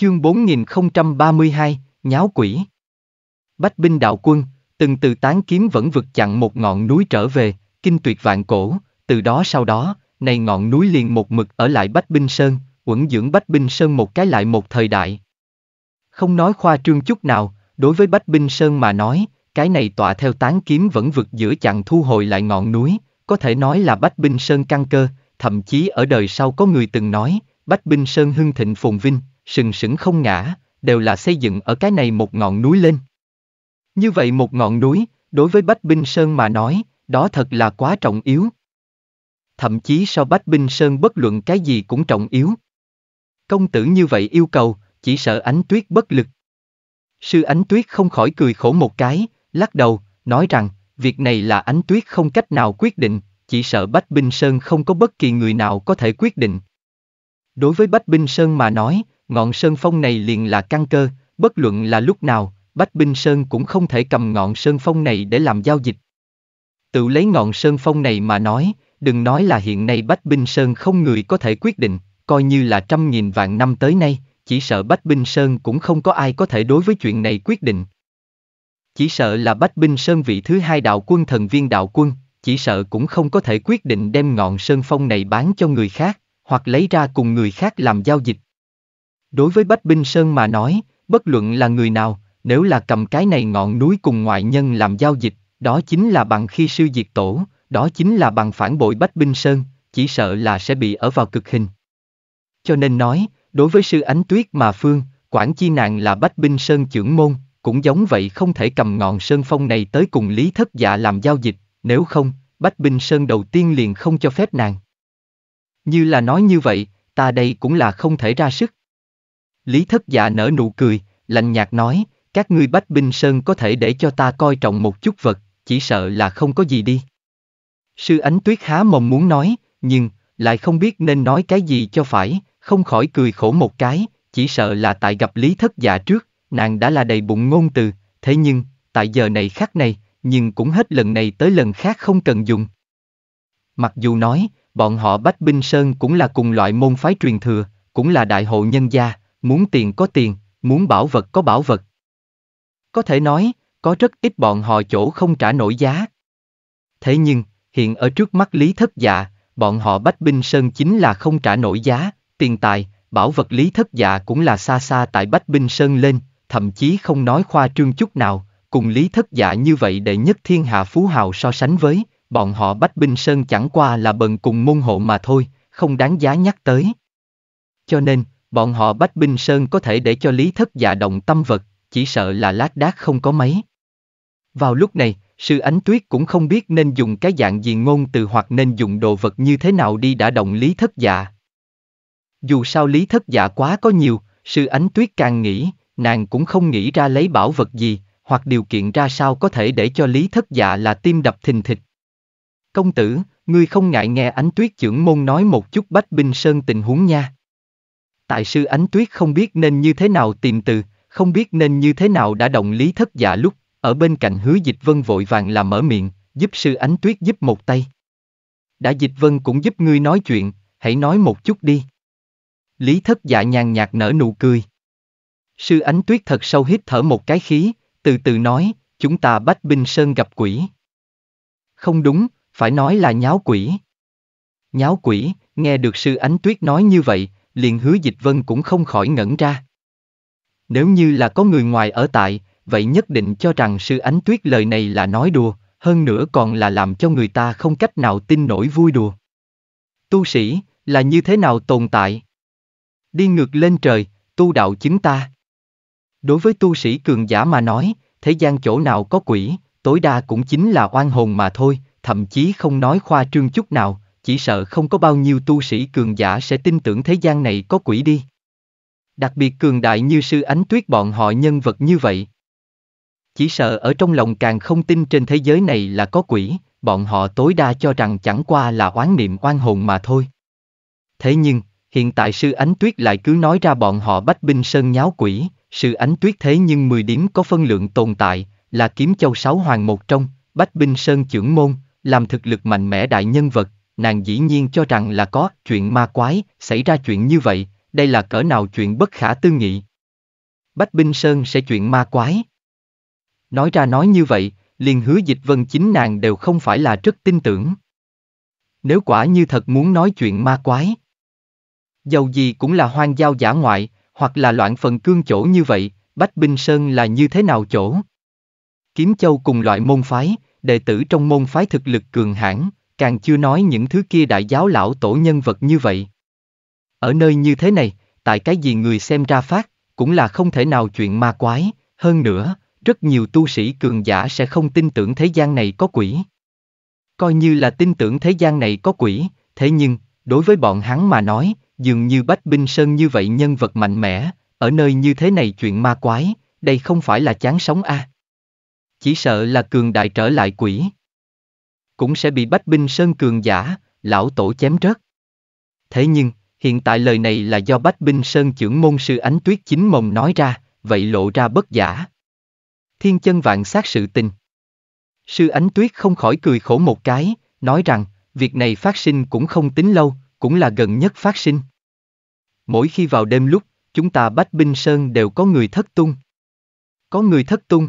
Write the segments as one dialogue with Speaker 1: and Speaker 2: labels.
Speaker 1: Chương 4032, Nháo Quỷ Bách binh đạo quân, từng từ tán kiếm vẫn vực chặn một ngọn núi trở về, kinh tuyệt vạn cổ, từ đó sau đó, này ngọn núi liền một mực ở lại Bách Binh Sơn, quẩn dưỡng Bách Binh Sơn một cái lại một thời đại. Không nói khoa trương chút nào, đối với Bách Binh Sơn mà nói, cái này tọa theo tán kiếm vẫn vực giữa chặn thu hồi lại ngọn núi, có thể nói là Bách Binh Sơn căn cơ, thậm chí ở đời sau có người từng nói, Bách Binh Sơn hưng thịnh phồn vinh, sừng sững không ngã, đều là xây dựng ở cái này một ngọn núi lên. Như vậy một ngọn núi, đối với Bách Binh Sơn mà nói, đó thật là quá trọng yếu. Thậm chí so Bách Binh Sơn bất luận cái gì cũng trọng yếu. Công tử như vậy yêu cầu, chỉ sợ ánh tuyết bất lực. Sư ánh tuyết không khỏi cười khổ một cái, lắc đầu, nói rằng, việc này là ánh tuyết không cách nào quyết định, chỉ sợ Bách Binh Sơn không có bất kỳ người nào có thể quyết định. Đối với Bách Binh Sơn mà nói, Ngọn sơn phong này liền là căn cơ, bất luận là lúc nào, Bách Binh Sơn cũng không thể cầm ngọn sơn phong này để làm giao dịch. Tự lấy ngọn sơn phong này mà nói, đừng nói là hiện nay Bách Binh Sơn không người có thể quyết định, coi như là trăm nghìn vạn năm tới nay, chỉ sợ Bách Binh Sơn cũng không có ai có thể đối với chuyện này quyết định. Chỉ sợ là Bách Binh Sơn vị thứ hai đạo quân thần viên đạo quân, chỉ sợ cũng không có thể quyết định đem ngọn sơn phong này bán cho người khác, hoặc lấy ra cùng người khác làm giao dịch. Đối với Bách Binh Sơn mà nói, bất luận là người nào, nếu là cầm cái này ngọn núi cùng ngoại nhân làm giao dịch, đó chính là bằng khi sư diệt tổ, đó chính là bằng phản bội Bách Binh Sơn, chỉ sợ là sẽ bị ở vào cực hình. Cho nên nói, đối với sư ánh tuyết mà phương, quản chi nàng là Bách Binh Sơn trưởng môn, cũng giống vậy không thể cầm ngọn sơn phong này tới cùng Lý Thất Dạ làm giao dịch, nếu không, Bách Binh Sơn đầu tiên liền không cho phép nàng. Như là nói như vậy, ta đây cũng là không thể ra sức. Lý thất dạ nở nụ cười, lạnh nhạt nói, các ngươi bách binh sơn có thể để cho ta coi trọng một chút vật, chỉ sợ là không có gì đi. Sư ánh tuyết há mồm muốn nói, nhưng, lại không biết nên nói cái gì cho phải, không khỏi cười khổ một cái, chỉ sợ là tại gặp lý thất dạ trước, nàng đã là đầy bụng ngôn từ, thế nhưng, tại giờ này khác này, nhưng cũng hết lần này tới lần khác không cần dùng. Mặc dù nói, bọn họ Bách Binh Sơn cũng là cùng loại môn phái truyền thừa, cũng là đại hộ nhân gia, muốn tiền có tiền, muốn bảo vật có bảo vật. Có thể nói, có rất ít bọn họ chỗ không trả nổi giá. Thế nhưng, hiện ở trước mắt Lý Thất Dạ, bọn họ Bách Binh Sơn chính là không trả nổi giá, tiền tài, bảo vật Lý Thất Dạ cũng là xa xa tại Bách Binh Sơn lên, thậm chí không nói khoa trương chút nào, cùng Lý Thất Dạ như vậy để nhất thiên hạ phú hào so sánh với, bọn họ Bách Binh Sơn chẳng qua là bần cùng môn hộ mà thôi, không đáng giá nhắc tới. Cho nên, Bọn họ Bách Binh Sơn có thể để cho Lý Thất Dạ động tâm vật, chỉ sợ là lát đác không có mấy. Vào lúc này, sư ánh tuyết cũng không biết nên dùng cái dạng gì ngôn từ hoặc nên dùng đồ vật như thế nào đi đã động Lý Thất Dạ. Dù sao Lý Thất Dạ quá có nhiều, sư ánh tuyết càng nghĩ, nàng cũng không nghĩ ra lấy bảo vật gì, hoặc điều kiện ra sao có thể để cho Lý Thất Dạ là tim đập thình thịch. Công tử, ngươi không ngại nghe ánh tuyết trưởng môn nói một chút bách binh sơn tình huống nha. Tại sư Ánh Tuyết không biết nên như thế nào tìm từ, không biết nên như thế nào đã động lý thất dạ lúc, ở bên cạnh hứa dịch vân vội vàng là mở miệng, giúp sư Ánh Tuyết giúp một tay. Đã dịch vân cũng giúp ngươi nói chuyện, hãy nói một chút đi. Lý thất dạ nhàn nhạt nở nụ cười. Sư Ánh Tuyết thật sâu hít thở một cái khí, từ từ nói, chúng ta bách binh sơn gặp quỷ. Không đúng, phải nói là nháo quỷ. Nháo quỷ, nghe được sư Ánh Tuyết nói như vậy, liền hứa dịch vân cũng không khỏi ngẩn ra. Nếu như là có người ngoài ở tại, vậy nhất định cho rằng sư ánh tuyết lời này là nói đùa, hơn nữa còn là làm cho người ta không cách nào tin nổi vui đùa. Tu sĩ, là như thế nào tồn tại? Đi ngược lên trời, tu đạo chứng ta. Đối với tu sĩ cường giả mà nói, thế gian chỗ nào có quỷ, tối đa cũng chính là oan hồn mà thôi, thậm chí không nói khoa trương chút nào, chỉ sợ không có bao nhiêu tu sĩ cường giả sẽ tin tưởng thế gian này có quỷ đi. Đặc biệt cường đại như sư ánh tuyết bọn họ nhân vật như vậy. Chỉ sợ ở trong lòng càng không tin trên thế giới này là có quỷ, bọn họ tối đa cho rằng chẳng qua là oán niệm oan hồn mà thôi. Thế nhưng, hiện tại sư ánh tuyết lại cứ nói ra bọn họ bách binh sơn nháo quỷ, sư ánh tuyết thế nhưng mười điểm có phân lượng tồn tại, là kiếm châu sáu hoàng một trong, bách binh sơn trưởng môn, làm thực lực mạnh mẽ đại nhân vật, nàng dĩ nhiên cho rằng là có chuyện ma quái, xảy ra chuyện như vậy, đây là cỡ nào chuyện bất khả tư nghị. Bách Binh Sơn sẽ chuyện ma quái. Nói ra nói như vậy, liền hứa dịch vân chính nàng đều không phải là rất tin tưởng. Nếu quả như thật muốn nói chuyện ma quái, dầu gì cũng là hoang giao giả ngoại, hoặc là loạn phần cương chỗ như vậy, Bách Binh Sơn là như thế nào chỗ? Kiếm Châu cùng loại môn phái, đệ tử trong môn phái thực lực cường hãn, càng chưa nói những thứ kia đại giáo lão tổ nhân vật như vậy. Ở nơi như thế này, tại cái gì người xem ra phát, cũng là không thể nào chuyện ma quái, hơn nữa, rất nhiều tu sĩ cường giả sẽ không tin tưởng thế gian này có quỷ. Coi như là tin tưởng thế gian này có quỷ, thế nhưng, đối với bọn hắn mà nói, dường như Bách Binh Sơn như vậy nhân vật mạnh mẽ, ở nơi như thế này chuyện ma quái, đây không phải là chán sống a à. Chỉ sợ là cường đại trở lại quỷ cũng sẽ bị bách binh sơn cường giả, lão tổ chém rớt. Thế nhưng, hiện tại lời này là do bách binh sơn trưởng môn sư ánh tuyết chính mông nói ra, vậy lộ ra bất giả. Thiên chân vạn sát sự tình. Sư ánh tuyết không khỏi cười khổ một cái, nói rằng, việc này phát sinh cũng không tính lâu, cũng là gần nhất phát sinh. Mỗi khi vào đêm lúc, chúng ta bách binh sơn đều có người thất tung. Có người thất tung.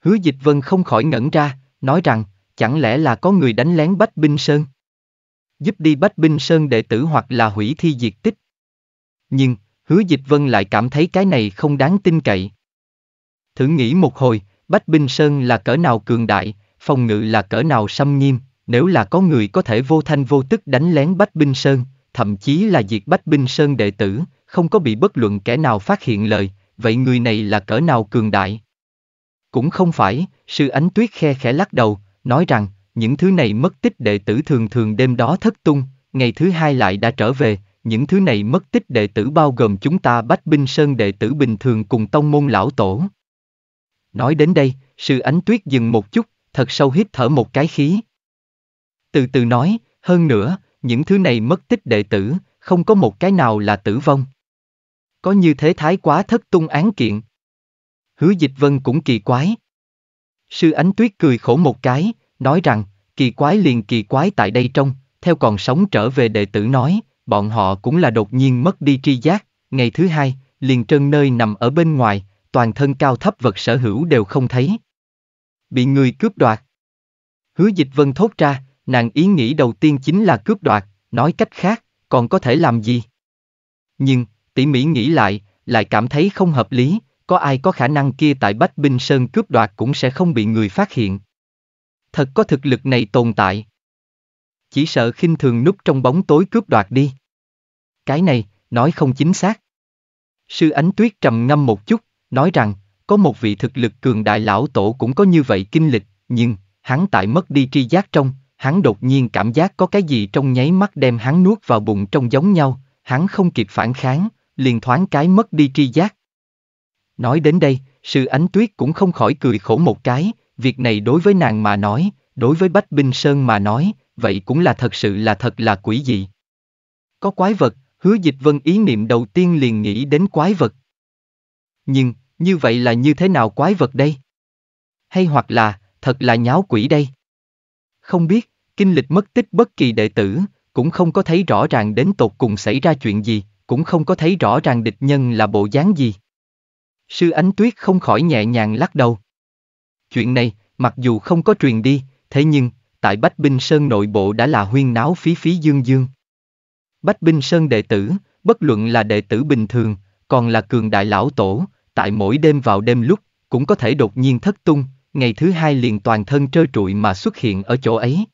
Speaker 1: Hứa dịch vân không khỏi ngẩn ra, nói rằng, Chẳng lẽ là có người đánh lén Bách Binh Sơn? Giúp đi Bách Binh Sơn đệ tử hoặc là hủy thi diệt tích. Nhưng, hứa dịch vân lại cảm thấy cái này không đáng tin cậy. Thử nghĩ một hồi, Bách Binh Sơn là cỡ nào cường đại, phòng ngự là cỡ nào xâm nghiêm, nếu là có người có thể vô thanh vô tức đánh lén Bách Binh Sơn, thậm chí là diệt Bách Binh Sơn đệ tử, không có bị bất luận kẻ nào phát hiện lời, vậy người này là cỡ nào cường đại? Cũng không phải, sư ánh tuyết khe khẽ lắc đầu, nói rằng, những thứ này mất tích đệ tử thường thường đêm đó thất tung, ngày thứ hai lại đã trở về, những thứ này mất tích đệ tử bao gồm chúng ta bách binh sơn đệ tử bình thường cùng tông môn lão tổ. Nói đến đây, sư ánh tuyết dừng một chút, thật sâu hít thở một cái khí. Từ từ nói, hơn nữa, những thứ này mất tích đệ tử, không có một cái nào là tử vong. Có như thế thái quá thất tung án kiện. Hứa dịch vân cũng kỳ quái. Sư Ánh Tuyết cười khổ một cái, nói rằng, kỳ quái liền kỳ quái tại đây trong, theo còn sống trở về đệ tử nói, bọn họ cũng là đột nhiên mất đi tri giác, ngày thứ hai, liền trân nơi nằm ở bên ngoài, toàn thân cao thấp vật sở hữu đều không thấy. Bị người cướp đoạt. Hứa dịch vân thốt ra, nàng ý nghĩ đầu tiên chính là cướp đoạt, nói cách khác, còn có thể làm gì? Nhưng, tỉ mỉ nghĩ lại, lại cảm thấy không hợp lý, có ai có khả năng kia tại Bách Binh Sơn cướp đoạt cũng sẽ không bị người phát hiện. Thật có thực lực này tồn tại. Chỉ sợ khinh thường núp trong bóng tối cướp đoạt đi. Cái này, nói không chính xác. Sư Ánh Tuyết trầm ngâm một chút, nói rằng, có một vị thực lực cường đại lão tổ cũng có như vậy kinh lịch, nhưng, hắn tại mất đi tri giác trong, hắn đột nhiên cảm giác có cái gì trong nháy mắt đem hắn nuốt vào bụng trong giống nhau, hắn không kịp phản kháng, liền thoáng cái mất đi tri giác. Nói đến đây, sư ánh tuyết cũng không khỏi cười khổ một cái, việc này đối với nàng mà nói, đối với Bách Binh Sơn mà nói, vậy cũng là thật sự là thật là quỷ dị. Có quái vật, hứa dịch vân ý niệm đầu tiên liền nghĩ đến quái vật. Nhưng, như vậy là như thế nào quái vật đây? Hay hoặc là, thật là nháo quỷ đây? Không biết, kinh lịch mất tích bất kỳ đệ tử, cũng không có thấy rõ ràng đến tột cùng xảy ra chuyện gì, cũng không có thấy rõ ràng địch nhân là bộ dáng gì. Sư Ánh Tuyết không khỏi nhẹ nhàng lắc đầu. Chuyện này, mặc dù không có truyền đi, thế nhưng, tại Bách Binh Sơn nội bộ đã là huyên náo phí phí dương dương. Bách Binh Sơn đệ tử, bất luận là đệ tử bình thường, còn là cường đại lão tổ, tại mỗi đêm vào đêm lúc, cũng có thể đột nhiên thất tung, ngày thứ hai liền toàn thân trơ trụi mà xuất hiện ở chỗ ấy.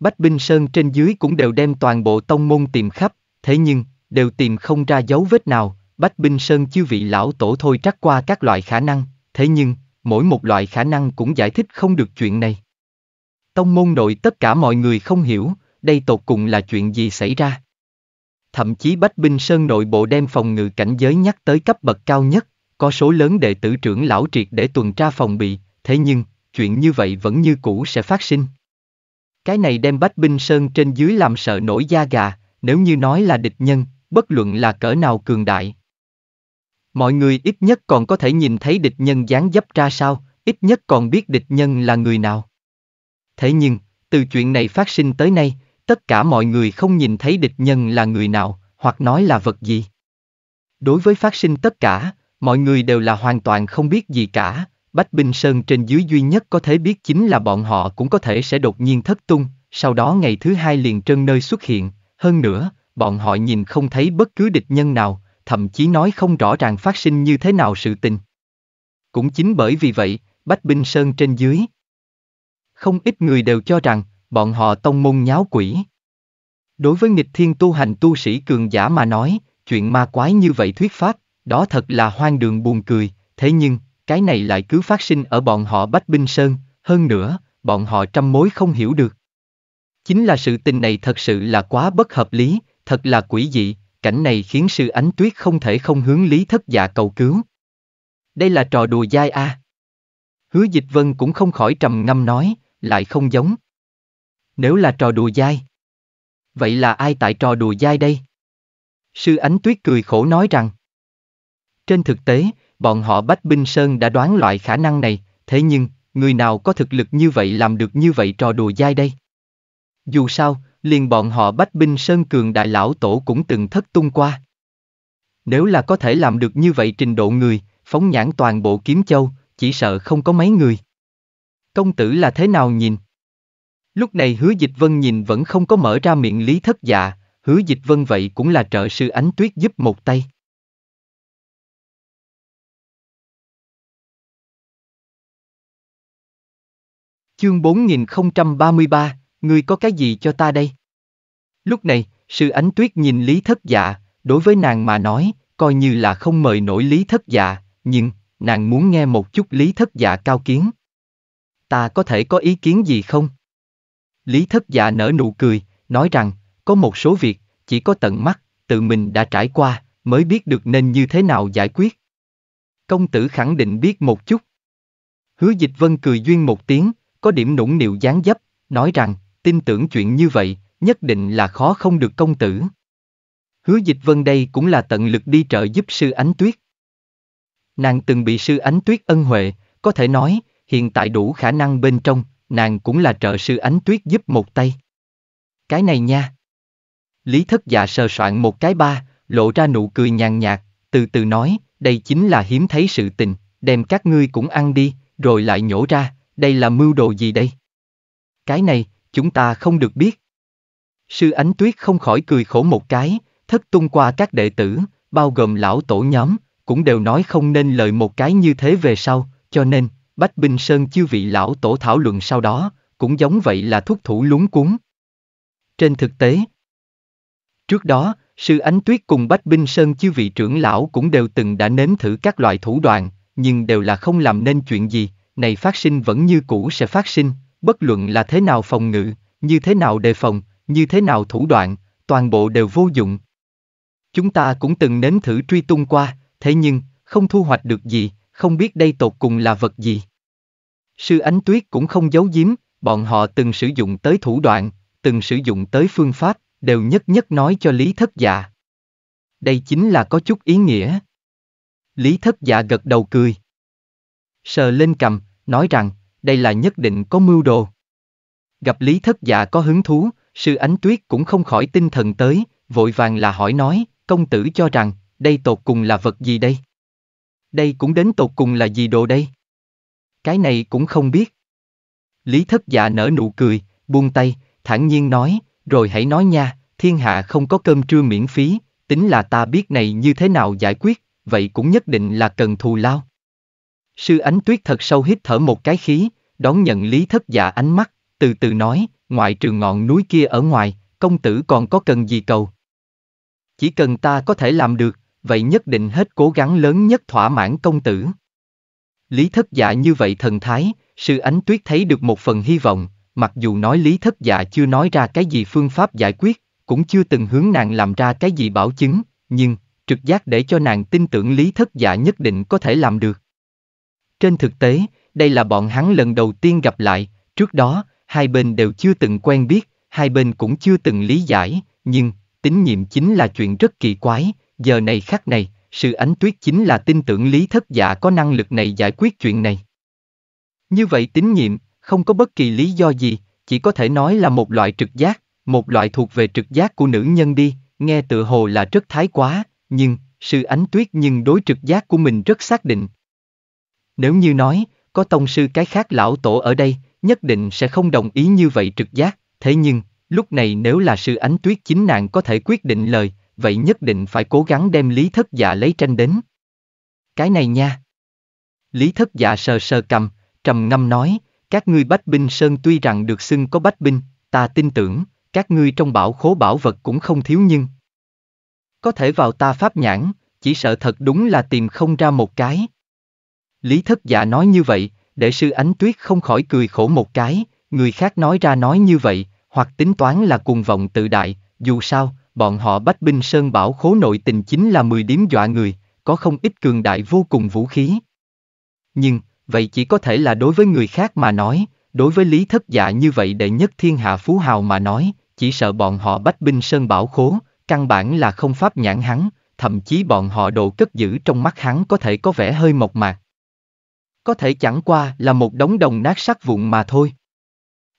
Speaker 1: Bách Binh Sơn trên dưới cũng đều đem toàn bộ tông môn tìm khắp, thế nhưng, đều tìm không ra dấu vết nào, Bách Binh Sơn chư vị lão tổ thôi trắc qua các loại khả năng, thế nhưng, mỗi một loại khả năng cũng giải thích không được chuyện này. Tông môn nội tất cả mọi người không hiểu, đây tột cùng là chuyện gì xảy ra. Thậm chí Bách Binh Sơn nội bộ đem phòng ngự cảnh giới nhắc tới cấp bậc cao nhất, có số lớn đệ tử trưởng lão triệt để tuần tra phòng bị, thế nhưng, chuyện như vậy vẫn như cũ sẽ phát sinh. Cái này đem Bách Binh Sơn trên dưới làm sợ nổi da gà, nếu như nói là địch nhân, bất luận là cỡ nào cường đại, Mọi người ít nhất còn có thể nhìn thấy địch nhân dáng dấp ra sao, ít nhất còn biết địch nhân là người nào. Thế nhưng, từ chuyện này phát sinh tới nay, tất cả mọi người không nhìn thấy địch nhân là người nào, hoặc nói là vật gì. Đối với phát sinh tất cả, mọi người đều là hoàn toàn không biết gì cả, Bách Binh Sơn trên dưới duy nhất có thể biết chính là bọn họ cũng có thể sẽ đột nhiên thất tung, sau đó ngày thứ hai liền trân nơi xuất hiện, hơn nữa, bọn họ nhìn không thấy bất cứ địch nhân nào, thậm chí nói không rõ ràng phát sinh như thế nào sự tình. Cũng chính bởi vì vậy, Bách Binh Sơn trên dưới. Không ít người đều cho rằng, bọn họ tông môn nháo quỷ. Đối với nghịch thiên tu hành tu sĩ cường giả mà nói, chuyện ma quái như vậy thuyết pháp, đó thật là hoang đường buồn cười, thế nhưng, cái này lại cứ phát sinh ở bọn họ Bách Binh Sơn, hơn nữa, bọn họ trăm mối không hiểu được. Chính là sự tình này thật sự là quá bất hợp lý, thật là quỷ dị, cảnh này khiến sư ánh tuyết không thể không hướng lý thất dạ cầu cứu. Đây là trò đùa dai a. À. Hứa dịch vân cũng không khỏi trầm ngâm nói, lại không giống. Nếu là trò đùa dai. Vậy là ai tại trò đùa dai đây? Sư ánh tuyết cười khổ nói rằng. Trên thực tế, bọn họ Bách Binh Sơn đã đoán loại khả năng này, thế nhưng, người nào có thực lực như vậy làm được như vậy trò đùa dai đây? Dù sao, liền bọn họ bách binh Sơn Cường Đại Lão Tổ cũng từng thất tung qua. Nếu là có thể làm được như vậy trình độ người, phóng nhãn toàn bộ kiếm châu, chỉ sợ không có mấy người. Công tử là thế nào nhìn? Lúc này hứa dịch vân nhìn vẫn không có mở ra miệng lý thất dạ, hứa dịch vân vậy cũng là trợ sư ánh tuyết giúp một tay. Chương 4033, ngươi có cái gì cho ta đây? Lúc này, sư ánh tuyết nhìn Lý Thất Dạ, đối với nàng mà nói, coi như là không mời nổi Lý Thất Dạ, nhưng, nàng muốn nghe một chút Lý Thất Dạ cao kiến. Ta có thể có ý kiến gì không? Lý Thất Dạ nở nụ cười, nói rằng, có một số việc, chỉ có tận mắt, tự mình đã trải qua, mới biết được nên như thế nào giải quyết. Công tử khẳng định biết một chút. Hứa Dịch Vân cười duyên một tiếng, có điểm nũng nịu dáng dấp, nói rằng, tin tưởng chuyện như vậy, nhất định là khó không được công tử. Hứa dịch vân đây cũng là tận lực đi trợ giúp sư ánh tuyết. Nàng từng bị sư ánh tuyết ân huệ, có thể nói, hiện tại đủ khả năng bên trong, nàng cũng là trợ sư ánh tuyết giúp một tay. Cái này nha. Lý thất dạ sờ soạn một cái ba, lộ ra nụ cười nhàn nhạt, từ từ nói, đây chính là hiếm thấy sự tình, đem các ngươi cũng ăn đi, rồi lại nhổ ra, đây là mưu đồ gì đây? Cái này, chúng ta không được biết. Sư Ánh Tuyết không khỏi cười khổ một cái, thất tung qua các đệ tử, bao gồm lão tổ nhóm, cũng đều nói không nên lời một cái như thế về sau, cho nên, Bách binh Sơn chư vị lão tổ thảo luận sau đó, cũng giống vậy là thúc thủ lúng cuốn. Trên thực tế, trước đó, sư Ánh Tuyết cùng Bách binh Sơn chư vị trưởng lão cũng đều từng đã nếm thử các loại thủ đoạn, nhưng đều là không làm nên chuyện gì, này phát sinh vẫn như cũ sẽ phát sinh, bất luận là thế nào phòng ngự, như thế nào đề phòng, như thế nào thủ đoạn, toàn bộ đều vô dụng. Chúng ta cũng từng nếm thử truy tung qua, thế nhưng, không thu hoạch được gì, không biết đây tột cùng là vật gì. Sư Ánh Tuyết cũng không giấu giếm, bọn họ từng sử dụng tới thủ đoạn, từng sử dụng tới phương pháp, đều nhất nhất nói cho Lý Thất Dạ. Đây chính là có chút ý nghĩa. Lý Thất Dạ gật đầu cười. Sờ lên cầm, nói rằng, đây là nhất định có mưu đồ. Gặp Lý Thất Dạ có hứng thú, sư ánh tuyết cũng không khỏi tinh thần tới, vội vàng là hỏi nói, công tử cho rằng, đây tột cùng là vật gì đây? Đây cũng đến tột cùng là gì đồ đây? Cái này cũng không biết. Lý Thất Dạ nở nụ cười, buông tay, thản nhiên nói, rồi hãy nói nha, thiên hạ không có cơm trưa miễn phí, tính là ta biết này như thế nào giải quyết, vậy cũng nhất định là cần thù lao. Sư Ánh Tuyết thật sâu hít thở một cái khí, đón nhận Lý Thất Dạ ánh mắt, từ từ nói, ngoại trừ ngọn núi kia ở ngoài, công tử còn có cần gì cầu. Chỉ cần ta có thể làm được, vậy nhất định hết cố gắng lớn nhất thỏa mãn công tử. Lý Thất Dạ như vậy thần thái, Sư Ánh Tuyết thấy được một phần hy vọng, mặc dù nói Lý Thất Dạ chưa nói ra cái gì phương pháp giải quyết, cũng chưa từng hướng nàng làm ra cái gì bảo chứng, nhưng, trực giác để cho nàng tin tưởng Lý Thất Dạ nhất định có thể làm được. Trên thực tế, đây là bọn hắn lần đầu tiên gặp lại, trước đó, hai bên đều chưa từng quen biết, hai bên cũng chưa từng lý giải, nhưng, tín nhiệm chính là chuyện rất kỳ quái, giờ này khác này, sự ánh tuyết chính là tin tưởng lý thất giả có năng lực này giải quyết chuyện này. Như vậy tín nhiệm, không có bất kỳ lý do gì, chỉ có thể nói là một loại trực giác, một loại thuộc về trực giác của nữ nhân đi, nghe tự hồ là rất thái quá, nhưng, sự ánh tuyết nhưng đối trực giác của mình rất xác định, nếu như nói, có tông sư cái khác lão tổ ở đây, nhất định sẽ không đồng ý như vậy trực giác, thế nhưng, lúc này nếu là sư ánh tuyết chính nàng có thể quyết định lời, vậy nhất định phải cố gắng đem lý thất dạ lấy tranh đến. Cái này nha. Lý thất dạ sờ sờ cầm, trầm ngâm nói, các ngươi bách binh sơn tuy rằng được xưng có bách binh, ta tin tưởng, các ngươi trong bảo khố bảo vật cũng không thiếu nhưng. Có thể vào ta pháp nhãn, chỉ sợ thật đúng là tìm không ra một cái. Lý thất dạ nói như vậy, để sư ánh tuyết không khỏi cười khổ một cái, người khác nói ra nói như vậy, hoặc tính toán là cuồng vọng tự đại, dù sao, bọn họ bách binh sơn bảo khố nội tình chính là mười điếm dọa người, có không ít cường đại vô cùng vũ khí. Nhưng, vậy chỉ có thể là đối với người khác mà nói, đối với lý thất dạ như vậy đệ nhất thiên hạ phú hào mà nói, chỉ sợ bọn họ bách binh sơn bảo khố, căn bản là không pháp nhãn hắn, thậm chí bọn họ độ cất giữ trong mắt hắn có thể có vẻ hơi mộc mạc, có thể chẳng qua là một đống đồng nát sắt vụn mà thôi.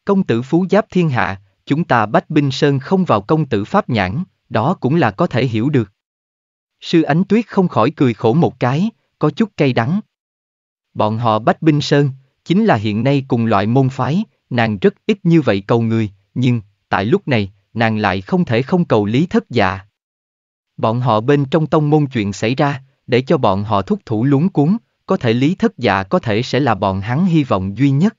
Speaker 1: Công tử phú giáp thiên hạ, chúng ta bách binh sơn không vào công tử pháp nhãn, đó cũng là có thể hiểu được. Sư Ánh Tuyết không khỏi cười khổ một cái, có chút cay đắng. Bọn họ Bách Binh Sơn, chính là hiện nay cùng loại môn phái, nàng rất ít như vậy cầu người, nhưng, tại lúc này, nàng lại không thể không cầu lý thất dạ. Bọn họ bên trong tông môn chuyện xảy ra, để cho bọn họ thúc thủ lúng cuốn, có thể lý thất dạ có thể sẽ là bọn hắn hy vọng duy nhất.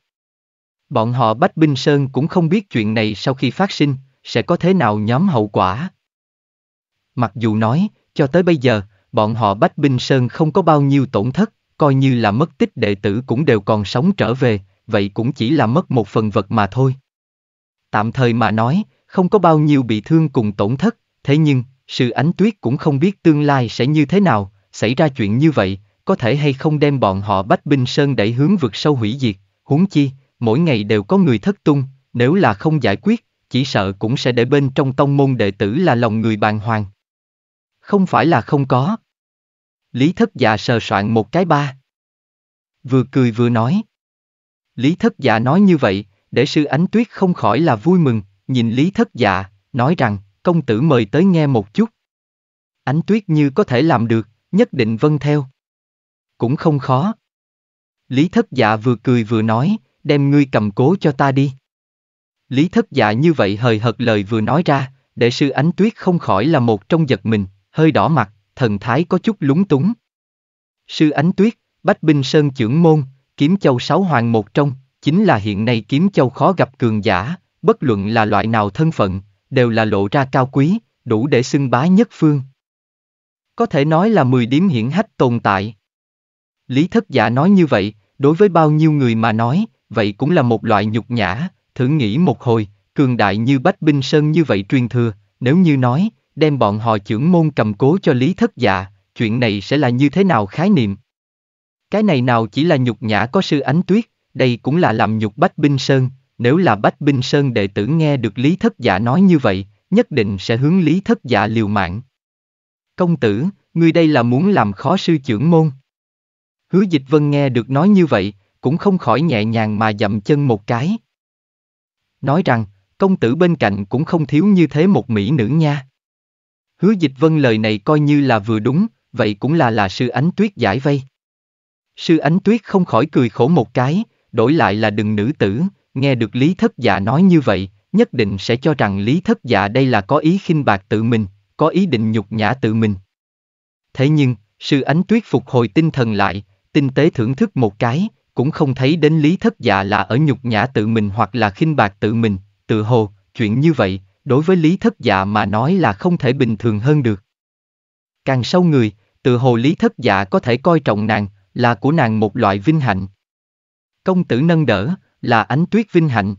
Speaker 1: Bọn họ Bách Binh Sơn cũng không biết chuyện này sau khi phát sinh, sẽ có thế nào nhóm hậu quả. Mặc dù nói, cho tới bây giờ, bọn họ Bách Binh Sơn không có bao nhiêu tổn thất, coi như là mất tích đệ tử cũng đều còn sống trở về, vậy cũng chỉ là mất một phần vật mà thôi. Tạm thời mà nói, không có bao nhiêu bị thương cùng tổn thất, thế nhưng, sự ánh tuyết cũng không biết tương lai sẽ như thế nào, xảy ra chuyện như vậy, có thể hay không đem bọn họ Bách Binh Sơn đẩy hướng vực sâu hủy diệt, huống chi, mỗi ngày đều có người thất tung, nếu là không giải quyết, chỉ sợ cũng sẽ để bên trong tông môn đệ tử là lòng người bàn hoàng. Không phải là không có. Lý thất già dạ sờ soạn một cái ba. Vừa cười vừa nói. Lý thất già dạ nói như vậy, để sư ánh tuyết không khỏi là vui mừng, nhìn Lý thất già dạ, nói rằng, công tử mời tới nghe một chút. Ánh tuyết như có thể làm được, nhất định vâng theo cũng không khó. Lý thất dạ vừa cười vừa nói, đem ngươi cầm cố cho ta đi. Lý thất dạ như vậy hời hợt lời vừa nói ra, đệ sư ánh tuyết không khỏi là một trong giật mình, hơi đỏ mặt, thần thái có chút lúng túng. Sư ánh tuyết, Bách Binh Sơn trưởng môn, kiếm châu sáu hoàng một trong, chính là hiện nay kiếm châu khó gặp cường giả, bất luận là loại nào thân phận, đều là lộ ra cao quý, đủ để xưng bá nhất phương. Có thể nói là mười điếm hiển hách tồn tại. Lý thất giả nói như vậy, đối với bao nhiêu người mà nói, vậy cũng là một loại nhục nhã, thử nghĩ một hồi, cường đại như Bách Binh Sơn như vậy truyền thừa, nếu như nói, đem bọn họ trưởng môn cầm cố cho Lý thất dạ, chuyện này sẽ là như thế nào khái niệm? Cái này nào chỉ là nhục nhã có sư ánh tuyết, đây cũng là làm nhục Bách Binh Sơn, nếu là Bách Binh Sơn đệ tử nghe được Lý thất dạ nói như vậy, nhất định sẽ hướng Lý thất dạ liều mạng. Công tử, ngươi đây là muốn làm khó sư trưởng môn. Hứa dịch vân nghe được nói như vậy, cũng không khỏi nhẹ nhàng mà dậm chân một cái. Nói rằng, công tử bên cạnh cũng không thiếu như thế một mỹ nữ nha. Hứa dịch vân lời này coi như là vừa đúng, vậy cũng là là sư ánh tuyết giải vây. Sư ánh tuyết không khỏi cười khổ một cái, đổi lại là đừng nữ tử, nghe được lý thất dạ nói như vậy, nhất định sẽ cho rằng lý thất dạ đây là có ý khinh bạc tự mình, có ý định nhục nhã tự mình. Thế nhưng, sư ánh tuyết phục hồi tinh thần lại, tinh tế thưởng thức một cái, cũng không thấy đến lý thất dạ là ở nhục nhã tự mình hoặc là khinh bạc tự mình, tự hồ, chuyện như vậy, đối với lý thất dạ mà nói là không thể bình thường hơn được. Càng sâu người, tự hồ lý thất dạ có thể coi trọng nàng, là của nàng một loại vinh hạnh. Công tử nâng đỡ, là ánh tuyết vinh hạnh.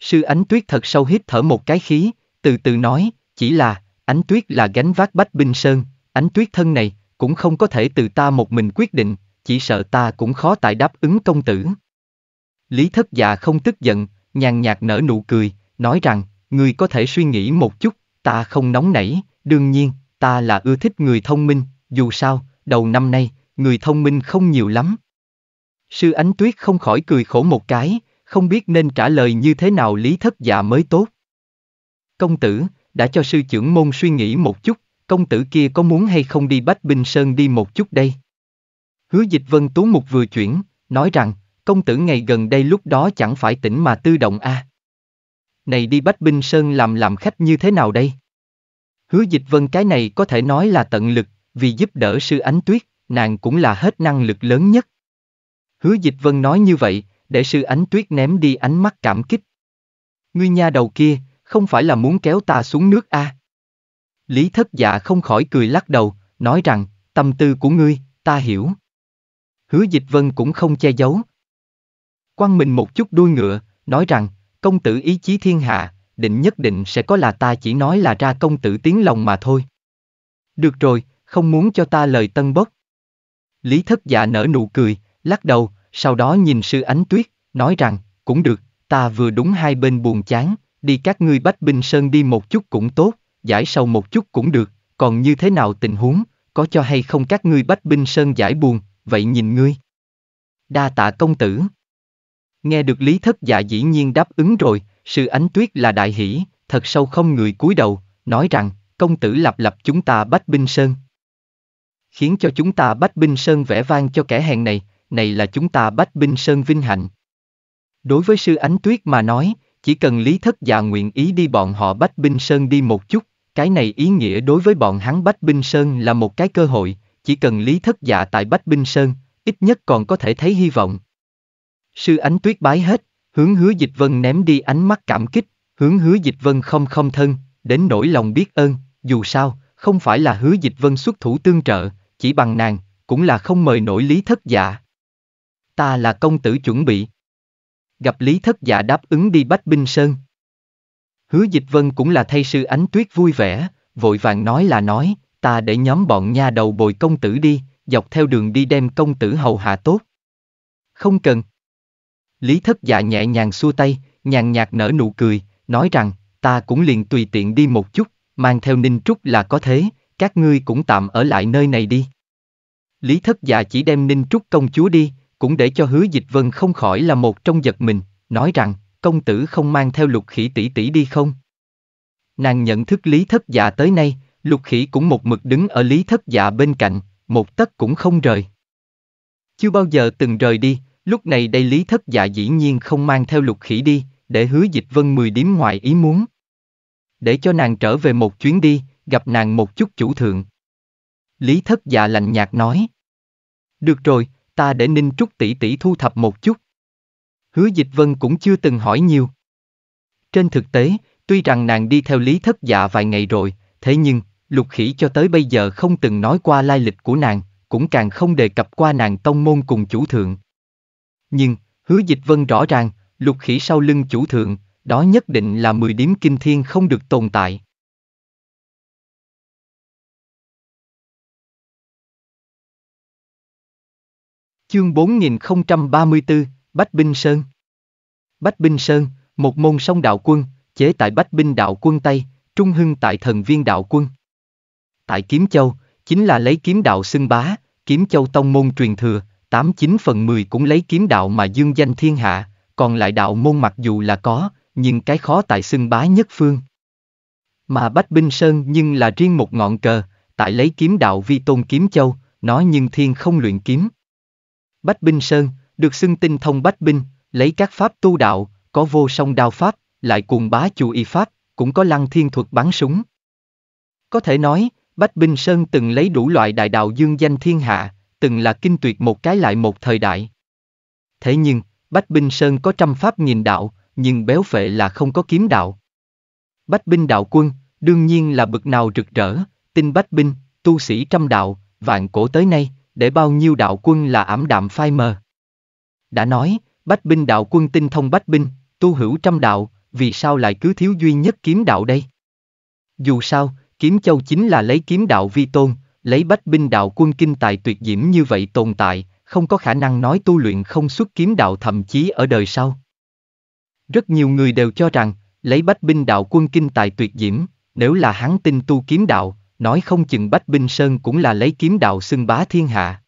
Speaker 1: Sư ánh tuyết thật sâu hít thở một cái khí, từ từ nói, chỉ là, ánh tuyết là gánh vác bách binh sơn, ánh tuyết thân này, cũng không có thể từ ta một mình quyết định, chỉ sợ ta cũng khó tại đáp ứng công tử. Lý thất già không tức giận, nhàn nhạt nở nụ cười, nói rằng, ngươi có thể suy nghĩ một chút, ta không nóng nảy, đương nhiên, ta là ưa thích người thông minh, dù sao, đầu năm nay, người thông minh không nhiều lắm. Sư Ánh Tuyết không khỏi cười khổ một cái, không biết nên trả lời như thế nào lý thất già mới tốt. Công tử, đã cho sư trưởng môn suy nghĩ một chút, công tử kia có muốn hay không đi Bách binh Sơn đi một chút đây? Hứa dịch vân tú mục vừa chuyển, nói rằng, công tử ngày gần đây lúc đó chẳng phải tỉnh mà tư động a. À. Này đi Bách Binh Sơn làm làm khách như thế nào đây? Hứa dịch vân cái này có thể nói là tận lực, vì giúp đỡ sư ánh tuyết, nàng cũng là hết năng lực lớn nhất. Hứa dịch vân nói như vậy, để sư ánh tuyết ném đi ánh mắt cảm kích. Ngươi nha đầu kia, không phải là muốn kéo ta xuống nước a? À? Lý thất dạ không khỏi cười lắc đầu, nói rằng, tâm tư của ngươi, ta hiểu. Hứa Dịch Vân cũng không che giấu. Quăng mình một chút đuôi ngựa, nói rằng, công tử ý chí thiên hạ, định nhất định sẽ có là ta chỉ nói là ra công tử tiếng lòng mà thôi. Được rồi, không muốn cho ta lời tân bốc. Lý thất dạ nở nụ cười, lắc đầu, sau đó nhìn sư ánh tuyết, nói rằng, cũng được, ta vừa đúng hai bên buồn chán, đi các ngươi bách binh sơn đi một chút cũng tốt, giải sầu một chút cũng được, còn như thế nào tình huống, có cho hay không các ngươi bách binh sơn giải buồn, vậy nhìn ngươi. Đa tạ công tử. Nghe được Lý Thất Dạ dĩ nhiên đáp ứng rồi, sư ánh tuyết là đại hỷ, thật sâu không người cúi đầu, nói rằng, công tử lập lập chúng ta bách binh sơn. Khiến cho chúng ta bách binh sơn vẽ vang cho kẻ hèn này, này là chúng ta bách binh sơn vinh hạnh. Đối với sư ánh tuyết mà nói, chỉ cần Lý Thất Dạ nguyện ý đi bọn họ bách binh sơn đi một chút, cái này ý nghĩa đối với bọn hắn Bách Binh Sơn là một cái cơ hội, chỉ cần lý thất dạ tại Bách Binh Sơn, ít nhất còn có thể thấy hy vọng. Sư ánh tuyết bái hết, hướng hứa dịch vân ném đi ánh mắt cảm kích, hướng hứa dịch vân không không thân, đến nỗi lòng biết ơn, dù sao, không phải là hứa dịch vân xuất thủ tương trợ, chỉ bằng nàng, cũng là không mời nổi lý thất dạ. Ta là công tử chuẩn bị. Gặp lý thất dạ đáp ứng đi Bách Binh Sơn. Hứa dịch vân cũng là thay sư ánh tuyết vui vẻ, vội vàng nói là nói, ta để nhóm bọn nha đầu bồi công tử đi, dọc theo đường đi đem công tử hầu hạ tốt. Không cần. Lý thất dạ nhẹ nhàng xua tay, nhàn nhạt nở nụ cười, nói rằng, ta cũng liền tùy tiện đi một chút, mang theo ninh trúc là có thế, các ngươi cũng tạm ở lại nơi này đi. Lý thất dạ chỉ đem ninh trúc công chúa đi, cũng để cho hứa dịch vân không khỏi là một trong giật mình, nói rằng, công tử không mang theo lục khỉ tỷ tỷ đi không? Nàng nhận thức lý thất dạ tới nay, Lục khỉ cũng một mực đứng ở lý thất dạ bên cạnh, một tấc cũng không rời. Chưa bao giờ từng rời đi, lúc này đây lý thất dạ dĩ nhiên không mang theo lục khỉ đi, để hứa dịch vân mười điếm ngoài ý muốn. Để cho nàng trở về một chuyến đi, gặp nàng một chút chủ thượng. Lý thất dạ lạnh nhạt nói. Được rồi, ta để ninh trúc tỷ tỷ thu thập một chút. Hứa dịch vân cũng chưa từng hỏi nhiều. Trên thực tế, tuy rằng nàng đi theo lý thất dạ vài ngày rồi, thế nhưng, Lục khỉ cho tới bây giờ không từng nói qua lai lịch của nàng, cũng càng không đề cập qua nàng tông môn cùng chủ thượng. Nhưng, hứa dịch vân rõ ràng, lục khỉ sau lưng chủ thượng, đó nhất định là mười điếm kinh thiên không được
Speaker 2: tồn tại. Chương 4034, Bách Binh
Speaker 1: Sơn Bách Binh Sơn, một môn sông đạo quân, chế tại Bách Binh đạo quân Tây, trung hưng tại thần viên đạo quân tại Kiếm Châu, chính là lấy kiếm đạo xưng bá, Kiếm Châu tông môn truyền thừa, 89 phần 10 cũng lấy kiếm đạo mà dương danh thiên hạ, còn lại đạo môn mặc dù là có, nhưng cái khó tại xưng bá nhất phương. Mà Bách Binh Sơn nhưng là riêng một ngọn cờ, tại lấy kiếm đạo vi tôn kiếm châu, nó nhưng thiên không luyện kiếm. Bách Binh Sơn, được xưng tinh thông Bách Binh, lấy các pháp tu đạo, có vô song đao pháp, lại cuồng bá chủ y pháp, cũng có lăng thiên thuật bắn súng. Có thể nói, Bách Bình Sơn từng lấy đủ loại đại đạo dương danh thiên hạ, từng là kinh tuyệt một cái lại một thời đại. Thế nhưng, Bách Bình Sơn có trăm pháp nghìn đạo, nhưng béo phệ là không có kiếm đạo. Bách Binh đạo quân, đương nhiên là bực nào rực rỡ, tin Bách Binh, tu sĩ trăm đạo, vạn cổ tới nay, để bao nhiêu đạo quân là ảm đạm phai mờ. Đã nói, Bách Binh đạo quân tin thông Bách Binh, tu hữu trăm đạo, vì sao lại cứ thiếu duy nhất kiếm đạo đây? Dù sao, Kiếm châu chính là lấy kiếm đạo vi tôn, lấy bách binh đạo quân kinh tài tuyệt diễm như vậy tồn tại, không có khả năng nói tu luyện không xuất kiếm đạo thậm chí ở đời sau. Rất nhiều người đều cho rằng, lấy bách binh đạo quân kinh tài tuyệt diễm, nếu là hắn tin tu kiếm đạo, nói không chừng bách binh sơn cũng là lấy kiếm đạo xưng bá thiên hạ.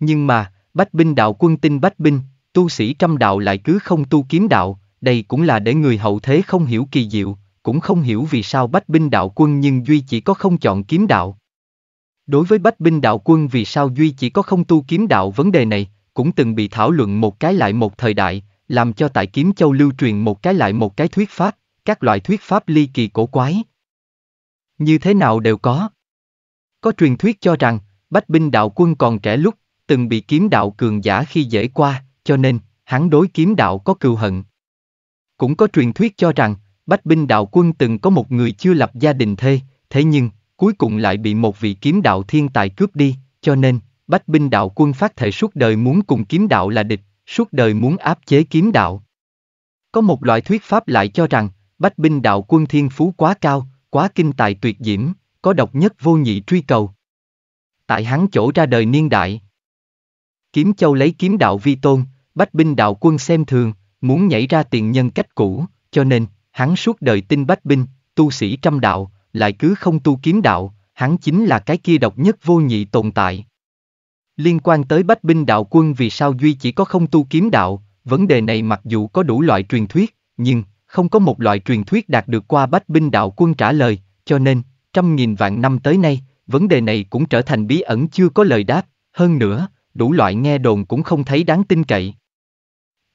Speaker 1: Nhưng mà, bách binh đạo quân tin bách binh, tu sĩ trăm đạo lại cứ không tu kiếm đạo, đây cũng là để người hậu thế không hiểu kỳ diệu, cũng không hiểu vì sao bách binh đạo quân nhưng Duy chỉ có không chọn kiếm đạo. Đối với bách binh đạo quân vì sao Duy chỉ có không tu kiếm đạo vấn đề này, cũng từng bị thảo luận một cái lại một thời đại, làm cho tại Kiếm Châu lưu truyền một cái lại một cái thuyết pháp, các loại thuyết pháp ly kỳ cổ quái. Như thế nào đều có. Có truyền thuyết cho rằng, Bách binh đạo quân còn trẻ lúc, từng bị kiếm đạo cường giả khi dễ qua, cho nên, hắn đối kiếm đạo có cừu hận. Cũng có truyền thuyết cho rằng, Bách binh đạo quân từng có một người chưa lập gia đình thê, thế nhưng, cuối cùng lại bị một vị kiếm đạo thiên tài cướp đi, cho nên, bách binh đạo quân phát thể suốt đời muốn cùng kiếm đạo là địch, suốt đời muốn áp chế kiếm đạo. Có một loại thuyết pháp lại cho rằng, bách binh đạo quân thiên phú quá cao, quá kinh tài tuyệt diễm, có độc nhất vô nhị truy cầu. Tại hắn chỗ ra đời niên đại. Kiếm châu lấy kiếm đạo vi tôn, bách binh đạo quân xem thường, muốn nhảy ra tiền nhân cách cũ, cho nên, hắn suốt đời tin bách binh, tu sĩ trăm đạo, lại cứ không tu kiếm đạo, hắn chính là cái kia độc nhất vô nhị tồn tại. Liên quan tới bách binh đạo quân vì sao Duy chỉ có không tu kiếm đạo, vấn đề này mặc dù có đủ loại truyền thuyết, nhưng không có một loại truyền thuyết đạt được qua bách binh đạo quân trả lời, cho nên, trăm nghìn vạn năm tới nay, vấn đề này cũng trở thành bí ẩn chưa có lời đáp, hơn nữa, đủ loại nghe đồn cũng không thấy đáng tin cậy.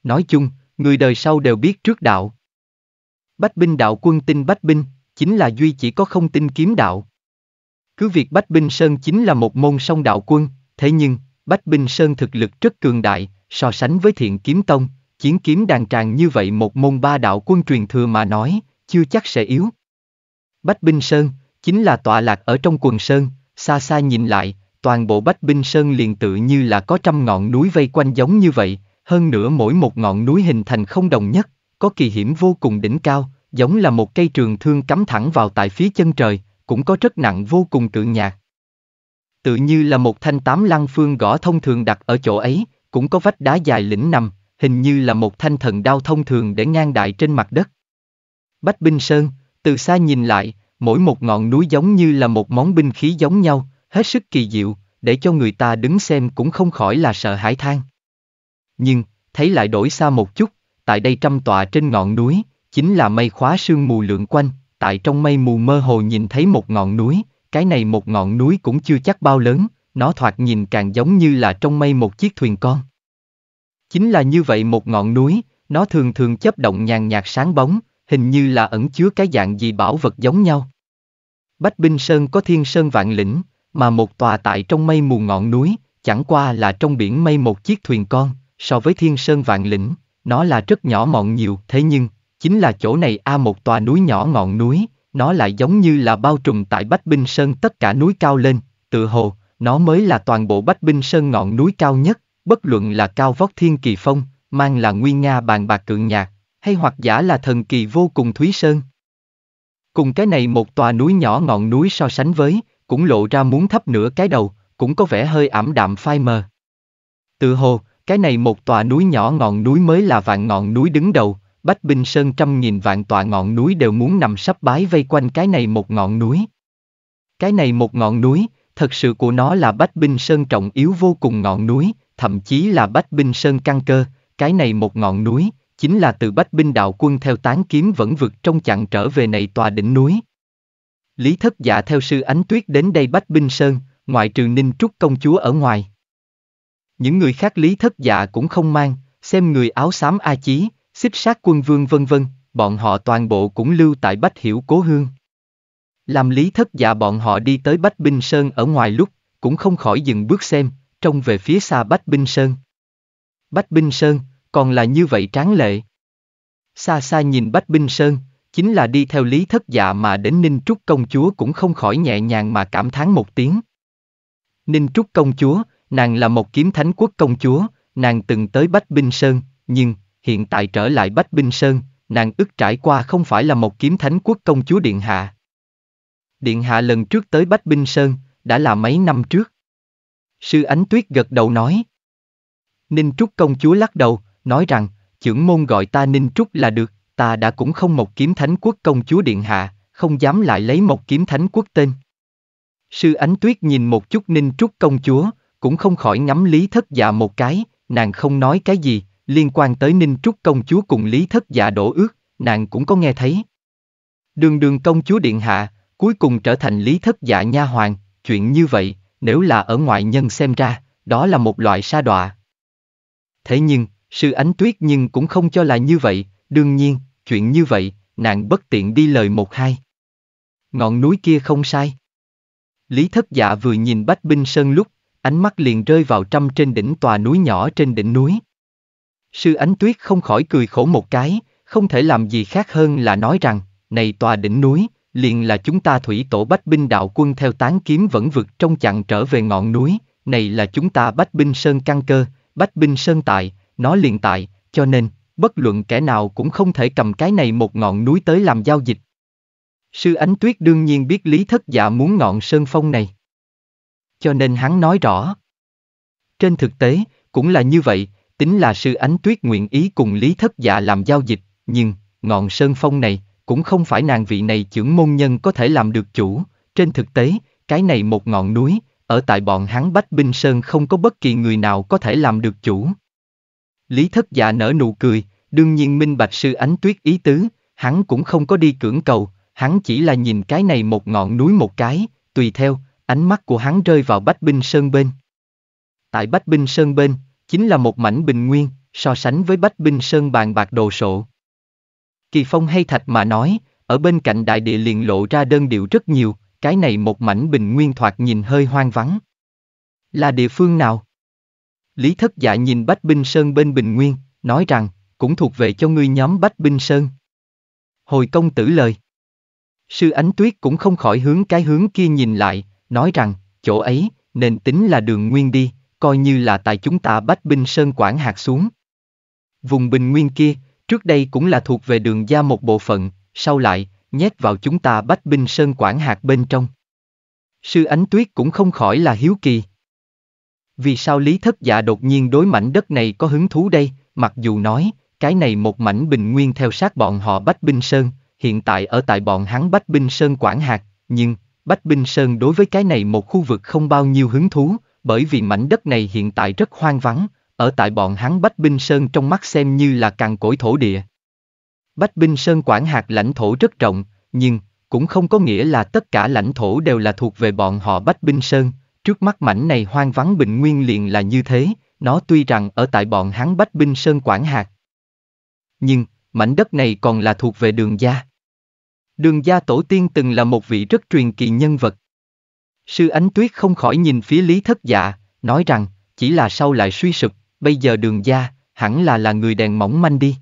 Speaker 1: Nói chung, người đời sau đều biết trước đạo. Bách binh đạo quân tin bách binh, chính là duy chỉ có không tin kiếm đạo. Cứ việc Bách Binh Sơn chính là một môn song đạo quân, thế nhưng, Bách Binh Sơn thực lực rất cường đại, so sánh với thiện kiếm tông, chiến kiếm đàn tràng như vậy một môn ba đạo quân truyền thừa mà nói, chưa chắc sẽ yếu. Bách Binh Sơn, chính là tọa lạc ở trong quần Sơn, xa xa nhìn lại, toàn bộ Bách Binh Sơn liền tự như là có trăm ngọn núi vây quanh giống như vậy, hơn nữa mỗi một ngọn núi hình thành không đồng nhất, có kỳ hiểm vô cùng đỉnh cao, giống là một cây trường thương cắm thẳng vào tại phía chân trời, cũng có rất nặng vô cùng cự nhạc. Tự như là một thanh tám lăng phương gõ thông thường đặt ở chỗ ấy, cũng có vách đá dài lĩnh nằm, hình như là một thanh thần đao thông thường để ngang đại trên mặt đất. Bách Binh Sơn, từ xa nhìn lại, mỗi một ngọn núi giống như là một món binh khí giống nhau, hết sức kỳ diệu, để cho người ta đứng xem cũng không khỏi là sợ hãi than. Nhưng, thấy lại đổi xa một chút, tại đây trăm tọa trên ngọn núi, chính là mây khóa sương mù lượn quanh, tại trong mây mù mơ hồ nhìn thấy một ngọn núi, cái này một ngọn núi cũng chưa chắc bao lớn, nó thoạt nhìn càng giống như là trong mây một chiếc thuyền con. Chính là như vậy một ngọn núi, nó thường thường chấp động nhàn nhạt sáng bóng, hình như là ẩn chứa cái dạng gì bảo vật giống nhau. Bách Binh Sơn có thiên sơn vạn lĩnh, mà một tòa tại trong mây mù ngọn núi, chẳng qua là trong biển mây một chiếc thuyền con, so với thiên sơn vạn lĩnh, nó là rất nhỏ mọn nhiều, thế nhưng, chính là chỗ này a à một tòa núi nhỏ ngọn núi, nó lại giống như là bao trùm tại Bách Binh Sơn tất cả núi cao lên, tự hồ, nó mới là toàn bộ Bách Binh Sơn ngọn núi cao nhất, bất luận là cao vóc thiên kỳ phong, mang là nguyên Nga bàn bạc cượng nhạc, hay hoặc giả là thần kỳ vô cùng Thúy Sơn. Cùng cái này một tòa núi nhỏ ngọn núi so sánh với, cũng lộ ra muốn thấp nửa cái đầu, cũng có vẻ hơi ảm đạm phai mờ. Tự hồ, cái này một tòa núi nhỏ ngọn núi mới là vạn ngọn núi đứng đầu, Bách Binh Sơn trăm nghìn vạn tòa ngọn núi đều muốn nằm sắp bái vây quanh cái này một ngọn núi. Cái này một ngọn núi, thật sự của nó là Bách Binh Sơn trọng yếu vô cùng ngọn núi, thậm chí là Bách Binh Sơn căn cơ, cái này một ngọn núi, chính là từ Bách Binh đạo quân theo tán kiếm vẫn vượt trong chặn trở về này tòa đỉnh núi. Lý thất dạ theo sư ánh tuyết đến đây Bách Binh Sơn, ngoại trừ Ninh Trúc công chúa ở ngoài. Những người khác lý thất dạ cũng không mang, xem người áo xám A Chí, xích sát quân vương vân vân, bọn họ toàn bộ cũng lưu tại Bách Hiểu Cố Hương. Làm lý thất dạ bọn họ đi tới Bách Binh Sơn ở ngoài lúc, cũng không khỏi dừng bước xem, trông về phía xa Bách Binh Sơn. Bách Binh Sơn, còn là như vậy tráng lệ. Xa xa nhìn Bách Binh Sơn, chính là đi theo lý thất dạ mà đến Ninh Trúc Công Chúa cũng không khỏi nhẹ nhàng mà cảm thán một tiếng. Ninh Trúc Công Chúa, Nàng là một kiếm thánh quốc công chúa, nàng từng tới Bách Binh Sơn, nhưng, hiện tại trở lại Bách Binh Sơn, nàng ức trải qua không phải là một kiếm thánh quốc công chúa Điện Hạ. Điện Hạ lần trước tới Bách Binh Sơn, đã là mấy năm trước. Sư Ánh Tuyết gật đầu nói. Ninh Trúc công chúa lắc đầu, nói rằng, trưởng môn gọi ta Ninh Trúc là được, ta đã cũng không một kiếm thánh quốc công chúa Điện Hạ, không dám lại lấy một kiếm thánh quốc tên. Sư Ánh Tuyết nhìn một chút Ninh Trúc công chúa, cũng không khỏi ngắm Lý Thất Dạ một cái, nàng không nói cái gì, liên quan tới Ninh Trúc công chúa cùng Lý Thất Dạ đổ ước, nàng cũng có nghe thấy. Đường đường công chúa điện hạ, cuối cùng trở thành Lý Thất Dạ nha hoàng, chuyện như vậy, nếu là ở ngoại nhân xem ra, đó là một loại sa đọa. Thế nhưng, sư ánh tuyết nhưng cũng không cho là như vậy, đương nhiên, chuyện như vậy, nàng bất tiện đi lời một hai. Ngọn núi kia không sai. Lý thất dạ vừa nhìn Bách Binh Sơn lúc ánh mắt liền rơi vào trăm trên đỉnh tòa núi nhỏ trên đỉnh núi. Sư Ánh Tuyết không khỏi cười khổ một cái, không thể làm gì khác hơn là nói rằng, này tòa đỉnh núi, liền là chúng ta thủy tổ bách binh đạo quân theo tán kiếm vẫn vực trong chặn trở về ngọn núi, này là chúng ta bách binh sơn căn cơ, bách binh sơn tại, nó liền tại, cho nên, bất luận kẻ nào cũng không thể cầm cái này một ngọn núi tới làm giao dịch. Sư Ánh Tuyết đương nhiên biết Lý Thất Dạ muốn ngọn sơn phong này cho nên hắn nói rõ. Trên thực tế, cũng là như vậy, tính là sư ánh tuyết nguyện ý cùng Lý Thất Dạ làm giao dịch, nhưng, ngọn sơn phong này, cũng không phải nàng vị này trưởng môn nhân có thể làm được chủ, trên thực tế, cái này một ngọn núi, ở tại bọn hắn Bách Binh Sơn không có bất kỳ người nào có thể làm được chủ. Lý Thất Dạ nở nụ cười, đương nhiên minh bạch sư ánh tuyết ý tứ, hắn cũng không có đi cưỡng cầu, hắn chỉ là nhìn cái này một ngọn núi một cái, tùy theo, ánh mắt của hắn rơi vào Bách Binh Sơn bên. Tại Bách Binh Sơn bên, chính là một mảnh bình nguyên, so sánh với Bách Binh Sơn bàn bạc đồ sộ. Kỳ Phong hay Thạch mà nói, ở bên cạnh đại địa liền lộ ra đơn điệu rất nhiều, cái này một mảnh bình nguyên thoạt nhìn hơi hoang vắng. Là địa phương nào? Lý Thất Dạ nhìn Bách Binh Sơn bên bình nguyên, nói rằng, cũng thuộc về cho ngươi nhóm Bách Binh Sơn. Hồi công tử lời. Sư Ánh Tuyết cũng không khỏi hướng cái hướng kia nhìn lại, nói rằng, chỗ ấy, nên tính là đường nguyên đi, coi như là tại chúng ta bách binh sơn quản hạt xuống. Vùng bình nguyên kia, trước đây cũng là thuộc về đường gia một bộ phận, sau lại, nhét vào chúng ta bách binh sơn quản hạt bên trong. Sư Ánh Tuyết cũng không khỏi là hiếu kỳ. Vì sao Lý Thất Dạ đột nhiên đối mảnh đất này có hứng thú đây, mặc dù nói, cái này một mảnh bình nguyên theo sát bọn họ Bách Binh Sơn, hiện tại ở tại bọn hắn Bách Binh Sơn Quảng Hạt, nhưng, Bách Binh Sơn đối với cái này một khu vực không bao nhiêu hứng thú, bởi vì mảnh đất này hiện tại rất hoang vắng, ở tại bọn hắn Bách Binh Sơn trong mắt xem như là càng cỗi thổ địa. Bách Binh Sơn quản hạt lãnh thổ rất rộng, nhưng, cũng không có nghĩa là tất cả lãnh thổ đều là thuộc về bọn họ Bách Binh Sơn, trước mắt mảnh này hoang vắng bình nguyên liền là như thế, nó tuy rằng ở tại bọn hắn Bách Binh Sơn quản hạt. Nhưng, mảnh đất này còn là thuộc về đường gia. Đường gia tổ tiên từng là một vị rất truyền kỳ nhân vật. Sư Ánh Tuyết không khỏi nhìn phía Lý Thất Dạ, nói rằng, chỉ là sau lại suy sụp, bây giờ đường gia, hẳn là là người đèn mỏng manh đi.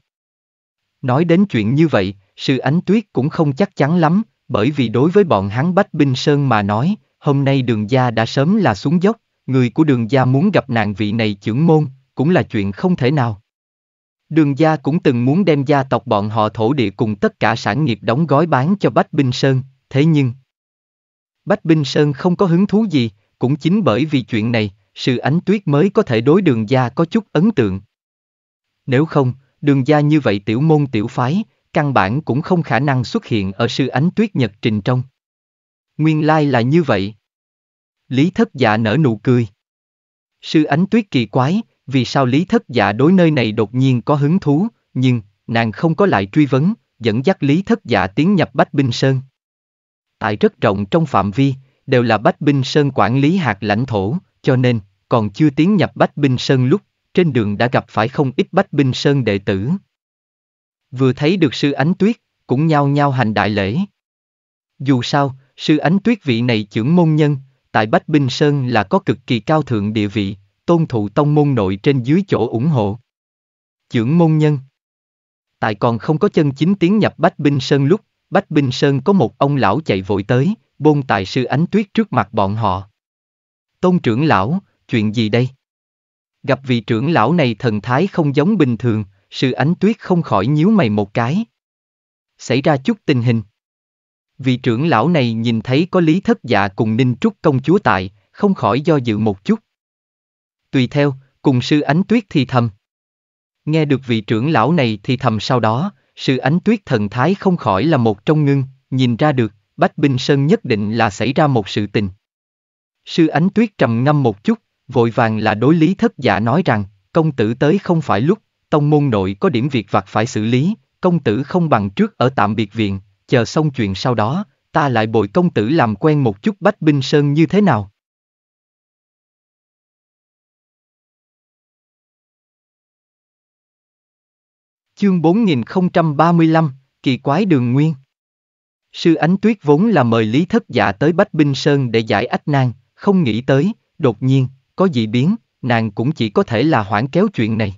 Speaker 1: Nói đến chuyện như vậy, sư Ánh Tuyết cũng không chắc chắn lắm, bởi vì đối với bọn hắn Bách Binh Sơn mà nói, hôm nay đường gia đã sớm là xuống dốc, người của đường gia muốn gặp nạn vị này trưởng môn, cũng là chuyện không thể nào. Đường gia cũng từng muốn đem gia tộc bọn họ thổ địa cùng tất cả sản nghiệp đóng gói bán cho Bách Binh Sơn, thế nhưng... Bách Binh Sơn không có hứng thú gì, cũng chính bởi vì chuyện này, sự ánh tuyết mới có thể đối đường gia có chút ấn tượng. Nếu không, đường gia như vậy tiểu môn tiểu phái, căn bản cũng không khả năng xuất hiện ở sư ánh tuyết nhật trình trong. Nguyên lai là như vậy. Lý thất dạ nở nụ cười. Sư ánh tuyết kỳ quái, vì sao Lý Thất Dạ đối nơi này đột nhiên có hứng thú, nhưng, nàng không có lại truy vấn, dẫn dắt Lý Thất Dạ tiến nhập Bách Binh Sơn. Tại rất rộng trong phạm vi, đều là Bách Binh Sơn quản lý hạt lãnh thổ, cho nên, còn chưa tiến nhập Bách Binh Sơn lúc, trên đường đã gặp phải không ít Bách Binh Sơn đệ tử. Vừa thấy được sư ánh tuyết, cũng nhao nhao hành đại lễ. Dù sao, sư ánh tuyết vị này trưởng môn nhân, tại Bách Binh Sơn là có cực kỳ cao thượng địa vị, tôn thụ tông môn nội trên dưới chỗ ủng hộ. Chưởng môn nhân Tại còn không có chân chính tiến nhập Bách Binh Sơn lúc, Bách Binh Sơn có một ông lão chạy vội tới, bôn tài sư ánh tuyết trước mặt bọn họ. Tôn trưởng lão, chuyện gì đây? Gặp vị trưởng lão này thần thái không giống bình thường, sư ánh tuyết không khỏi nhíu mày một cái. Xảy ra chút tình hình. Vị trưởng lão này nhìn thấy có lý thất dạ cùng ninh trúc công chúa tại, không khỏi do dự một chút tùy theo, cùng sư ánh tuyết thì thầm. Nghe được vị trưởng lão này thì thầm sau đó, sư ánh tuyết thần thái không khỏi là một trong ngưng, nhìn ra được, Bách Binh Sơn nhất định là xảy ra một sự tình. Sư ánh tuyết trầm ngâm một chút, vội vàng là đối lý thất giả nói rằng, công tử tới không phải lúc, tông môn nội có điểm việc vặt phải xử lý, công tử không bằng trước ở tạm biệt viện, chờ xong chuyện sau đó, ta lại bồi công tử làm quen một chút Bách Binh Sơn như thế nào. Chương 4035, Kỳ quái đường nguyên Sư Ánh Tuyết vốn là mời Lý Thất Dạ tới Bách Binh Sơn để giải ách nàng, không nghĩ tới, đột nhiên, có gì biến, nàng cũng chỉ có thể là hoãn kéo chuyện này.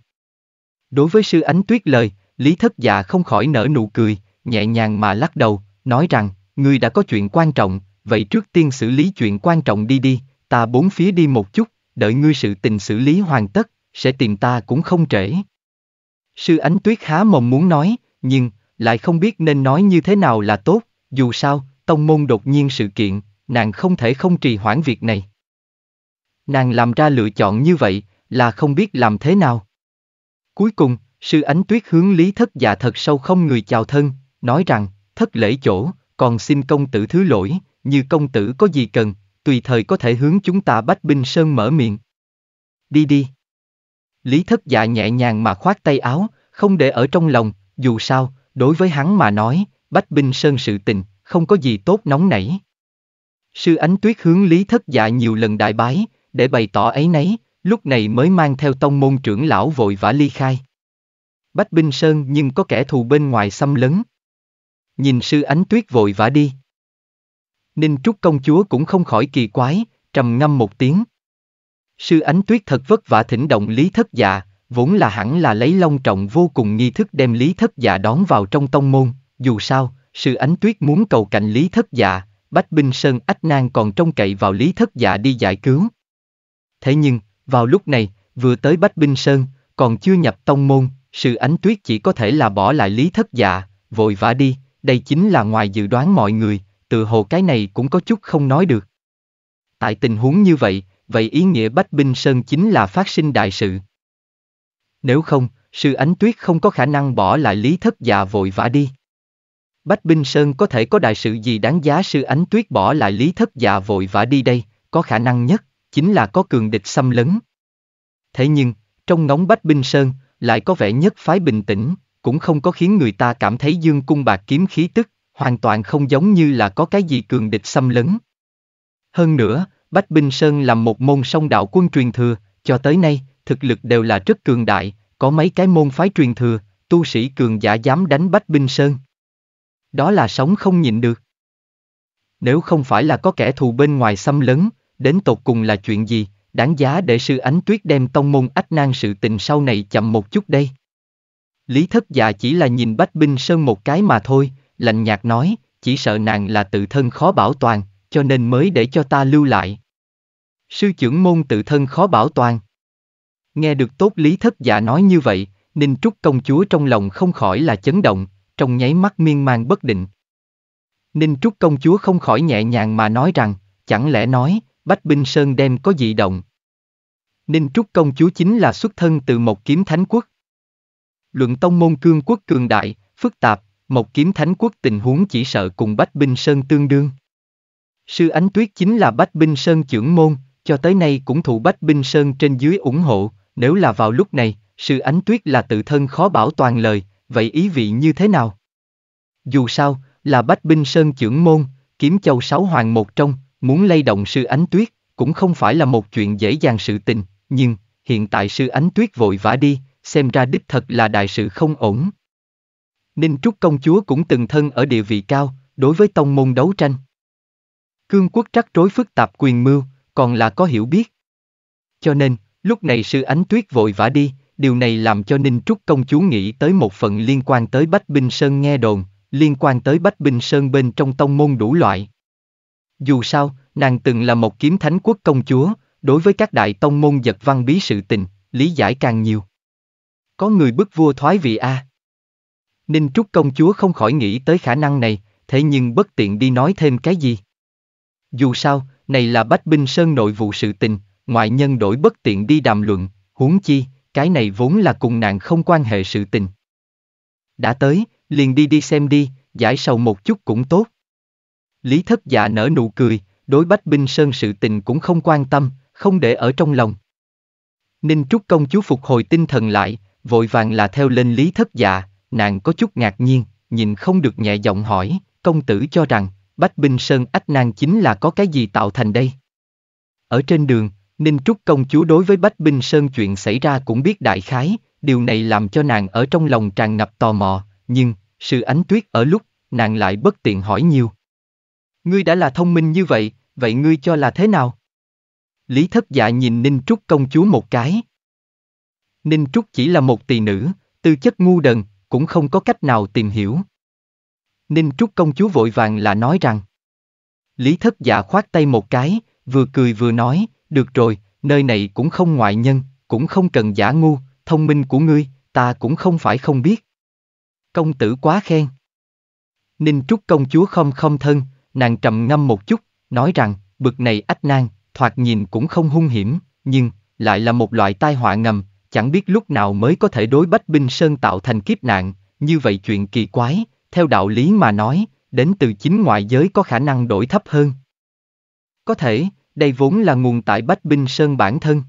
Speaker 1: Đối với Sư Ánh Tuyết lời, Lý Thất Dạ không khỏi nở nụ cười, nhẹ nhàng mà lắc đầu, nói rằng, ngươi đã có chuyện quan trọng, vậy trước tiên xử lý chuyện quan trọng đi đi, ta bốn phía đi một chút, đợi ngươi sự tình xử lý hoàn tất, sẽ tìm ta cũng không trễ. Sư Ánh Tuyết há mồm muốn nói, nhưng, lại không biết nên nói như thế nào là tốt, dù sao, tông môn đột nhiên sự kiện, nàng không thể không trì hoãn việc này. Nàng làm ra lựa chọn như vậy, là không biết làm thế nào. Cuối cùng, sư Ánh Tuyết hướng Lý Thất Dạ thật sâu không người chào thân, nói rằng, thất lễ chỗ, còn xin công tử thứ lỗi, như công tử có gì cần, tùy thời có thể hướng chúng ta Bách Binh Sơn mở miệng. Đi đi. Lý thất dạ nhẹ nhàng mà khoát tay áo, không để ở trong lòng, dù sao, đối với hắn mà nói, Bách Binh Sơn sự tình, không có gì tốt nóng nảy. Sư Ánh Tuyết hướng Lý Thất Dạ nhiều lần đại bái, để bày tỏ ấy nấy, lúc này mới mang theo tông môn trưởng lão vội vã ly khai. Bách Binh Sơn nhưng có kẻ thù bên ngoài xâm lấn. Nhìn Sư Ánh Tuyết vội vã đi. Ninh Trúc công chúa cũng không khỏi kỳ quái, trầm ngâm một tiếng. Sư Ánh Tuyết thật vất vả thỉnh động Lý Thất Dạ, vốn là hẳn là lấy long trọng vô cùng nghi thức đem Lý Thất Dạ đón vào trong tông môn, dù sao, Sư Ánh Tuyết muốn cầu cạnh Lý Thất Dạ, Bách Binh Sơn Ách Nang còn trông cậy vào Lý Thất Dạ đi giải cứu. Thế nhưng, vào lúc này, vừa tới Bách Binh Sơn, còn chưa nhập tông môn, Sư Ánh Tuyết chỉ có thể là bỏ lại Lý Thất Dạ, vội vã đi, đây chính là ngoài dự đoán mọi người, tự hồ cái này cũng có chút không nói được. Tại tình huống như vậy, vậy ý nghĩa Bách Binh Sơn chính là phát sinh đại sự. Nếu không, sư ánh tuyết không có khả năng bỏ lại lý thất già vội vã đi. Bách Binh Sơn có thể có đại sự gì đáng giá sư ánh tuyết bỏ lại lý thất già vội vã đi đây, có khả năng nhất, chính là có cường địch xâm lấn. Thế nhưng, trong ngóng Bách Binh Sơn, lại có vẻ nhất phái bình tĩnh, cũng không có khiến người ta cảm thấy dương cung bạc kiếm khí tức, hoàn toàn không giống như là có cái gì cường địch xâm lấn. Hơn nữa, Bách Binh Sơn làm một môn sông đạo quân truyền thừa, cho tới nay, thực lực đều là rất cường đại, có mấy cái môn phái truyền thừa, tu sĩ cường giả dám đánh Bách Binh Sơn. Đó là sống không nhịn được. Nếu không phải là có kẻ thù bên ngoài xâm lấn, đến tột cùng là chuyện gì, đáng giá để sư ánh tuyết đem tông môn ách nan sự tình sau này chậm một chút đây. Lý thất dạ chỉ là nhìn Bách Binh Sơn một cái mà thôi, lạnh nhạt nói, chỉ sợ nàng là tự thân khó bảo toàn, cho nên mới để cho ta lưu lại. Sư trưởng môn tự thân khó bảo toàn. Nghe được tốt lý thất giả nói như vậy, Ninh Trúc công chúa trong lòng không khỏi là chấn động, trong nháy mắt miên man bất định. Ninh Trúc công chúa không khỏi nhẹ nhàng mà nói rằng, chẳng lẽ nói, Bách Binh Sơn đem có dị động. Ninh Trúc công chúa chính là xuất thân từ một kiếm thánh quốc. Luận tông môn cương quốc cường đại, phức tạp, một kiếm thánh quốc tình huống chỉ sợ cùng Bách Binh Sơn tương đương. Sư Ánh Tuyết chính là Bách Binh Sơn trưởng môn, cho tới nay cũng thụ Bách Binh Sơn trên dưới ủng hộ, nếu là vào lúc này, sự ánh tuyết là tự thân khó bảo toàn lời, vậy ý vị như thế nào? Dù sao, là Bách Binh Sơn trưởng môn, kiếm châu sáu hoàng một trong, muốn lay động sư ánh tuyết, cũng không phải là một chuyện dễ dàng sự tình, nhưng, hiện tại sư ánh tuyết vội vã đi, xem ra đích thật là đại sự không ổn. Ninh Trúc công chúa cũng từng thân ở địa vị cao, đối với tông môn đấu tranh. Cương quốc trắc rối phức tạp quyền mưu, còn là có hiểu biết. Cho nên, lúc này sư ánh tuyết vội vã đi, điều này làm cho Ninh Trúc công chúa nghĩ tới một phần liên quan tới Bách Binh Sơn nghe đồn, liên quan tới Bách Binh Sơn bên trong tông môn đủ loại. Dù sao, nàng từng là một kiếm thánh quốc công chúa, đối với các đại tông môn giật văn bí sự tình, lý giải càng nhiều. Có người bức vua thoái vị a. Ninh Trúc công chúa không khỏi nghĩ tới khả năng này, thế nhưng bất tiện đi nói thêm cái gì. Dù sao, này là Bách Binh Sơn nội vụ sự tình, ngoại nhân đổi bất tiện đi đàm luận, huống chi, cái này vốn là cùng nàng không quan hệ sự tình. Đã tới, liền đi đi xem đi, giải sầu một chút cũng tốt. Lý thất dạ nở nụ cười, đối Bách Binh Sơn sự tình cũng không quan tâm, không để ở trong lòng. Ninh Trúc công chúa phục hồi tinh thần lại, vội vàng là theo lên Lý thất dạ, nàng có chút ngạc nhiên, nhìn không được nhẹ giọng hỏi, công tử cho rằng, Bách Binh Sơn Ách nang chính là có cái gì tạo thành đây? Ở trên đường, Ninh Trúc công chúa đối với Bách Binh Sơn chuyện xảy ra cũng biết đại khái, điều này làm cho nàng ở trong lòng tràn ngập tò mò, nhưng, sự ánh tuyết ở lúc, nàng lại bất tiện hỏi nhiều. Ngươi đã là thông minh như vậy, vậy ngươi cho là thế nào? Lý thất dạ nhìn Ninh Trúc công chúa một cái. Ninh Trúc chỉ là một tỳ nữ, tư chất ngu đần, cũng không có cách nào tìm hiểu. Ninh Trúc công chúa vội vàng là nói rằng. Lý thất giả dạ khoát tay một cái, vừa cười vừa nói, được rồi, nơi này cũng không ngoại nhân, cũng không cần giả ngu, thông minh của ngươi, ta cũng không phải không biết. Công tử quá khen. Ninh Trúc công chúa không không thân, nàng trầm ngâm một chút, nói rằng, bực này ách nan, thoạt nhìn cũng không hung hiểm, nhưng, lại là một loại tai họa ngầm, chẳng biết lúc nào mới có thể đối Bách Binh Sơn tạo thành kiếp nạn, như vậy chuyện kỳ quái, theo đạo lý mà nói, đến từ chính ngoại giới có khả năng đổi thấp hơn. Có thể, đây vốn là nguồn tại Bách Binh Sơn bản thân.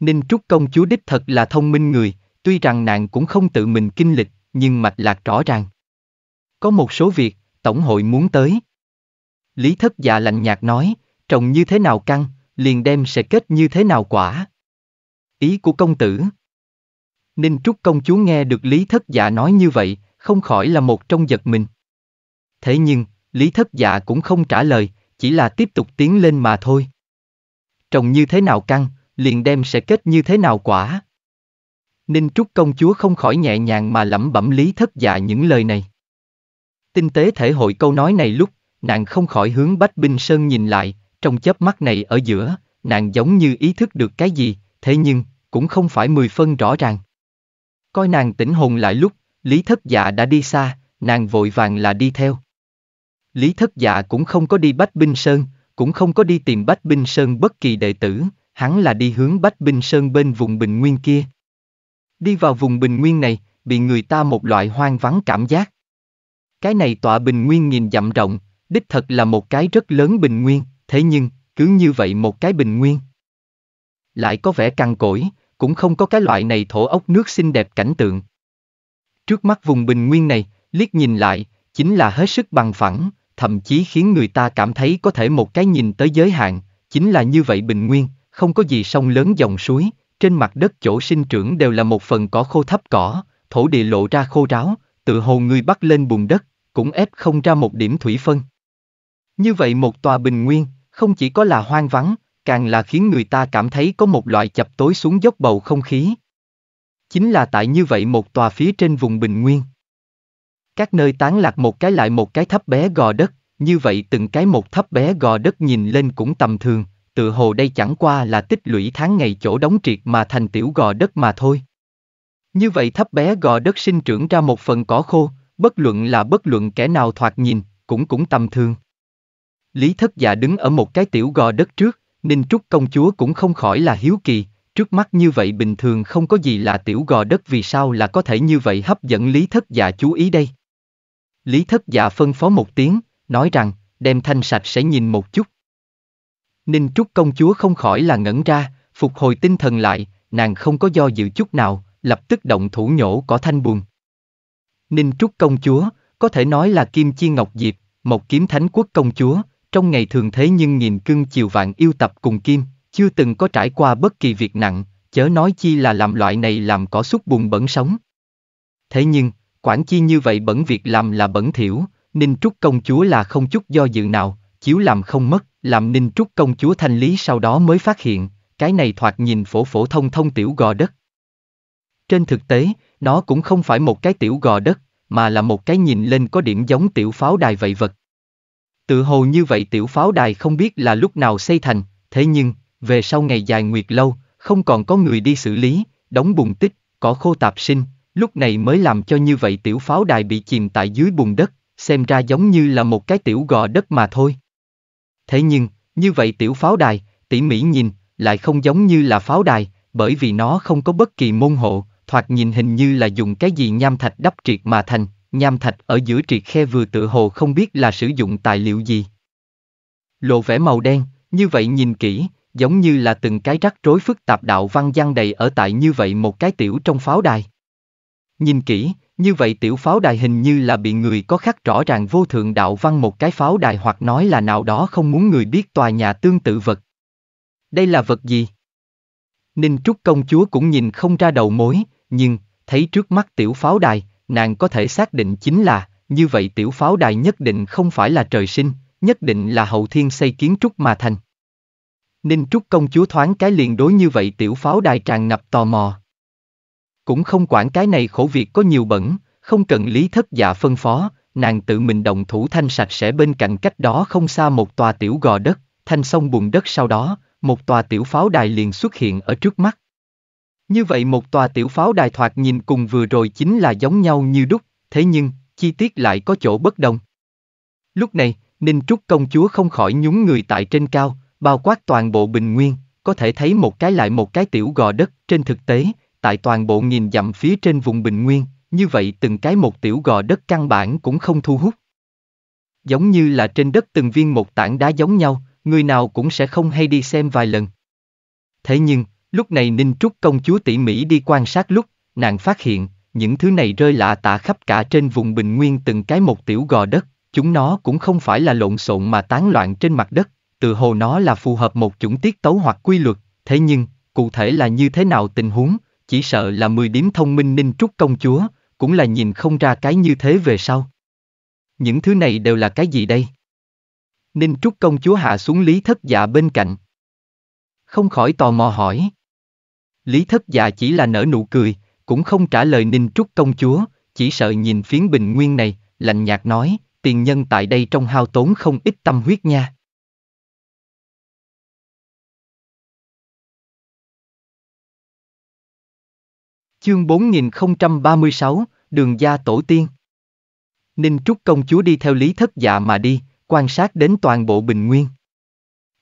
Speaker 1: Ninh Trúc Công Chúa Đích thật là thông minh người, tuy rằng nàng cũng không tự mình kinh lịch, nhưng mạch lạc rõ ràng. Có một số việc, Tổng hội muốn tới. Lý Thất Dạ lạnh nhạt nói, trồng như thế nào căng, liền đem sẽ kết như thế nào quả. Ý của công tử. Ninh Trúc Công Chúa nghe được Lý Thất Dạ nói như vậy, không khỏi là một trong giật mình. Thế nhưng, Lý Thất Dạ cũng không trả lời, chỉ là tiếp tục tiến lên mà thôi. Trồng như thế nào căng, liền đem sẽ kết như thế nào quả. Ninh Trúc công chúa không khỏi nhẹ nhàng mà lẩm bẩm Lý Thất Dạ những lời này. Tinh tế thể hội câu nói này lúc, nàng không khỏi hướng Bách Binh Sơn nhìn lại, trong chớp mắt này ở giữa, nàng giống như ý thức được cái gì, thế nhưng, cũng không phải mười phân rõ ràng. Coi nàng tỉnh hồn lại lúc, Lý thất dạ đã đi xa, nàng vội vàng là đi theo. Lý thất dạ cũng không có đi Bách Binh Sơn, cũng không có đi tìm Bách Binh Sơn bất kỳ đệ tử, hắn là đi hướng Bách Binh Sơn bên vùng bình nguyên kia. Đi vào vùng bình nguyên này, bị người ta một loại hoang vắng cảm giác. Cái này tọa bình nguyên nhìn dặm rộng, đích thật là một cái rất lớn bình nguyên, thế nhưng, cứ như vậy một cái bình nguyên. Lại có vẻ căng cỗi, cũng không có cái loại này thổ ốc nước xinh đẹp cảnh tượng. Trước mắt vùng bình nguyên này, liếc nhìn lại, chính là hết sức bằng phẳng, thậm chí khiến người ta cảm thấy có thể một cái nhìn tới giới hạn, chính là như vậy bình nguyên, không có gì sông lớn dòng suối, trên mặt đất chỗ sinh trưởng đều là một phần cỏ khô thấp cỏ, thổ địa lộ ra khô ráo, tự hồ người bắt lên bùn đất, cũng ép không ra một điểm thủy phân. Như vậy một tòa bình nguyên, không chỉ có là hoang vắng, càng là khiến người ta cảm thấy có một loại chập tối xuống dốc bầu không khí, chính là tại như vậy một tòa phía trên vùng bình nguyên. Các nơi tán lạc một cái lại một cái thấp bé gò đất, như vậy từng cái một thấp bé gò đất nhìn lên cũng tầm thường, tự hồ đây chẳng qua là tích lũy tháng ngày chỗ đóng triệt mà thành tiểu gò đất mà thôi. Như vậy thấp bé gò đất sinh trưởng ra một phần cỏ khô, bất luận là bất luận kẻ nào thoạt nhìn, cũng cũng tầm thường. Lý thất dạ đứng ở một cái tiểu gò đất trước, Ninh Trúc công chúa cũng không khỏi là hiếu kỳ, trước mắt như vậy bình thường không có gì là tiểu gò đất vì sao là có thể như vậy hấp dẫn Lý Thất Dạ chú ý đây. Lý Thất Dạ phân phó một tiếng, nói rằng, đem thanh sạch sẽ nhìn một chút. Ninh Trúc công chúa không khỏi là ngẩn ra, phục hồi tinh thần lại, nàng không có do dự chút nào, lập tức động thủ nhổ cỏ thanh buồn. Ninh Trúc công chúa, có thể nói là Kim Chi Ngọc Diệp, một kiếm thánh quốc công chúa, trong ngày thường thế nhưng nhìn cưng chiều vạn yêu tập cùng Kim, chưa từng có trải qua bất kỳ việc nặng, chớ nói chi là làm loại này làm có xúc bùn bẩn sống. Thế nhưng, quản chi như vậy bẩn việc làm là bẩn thiểu, Ninh Trúc công chúa là không chút do dự nào, chiếu làm không mất, làm Ninh Trúc công chúa thanh lý sau đó mới phát hiện, cái này thoạt nhìn phổ phổ thông thông tiểu gò đất. Trên thực tế, nó cũng không phải một cái tiểu gò đất, mà là một cái nhìn lên có điểm giống tiểu pháo đài vậy vật. Tự hồ như vậy tiểu pháo đài không biết là lúc nào xây thành, thế nhưng, về sau ngày dài nguyệt lâu, không còn có người đi xử lý, đóng bùn tích, có khô tạp sinh, lúc này mới làm cho như vậy tiểu pháo đài bị chìm tại dưới bùn đất, xem ra giống như là một cái tiểu gò đất mà thôi. Thế nhưng, như vậy tiểu pháo đài, tỉ mỉ nhìn, lại không giống như là pháo đài, bởi vì nó không có bất kỳ môn hộ, thoạt nhìn hình như là dùng cái gì nham thạch đắp triệt mà thành, nham thạch ở giữa triệt khe vừa tự hồ không biết là sử dụng tài liệu gì. Lộ vẻ màu đen, như vậy nhìn kỹ, giống như là từng cái rắc rối phức tạp đạo văn gian đầy ở tại như vậy một cái tiểu trong pháo đài. Nhìn kỹ, như vậy tiểu pháo đài hình như là bị người có khắc rõ ràng vô thượng đạo văn một cái pháo đài hoặc nói là nào đó không muốn người biết tòa nhà tương tự vật. Đây là vật gì? Ninh Trúc công chúa cũng nhìn không ra đầu mối, nhưng, thấy trước mắt tiểu pháo đài, nàng có thể xác định chính là, như vậy tiểu pháo đài nhất định không phải là trời sinh, nhất định là hậu thiên xây kiến trúc mà thành. Ninh Trúc công chúa thoáng cái liền đối như vậy tiểu pháo đài tràn ngập tò mò. Cũng không quản cái này khổ việc có nhiều bẩn, không cần lý thất dạ phân phó, nàng tự mình động thủ thanh sạch sẽ bên cạnh cách đó không xa một tòa tiểu gò đất, thanh xong bùn đất sau đó, một tòa tiểu pháo đài liền xuất hiện ở trước mắt. Như vậy một tòa tiểu pháo đài thoạt nhìn cùng vừa rồi chính là giống nhau như đúc, thế nhưng, chi tiết lại có chỗ bất đồng. Lúc này, Ninh Trúc công chúa không khỏi nhún người tại trên cao, bao quát toàn bộ bình nguyên, có thể thấy một cái lại một cái tiểu gò đất, trên thực tế, tại toàn bộ nghìn dặm phía trên vùng bình nguyên, như vậy từng cái một tiểu gò đất căn bản cũng không thu hút. Giống như là trên đất từng viên một tảng đá giống nhau, người nào cũng sẽ không hay đi xem vài lần. Thế nhưng, lúc này Ninh Trúc công chúa tỉ mỉ đi quan sát lúc, nàng phát hiện, những thứ này rơi lạ tạ khắp cả trên vùng bình nguyên từng cái một tiểu gò đất, chúng nó cũng không phải là lộn xộn mà tán loạn trên mặt đất, từ hồ nó là phù hợp một chủng tiết tấu hoặc quy luật, thế nhưng, cụ thể là như thế nào tình huống, chỉ sợ là 10 điểm thông minh ninh trúc công chúa, cũng là nhìn không ra cái như thế về sau. Những thứ này đều là cái gì đây? Ninh trúc công chúa hạ xuống lý thất dạ bên cạnh. Không khỏi tò mò hỏi. Lý thất dạ chỉ là nở nụ cười, cũng không trả lời ninh trúc công chúa, chỉ sợ nhìn phiến bình nguyên này, lạnh nhạt nói, tiền nhân tại đây trong hao tốn không
Speaker 2: ít tâm huyết nha. Chương 4036,
Speaker 1: Đường Gia Tổ Tiên Ninh Trúc Công Chúa đi theo lý thất dạ mà đi, quan sát đến toàn bộ bình nguyên.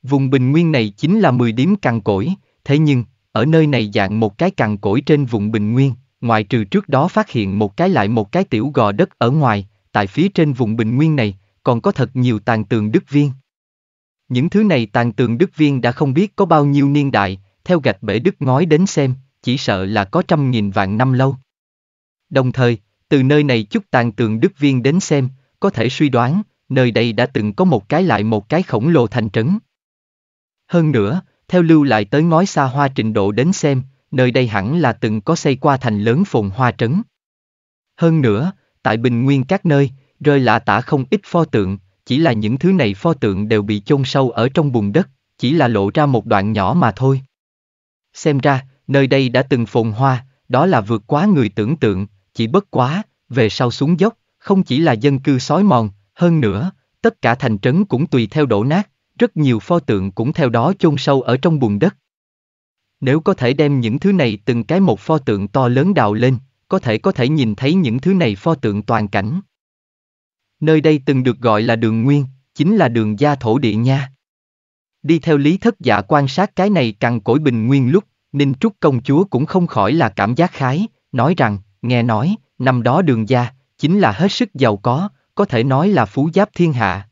Speaker 1: Vùng bình nguyên này chính là 10 điểm cằn cỗi, thế nhưng, ở nơi này dạng một cái cằn cỗi trên vùng bình nguyên, ngoại trừ trước đó phát hiện một cái lại một cái tiểu gò đất ở ngoài, tại phía trên vùng bình nguyên này, còn có thật nhiều tàn tường đức viên. Những thứ này tàn tường đức viên đã không biết có bao nhiêu niên đại, theo gạch bể đức ngói đến xem, chỉ sợ là có trăm nghìn vạn năm lâu. Đồng thời, từ nơi này chút tàn tượng đức viên đến xem, có thể suy đoán, nơi đây đã từng có một cái lại một cái khổng lồ thành trấn. Hơn nữa, theo lưu lại tới ngói xa hoa trình độ đến xem, nơi đây hẳn là từng có xây qua thành lớn phồn hoa trấn. Hơn nữa, tại bình nguyên các nơi, rơi lạ tả không ít pho tượng, chỉ là những thứ này pho tượng đều bị chôn sâu ở trong bùn đất, chỉ là lộ ra một đoạn nhỏ mà thôi. Xem ra, nơi đây đã từng phồn hoa, đó là vượt quá người tưởng tượng, chỉ bất quá, về sau xuống dốc, không chỉ là dân cư sói mòn, hơn nữa, tất cả thành trấn cũng tùy theo đổ nát, rất nhiều pho tượng cũng theo đó chôn sâu ở trong bùn đất. Nếu có thể đem những thứ này từng cái một pho tượng to lớn đào lên, có thể có thể nhìn thấy những thứ này pho tượng toàn cảnh. Nơi đây từng được gọi là đường nguyên, chính là đường gia thổ địa nha. Đi theo lý thất giả quan sát cái này cằn cỗi bình nguyên lúc Ninh Trúc công chúa cũng không khỏi là cảm giác khái, nói rằng, nghe nói, năm đó đường gia, chính là hết sức giàu có, có thể nói là phú giáp thiên hạ.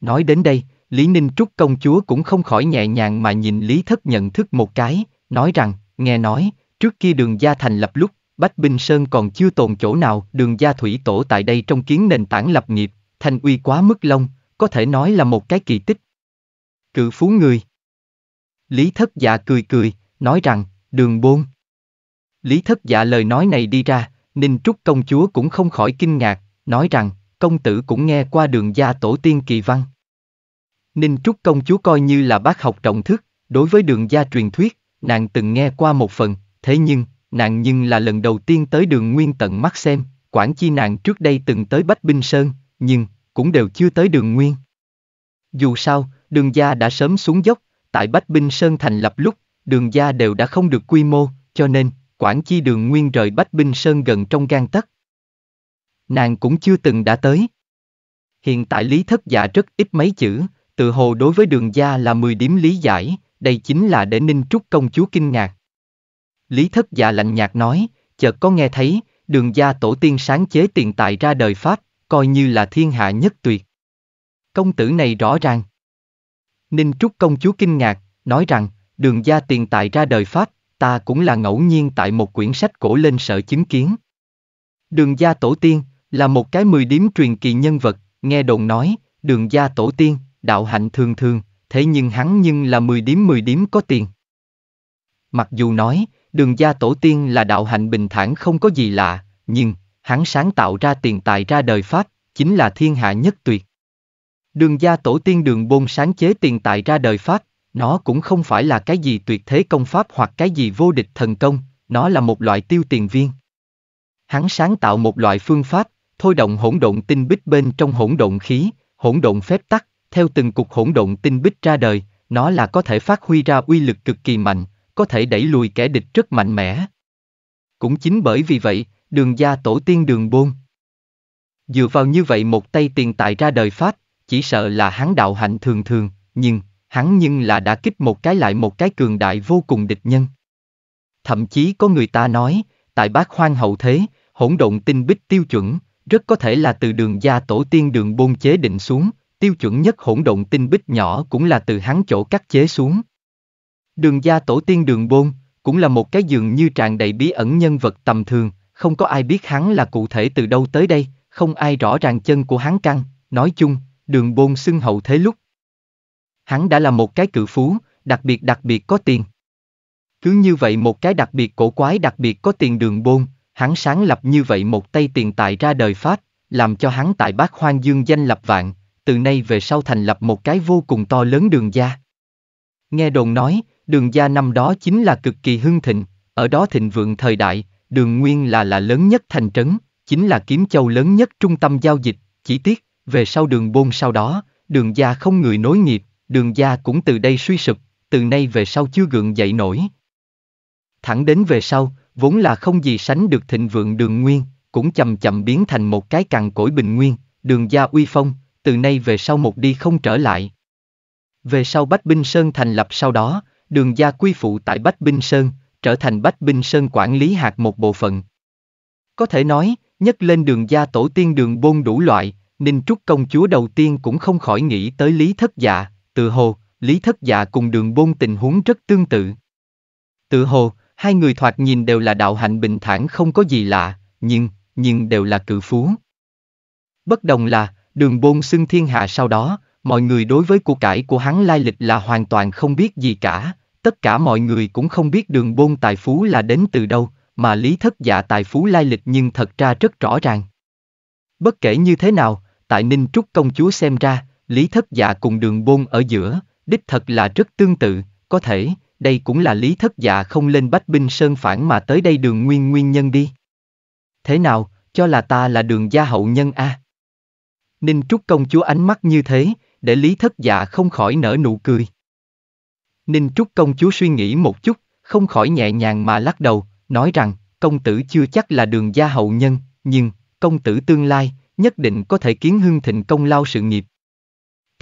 Speaker 1: Nói đến đây, Lý Ninh Trúc công chúa cũng không khỏi nhẹ nhàng mà nhìn Lý Thất nhận thức một cái, nói rằng, nghe nói, trước kia đường gia thành lập lúc, Bách Binh Sơn còn chưa tồn chỗ nào, đường gia thủy tổ tại đây trong kiến nền tảng lập nghiệp, thành uy quá mức lông, có thể nói là một cái kỳ tích. Cự phú người. Lý Thất dạ cười cười, nói rằng, đường buôn. Lý thất dạ lời nói này đi ra, Ninh Trúc công chúa cũng không khỏi kinh ngạc, nói rằng, công tử cũng nghe qua đường gia tổ tiên kỳ văn. Ninh Trúc công chúa coi như là bác học trọng thức, đối với đường gia truyền thuyết, nàng từng nghe qua một phần, thế nhưng, nàng nhưng là lần đầu tiên tới đường nguyên tận mắt xem, quản chi nàng trước đây từng tới Bách Binh Sơn, nhưng, cũng đều chưa tới đường nguyên. Dù sao, đường gia đã sớm xuống dốc, tại Bách Binh Sơn thành lập lúc, đường gia đều đã không được quy mô, cho nên, quản chi đường nguyên rời Bách Binh Sơn gần trong gan tất Nàng cũng chưa từng đã tới. Hiện tại lý thất dạ rất ít mấy chữ, tự hồ đối với đường gia là 10 điểm lý giải, đây chính là để Ninh Trúc công chúa kinh ngạc. Lý thất dạ lạnh nhạt nói, chợt có nghe thấy, đường gia tổ tiên sáng chế tiền tài ra đời Pháp, coi như là thiên hạ nhất tuyệt. Công tử này rõ ràng. Ninh Trúc công chúa kinh ngạc, nói rằng, đường gia tiền tài ra đời Pháp, ta cũng là ngẫu nhiên tại một quyển sách cổ lên sợ chứng kiến. Đường gia tổ tiên, là một cái mười điếm truyền kỳ nhân vật, nghe đồn nói, đường gia tổ tiên, đạo hạnh thường thường, thế nhưng hắn nhưng là mười điếm mười điếm có tiền. Mặc dù nói, đường gia tổ tiên là đạo hạnh bình thản không có gì lạ, nhưng, hắn sáng tạo ra tiền tài ra đời Pháp, chính là thiên hạ nhất tuyệt. Đường gia tổ tiên đường bôn sáng chế tiền tài ra đời Pháp, nó cũng không phải là cái gì tuyệt thế công pháp hoặc cái gì vô địch thần công, nó là một loại tiêu tiền viên. Hắn sáng tạo một loại phương pháp, thôi động hỗn độn tinh bích bên trong hỗn độn khí, hỗn độn phép tắc, theo từng cục hỗn độn tinh bích ra đời, nó là có thể phát huy ra uy lực cực kỳ mạnh, có thể đẩy lùi kẻ địch rất mạnh mẽ. Cũng chính bởi vì vậy, đường gia tổ tiên đường bôn. Dựa vào như vậy một tay tiền tại ra đời Pháp, chỉ sợ là hắn đạo hạnh thường thường, nhưng hắn nhưng là đã kích một cái lại một cái cường đại vô cùng địch nhân. Thậm chí có người ta nói, tại bác hoang hậu thế, hỗn độn tinh bích tiêu chuẩn, rất có thể là từ đường gia tổ tiên đường bôn chế định xuống, tiêu chuẩn nhất hỗn độn tinh bích nhỏ cũng là từ hắn chỗ cắt chế xuống. Đường gia tổ tiên đường bôn, cũng là một cái giường như tràn đầy bí ẩn nhân vật tầm thường, không có ai biết hắn là cụ thể từ đâu tới đây, không ai rõ ràng chân của hắn căng, nói chung, đường bôn xưng hậu thế lúc, Hắn đã là một cái cự phú, đặc biệt đặc biệt có tiền. Cứ như vậy một cái đặc biệt cổ quái đặc biệt có tiền đường bôn, hắn sáng lập như vậy một tay tiền tài ra đời Pháp, làm cho hắn tại bác hoang dương danh lập vạn, từ nay về sau thành lập một cái vô cùng to lớn đường gia. Nghe đồn nói, đường gia năm đó chính là cực kỳ hưng thịnh, ở đó thịnh vượng thời đại, đường nguyên là là lớn nhất thành trấn, chính là kiếm châu lớn nhất trung tâm giao dịch, chỉ tiếc, về sau đường bôn sau đó, đường gia không người nối nghiệp, đường gia cũng từ đây suy sụp, từ nay về sau chưa gượng dậy nổi. Thẳng đến về sau, vốn là không gì sánh được thịnh vượng đường nguyên, cũng chậm chậm biến thành một cái cằn cỗi bình nguyên, đường gia uy phong, từ nay về sau một đi không trở lại. Về sau Bách Binh Sơn thành lập sau đó, đường gia quy phụ tại Bách Binh Sơn, trở thành Bách Binh Sơn quản lý hạt một bộ phận. Có thể nói, nhắc lên đường gia tổ tiên đường bôn đủ loại, Ninh Trúc công chúa đầu tiên cũng không khỏi nghĩ tới Lý Thất Dạ, tự hồ, Lý Thất Dạ cùng đường bôn tình huống rất tương tự. Tự hồ, hai người thoạt nhìn đều là đạo hạnh bình thản không có gì lạ, nhưng, nhưng đều là cự phú. Bất đồng là, đường bôn xưng thiên hạ sau đó, mọi người đối với cuộc cải của hắn lai lịch là hoàn toàn không biết gì cả, tất cả mọi người cũng không biết đường bôn tài phú là đến từ đâu, mà lý thất dạ tài phú lai lịch nhưng thật ra rất rõ ràng. Bất kể như thế nào, tại Ninh Trúc công chúa xem ra, lý thất dạ cùng đường bôn ở giữa, đích thật là rất tương tự, có thể, đây cũng là lý thất dạ không lên bách binh sơn phản mà tới đây đường nguyên nguyên nhân đi. Thế nào, cho là ta là đường gia hậu nhân a à? Ninh Trúc công chúa ánh mắt như thế, để lý thất dạ không khỏi nở nụ cười. Ninh Trúc công chúa suy nghĩ một chút, không khỏi nhẹ nhàng mà lắc đầu, nói rằng, công tử chưa chắc là đường gia hậu nhân, nhưng, công tử tương lai, nhất định có thể kiến hưng thịnh công lao sự nghiệp,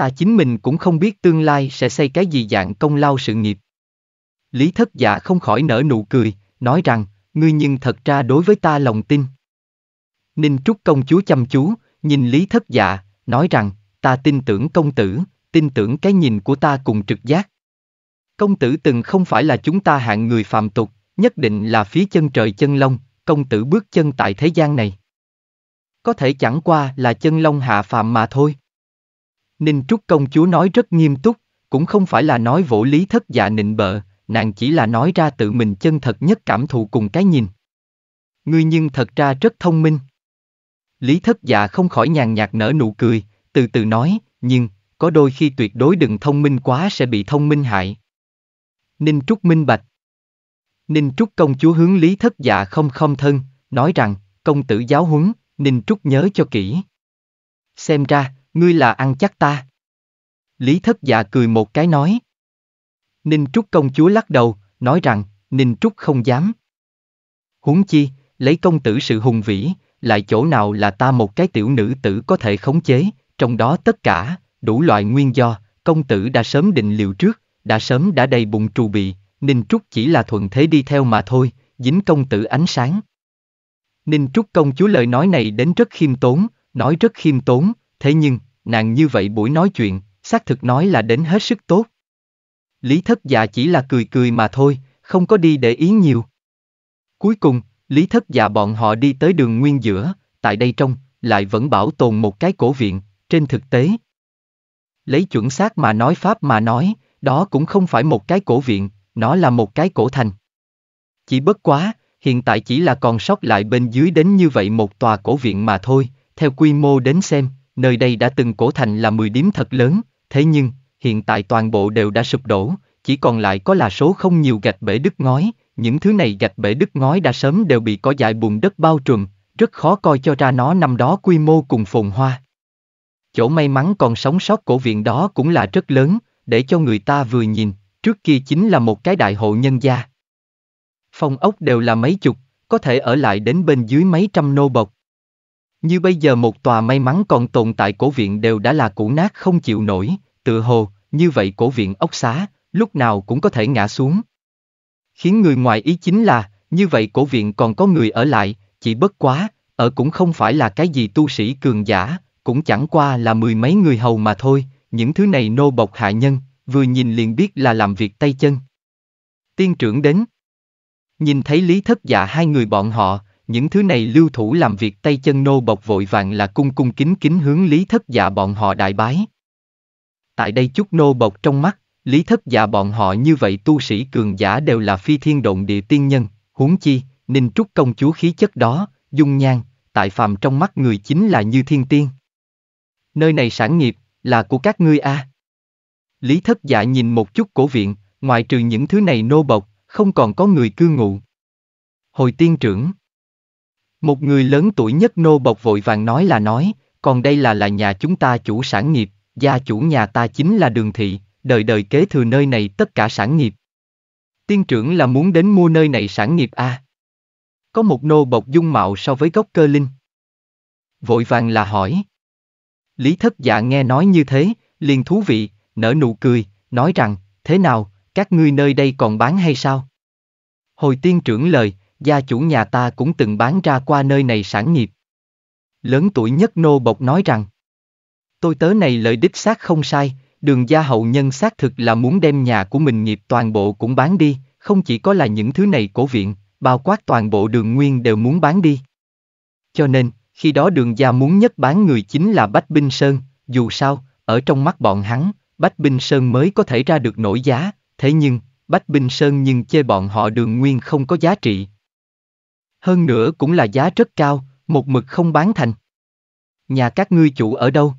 Speaker 1: ta chính mình cũng không biết tương lai sẽ xây cái gì dạng công lao sự nghiệp. Lý thất dạ không khỏi nở nụ cười, nói rằng, ngươi nhưng thật ra đối với ta lòng tin. Ninh Trúc công chúa chăm chú, nhìn Lý thất dạ, nói rằng, ta tin tưởng công tử, tin tưởng cái nhìn của ta cùng trực giác. Công tử từng không phải là chúng ta hạng người phạm tục, nhất định là phía chân trời chân lông, công tử bước chân tại thế gian này. Có thể chẳng qua là chân lông hạ phạm mà thôi. Ninh Trúc công chúa nói rất nghiêm túc, cũng không phải là nói vỗ lý thất dạ nịnh bợ, nàng chỉ là nói ra tự mình chân thật nhất cảm thụ cùng cái nhìn. Ngươi nhưng thật ra rất thông minh. Lý thất dạ không khỏi nhàn nhạt nở nụ cười, từ từ nói, nhưng, có đôi khi tuyệt đối đừng thông minh quá sẽ bị thông minh hại. Ninh Trúc minh bạch. Ninh Trúc công chúa hướng Lý thất dạ không không thân, nói rằng, công tử giáo huấn, Ninh Trúc nhớ cho kỹ. Xem ra, ngươi là ăn chắc ta. Lý thất dạ cười một cái nói. Ninh Trúc công chúa lắc đầu, nói rằng, Ninh Trúc không dám. Huống chi, lấy công tử sự hùng vĩ, lại chỗ nào là ta một cái tiểu nữ tử có thể khống chế, trong đó tất cả, đủ loại nguyên do, công tử đã sớm định liệu trước, đã sớm đã đầy bụng trù bị, Ninh Trúc chỉ là thuận thế đi theo mà thôi, dính công tử ánh sáng. Ninh Trúc công chúa lời nói này đến rất khiêm tốn, nói rất khiêm tốn, thế nhưng, nàng như vậy buổi nói chuyện, xác thực nói là đến hết sức tốt. Lý thất dạ chỉ là cười cười mà thôi, không có đi để ý nhiều. Cuối cùng, Lý thất dạ bọn họ đi tới đường nguyên giữa, tại đây trong, lại vẫn bảo tồn một cái cổ viện, trên thực tế. Lấy chuẩn xác mà nói Pháp mà nói, đó cũng không phải một cái cổ viện, nó là một cái cổ thành. Chỉ bất quá, hiện tại chỉ là còn sót lại bên dưới đến như vậy một tòa cổ viện mà thôi, theo quy mô đến xem, nơi đây đã từng cổ thành là 10 điếm thật lớn, thế nhưng, hiện tại toàn bộ đều đã sụp đổ, chỉ còn lại có là số không nhiều gạch bể đứt ngói, những thứ này gạch bể đứt ngói đã sớm đều bị có dại bùn đất bao trùm, rất khó coi cho ra nó năm đó quy mô cùng phồn hoa. Chỗ may mắn còn sống sót cổ viện đó cũng là rất lớn, để cho người ta vừa nhìn, trước kia chính là một cái đại hộ nhân gia. Phòng ốc đều là mấy chục, có thể ở lại đến bên dưới mấy trăm nô bộc, như bây giờ một tòa may mắn còn tồn tại cổ viện đều đã là cũ nát không chịu nổi, tựa hồ, như vậy cổ viện ốc xá, lúc nào cũng có thể ngã xuống. Khiến người ngoài ý chính là, như vậy cổ viện còn có người ở lại, chỉ bất quá, ở cũng không phải là cái gì tu sĩ cường giả, cũng chẳng qua là mười mấy người hầu mà thôi, những thứ này nô bộc hạ nhân, vừa nhìn liền biết là làm việc tay chân. Tiên trưởng đến. Nhìn thấy Lý Thất Dạ hai người bọn họ, những thứ này lưu thủ làm việc tay chân nô bộc vội vàng là cung cung kính kính hướng lý thất dạ bọn họ đại bái. Tại đây chút nô bộc trong mắt, lý thất dạ bọn họ như vậy tu sĩ cường giả đều là phi thiên động địa tiên nhân, huống chi, ninh trúc công chúa khí chất đó, dung nhan, tại phàm trong mắt người chính là như thiên tiên. Nơi này sản nghiệp, là của các ngươi a. À. Lý thất dạ nhìn một chút cổ viện, ngoài trừ những thứ này nô bộc, không còn có người cư ngụ. Hồi tiên trưởng một người lớn tuổi nhất nô bộc vội vàng nói là nói, còn đây là là nhà chúng ta chủ sản nghiệp, gia chủ nhà ta chính là đường thị, đời đời kế thừa nơi này tất cả sản nghiệp. Tiên trưởng là muốn đến mua nơi này sản nghiệp À? Có một nô bộc dung mạo so với gốc cơ linh. Vội vàng là hỏi. Lý thất dạ nghe nói như thế, liền thú vị, nở nụ cười, nói rằng, thế nào, các ngươi nơi đây còn bán hay sao? Hồi tiên trưởng lời, gia chủ nhà ta cũng từng bán ra qua nơi này sản nghiệp. Lớn tuổi nhất nô bộc nói rằng, tôi tớ này lợi đích xác không sai, đường gia hậu nhân xác thực là muốn đem nhà của mình nghiệp toàn bộ cũng bán đi, không chỉ có là những thứ này cổ viện, bao quát toàn bộ đường nguyên đều muốn bán đi. Cho nên, khi đó đường gia muốn nhất bán người chính là Bách Binh Sơn, dù sao, ở trong mắt bọn hắn, Bách Binh Sơn mới có thể ra được nổi giá, thế nhưng, Bách Binh Sơn nhưng chê bọn họ đường nguyên không có giá trị, hơn nữa cũng là giá rất cao, một mực không bán thành. Nhà các ngươi chủ ở đâu?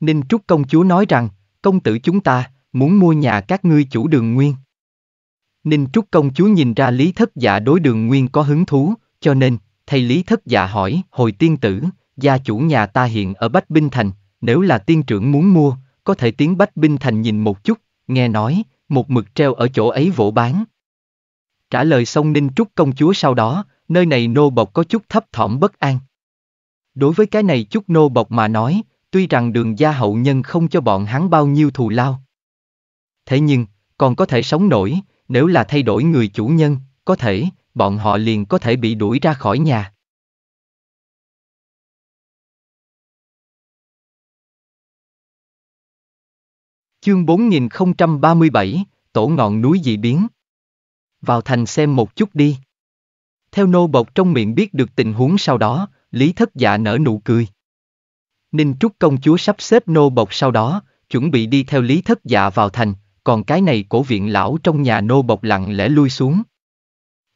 Speaker 1: Ninh Trúc công chúa nói rằng, công tử chúng ta, muốn mua nhà các ngươi chủ đường nguyên. Ninh Trúc công chúa nhìn ra Lý Thất Dạ đối đường nguyên có hứng thú, cho nên, thầy Lý Thất Dạ hỏi, hồi tiên tử, gia chủ nhà ta hiện ở Bách Binh Thành, nếu là tiên trưởng muốn mua, có thể tiến Bách Binh Thành nhìn một chút, nghe nói, một mực treo ở chỗ ấy vỗ bán. Trả lời xong Ninh Trúc công chúa sau đó, nơi này nô bộc có chút thấp thỏm bất an. Đối với cái này chút nô bộc mà nói, tuy rằng đường gia hậu nhân không cho bọn hắn bao nhiêu thù lao. Thế nhưng, còn có thể sống nổi, nếu là thay đổi người chủ nhân, có thể, bọn họ liền có thể bị đuổi ra khỏi nhà. Chương 4037, Tổ ngọn núi dị biến. Vào thành xem một chút đi. Theo nô bộc trong miệng biết được tình huống sau đó, Lý Thất Dạ nở nụ cười. Ninh Trúc công chúa sắp xếp nô bộc sau đó, chuẩn bị đi theo Lý Thất Dạ vào thành, còn cái này cổ viện lão trong nhà nô bộc lặng lẽ lui xuống.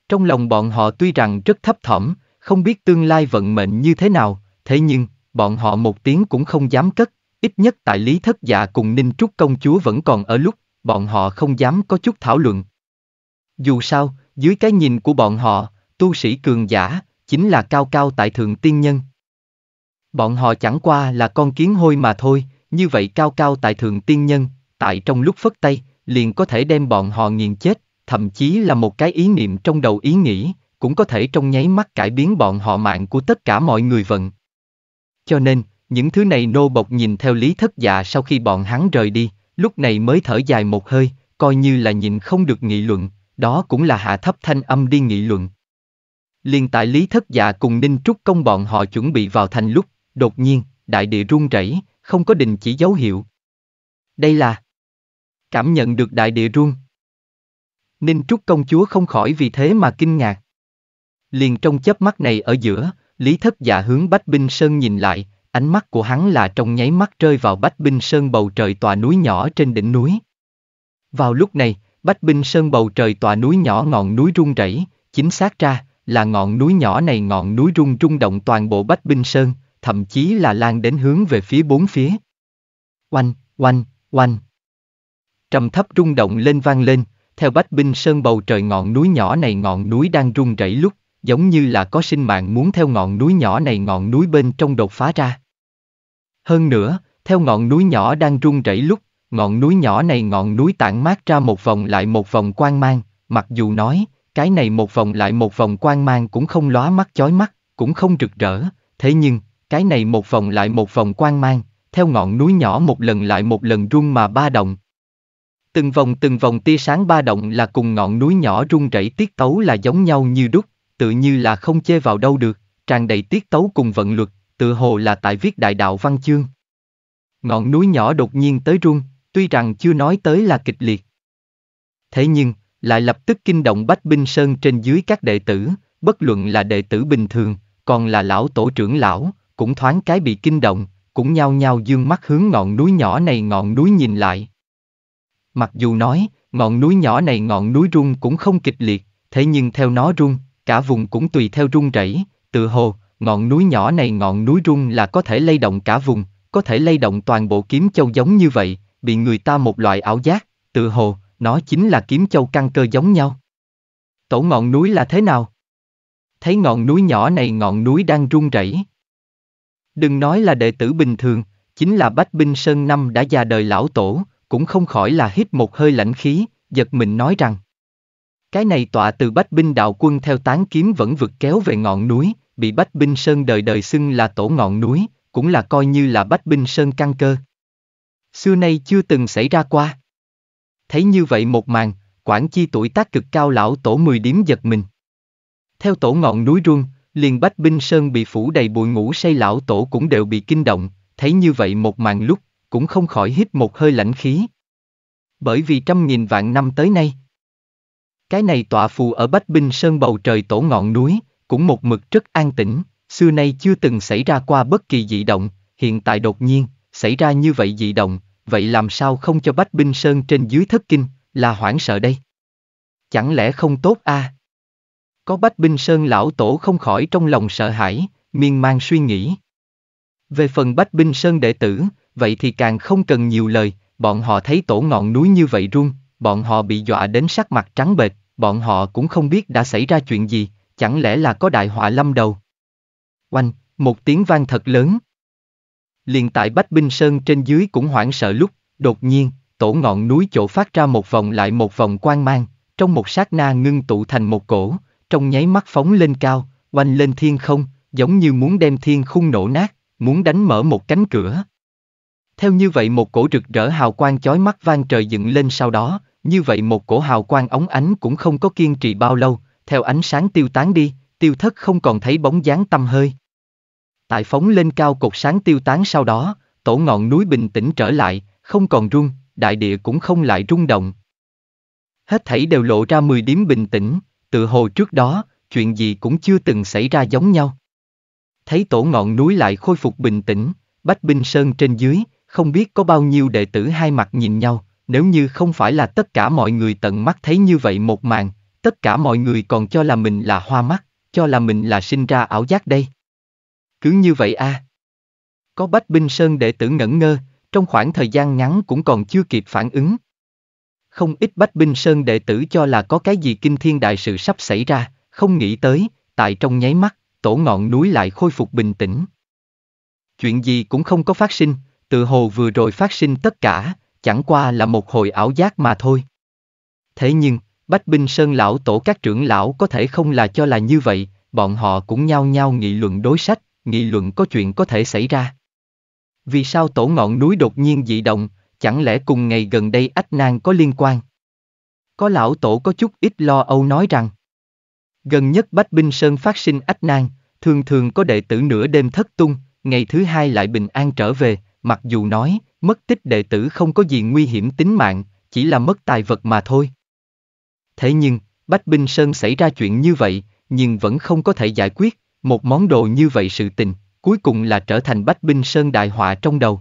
Speaker 1: Trong lòng bọn họ tuy rằng rất thấp thỏm, không biết tương lai vận mệnh như thế nào, thế nhưng, bọn họ một tiếng cũng không dám cất, ít nhất tại Lý Thất Dạ cùng Ninh Trúc công chúa vẫn còn ở lúc, bọn họ không dám có chút thảo luận. Dù sao, dưới cái nhìn của bọn họ, tu sĩ cường giả, chính là cao cao tại thượng tiên nhân. Bọn họ chẳng qua là con kiến hôi mà thôi, như vậy cao cao tại thượng tiên nhân, tại trong lúc phất tay, liền có thể đem bọn họ nghiền chết, thậm chí là một cái ý niệm trong đầu ý nghĩ, cũng có thể trong nháy mắt cải biến bọn họ mạng của tất cả mọi người vận. Cho nên, những thứ này nô bộc nhìn theo lý thất dạ sau khi bọn hắn rời đi, lúc này mới thở dài một hơi, coi như là nhìn không được nghị luận, đó cũng là hạ thấp thanh âm đi nghị luận liền tại Lý Thất Dạ cùng Ninh Trúc Công bọn họ chuẩn bị vào thành lúc, đột nhiên, đại địa rung rẩy, không có đình chỉ dấu hiệu. Đây là cảm nhận được đại địa rung. Ninh Trúc Công Chúa không khỏi vì thế mà kinh ngạc. Liền trong chớp mắt này ở giữa, Lý Thất Dạ hướng Bách Binh Sơn nhìn lại, ánh mắt của hắn là trong nháy mắt rơi vào Bách Binh Sơn bầu trời tòa núi nhỏ trên đỉnh núi. Vào lúc này, Bách Binh Sơn bầu trời tòa núi nhỏ ngọn núi rung rẩy, chính xác ra, là ngọn núi nhỏ này ngọn núi rung rung động toàn bộ Bách Binh Sơn, thậm chí là lan đến hướng về phía bốn phía. Oanh, oanh, oanh. Trầm thấp rung động lên vang lên, theo Bách Binh Sơn bầu trời ngọn núi nhỏ này ngọn núi đang rung rẩy lúc, giống như là có sinh mạng muốn theo ngọn núi nhỏ này ngọn núi bên trong đột phá ra. Hơn nữa, theo ngọn núi nhỏ đang rung rẩy lúc, ngọn núi nhỏ này ngọn núi tản mát ra một vòng lại một vòng quang mang, mặc dù nói, cái này một vòng lại một vòng quang mang cũng không lóa mắt chói mắt, cũng không rực rỡ, thế nhưng, cái này một vòng lại một vòng quang mang, theo ngọn núi nhỏ một lần lại một lần rung mà ba động. Từng vòng từng vòng tia sáng ba động là cùng ngọn núi nhỏ rung rẩy tiết tấu là giống nhau như đúc, tự như là không chê vào đâu được, tràn đầy tiết tấu cùng vận luật, tự hồ là tại viết đại đạo văn chương. Ngọn núi nhỏ đột nhiên tới rung, tuy rằng chưa nói tới là kịch liệt. Thế nhưng, lại lập tức kinh động Bách Binh Sơn trên dưới các đệ tử, bất luận là đệ tử bình thường, còn là lão tổ trưởng lão, cũng thoáng cái bị kinh động, cũng nhao nhao dương mắt hướng ngọn núi nhỏ này ngọn núi nhìn lại. Mặc dù nói, ngọn núi nhỏ này ngọn núi rung cũng không kịch liệt, thế nhưng theo nó rung, cả vùng cũng tùy theo rung rẩy, tự hồ, ngọn núi nhỏ này ngọn núi rung là có thể lay động cả vùng, có thể lay động toàn bộ kiếm châu giống như vậy, bị người ta một loại ảo giác, tự hồ, nó chính là kiếm châu căn cơ giống nhau. Tổ ngọn núi là thế nào? Thấy ngọn núi nhỏ này ngọn núi đang rung rẩy. Đừng nói là đệ tử bình thường, chính là Bách Binh Sơn Năm đã già đời lão tổ, cũng không khỏi là hít một hơi lạnh khí, giật mình nói rằng. Cái này tọa từ Bách Binh Đạo Quân theo tán kiếm vẫn vực kéo về ngọn núi, bị Bách Binh Sơn đời đời xưng là tổ ngọn núi, cũng là coi như là Bách Binh Sơn căn cơ. Xưa nay chưa từng xảy ra qua. Thấy như vậy một màn, quản chi tuổi tác cực cao lão tổ mười điếm giật mình. Theo tổ ngọn núi rung, liền bách binh sơn bị phủ đầy bụi ngủ say lão tổ cũng đều bị kinh động, thấy như vậy một màn lúc, cũng không khỏi hít một hơi lãnh khí. Bởi vì trăm nghìn vạn năm tới nay, cái này tọa phù ở Bách Binh Sơn bầu trời tổ ngọn núi, cũng một mực rất an tĩnh, xưa nay chưa từng xảy ra qua bất kỳ dị động, hiện tại đột nhiên, xảy ra như vậy dị động, vậy làm sao không cho Bách Binh Sơn trên dưới thất kinh, là hoảng sợ đây? Chẳng lẽ không tốt a? À? Có Bách Binh Sơn lão tổ không khỏi trong lòng sợ hãi, miên man suy nghĩ. Về phần Bách Binh Sơn đệ tử, vậy thì càng không cần nhiều lời, bọn họ thấy tổ ngọn núi như vậy run, bọn họ bị dọa đến sắc mặt trắng bệch, bọn họ cũng không biết đã xảy ra chuyện gì, chẳng lẽ là có đại họa lâm đầu. Oanh, một tiếng vang thật lớn liền tại Bách Binh Sơn trên dưới cũng hoảng sợ lúc, đột nhiên, tổ ngọn núi chỗ phát ra một vòng lại một vòng quang mang, trong một sát na ngưng tụ thành một cổ, trong nháy mắt phóng lên cao, oanh lên thiên không, giống như muốn đem thiên khung nổ nát, muốn đánh mở một cánh cửa. Theo như vậy một cổ rực rỡ hào quang chói mắt vang trời dựng lên sau đó, như vậy một cổ hào quang ống ánh cũng không có kiên trì bao lâu, theo ánh sáng tiêu tán đi, tiêu thất không còn thấy bóng dáng tâm hơi tại phóng lên cao cột sáng tiêu tán sau đó, tổ ngọn núi bình tĩnh trở lại, không còn rung, đại địa cũng không lại rung động. Hết thảy đều lộ ra mười điểm bình tĩnh, tự hồ trước đó, chuyện gì cũng chưa từng xảy ra giống nhau. Thấy tổ ngọn núi lại khôi phục bình tĩnh, Bách Binh Sơn trên dưới, không biết có bao nhiêu đệ tử hai mặt nhìn nhau, nếu như không phải là tất cả mọi người tận mắt thấy như vậy một màn, tất cả mọi người còn cho là mình là hoa mắt, cho là mình là sinh ra ảo giác đây cứ như vậy a. À. Có Bách Binh Sơn đệ tử ngẩn ngơ, trong khoảng thời gian ngắn cũng còn chưa kịp phản ứng. Không ít Bách Binh Sơn đệ tử cho là có cái gì kinh thiên đại sự sắp xảy ra, không nghĩ tới, tại trong nháy mắt, tổ ngọn núi lại khôi phục bình tĩnh. Chuyện gì cũng không có phát sinh, tự hồ vừa rồi phát sinh tất cả, chẳng qua là một hồi ảo giác mà thôi. Thế nhưng, Bách Binh Sơn lão tổ các trưởng lão có thể không là cho là như vậy, bọn họ cũng nhao nhao nghị luận đối sách, nghị luận có chuyện có thể xảy ra. Vì sao tổ ngọn núi đột nhiên dị động, chẳng lẽ cùng ngày gần đây ách nan có liên quan? Có lão tổ có chút ít lo âu nói rằng, gần nhất Bách Binh Sơn phát sinh ách nan, thường thường có đệ tử nửa đêm thất tung, ngày thứ hai lại bình an trở về, mặc dù nói, mất tích đệ tử không có gì nguy hiểm tính mạng, chỉ là mất tài vật mà thôi. Thế nhưng, Bách Binh Sơn xảy ra chuyện như vậy, nhưng vẫn không có thể giải quyết, một món đồ như vậy sự tình, cuối cùng là trở thành bách binh sơn đại họa trong đầu.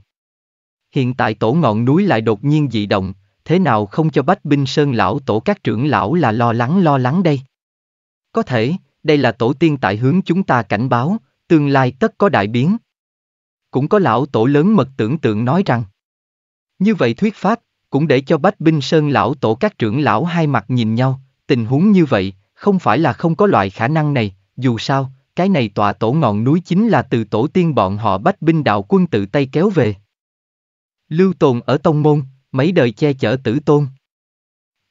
Speaker 1: Hiện tại tổ ngọn núi lại đột nhiên dị động, thế nào không cho bách binh sơn lão tổ các trưởng lão là lo lắng lo lắng đây? Có thể, đây là tổ tiên tại hướng chúng ta cảnh báo, tương lai tất có đại biến. Cũng có lão tổ lớn mật tưởng tượng nói rằng. Như vậy thuyết pháp, cũng để cho Bách Binh Sơn lão tổ các trưởng lão hai mặt nhìn nhau, tình huống như vậy, không phải là không có loại khả năng này, dù sao, cái này tòa tổ ngọn núi chính là từ tổ tiên bọn họ bách binh đạo quân tự tay kéo về. Lưu tồn ở tông môn, mấy đời che chở tử tôn.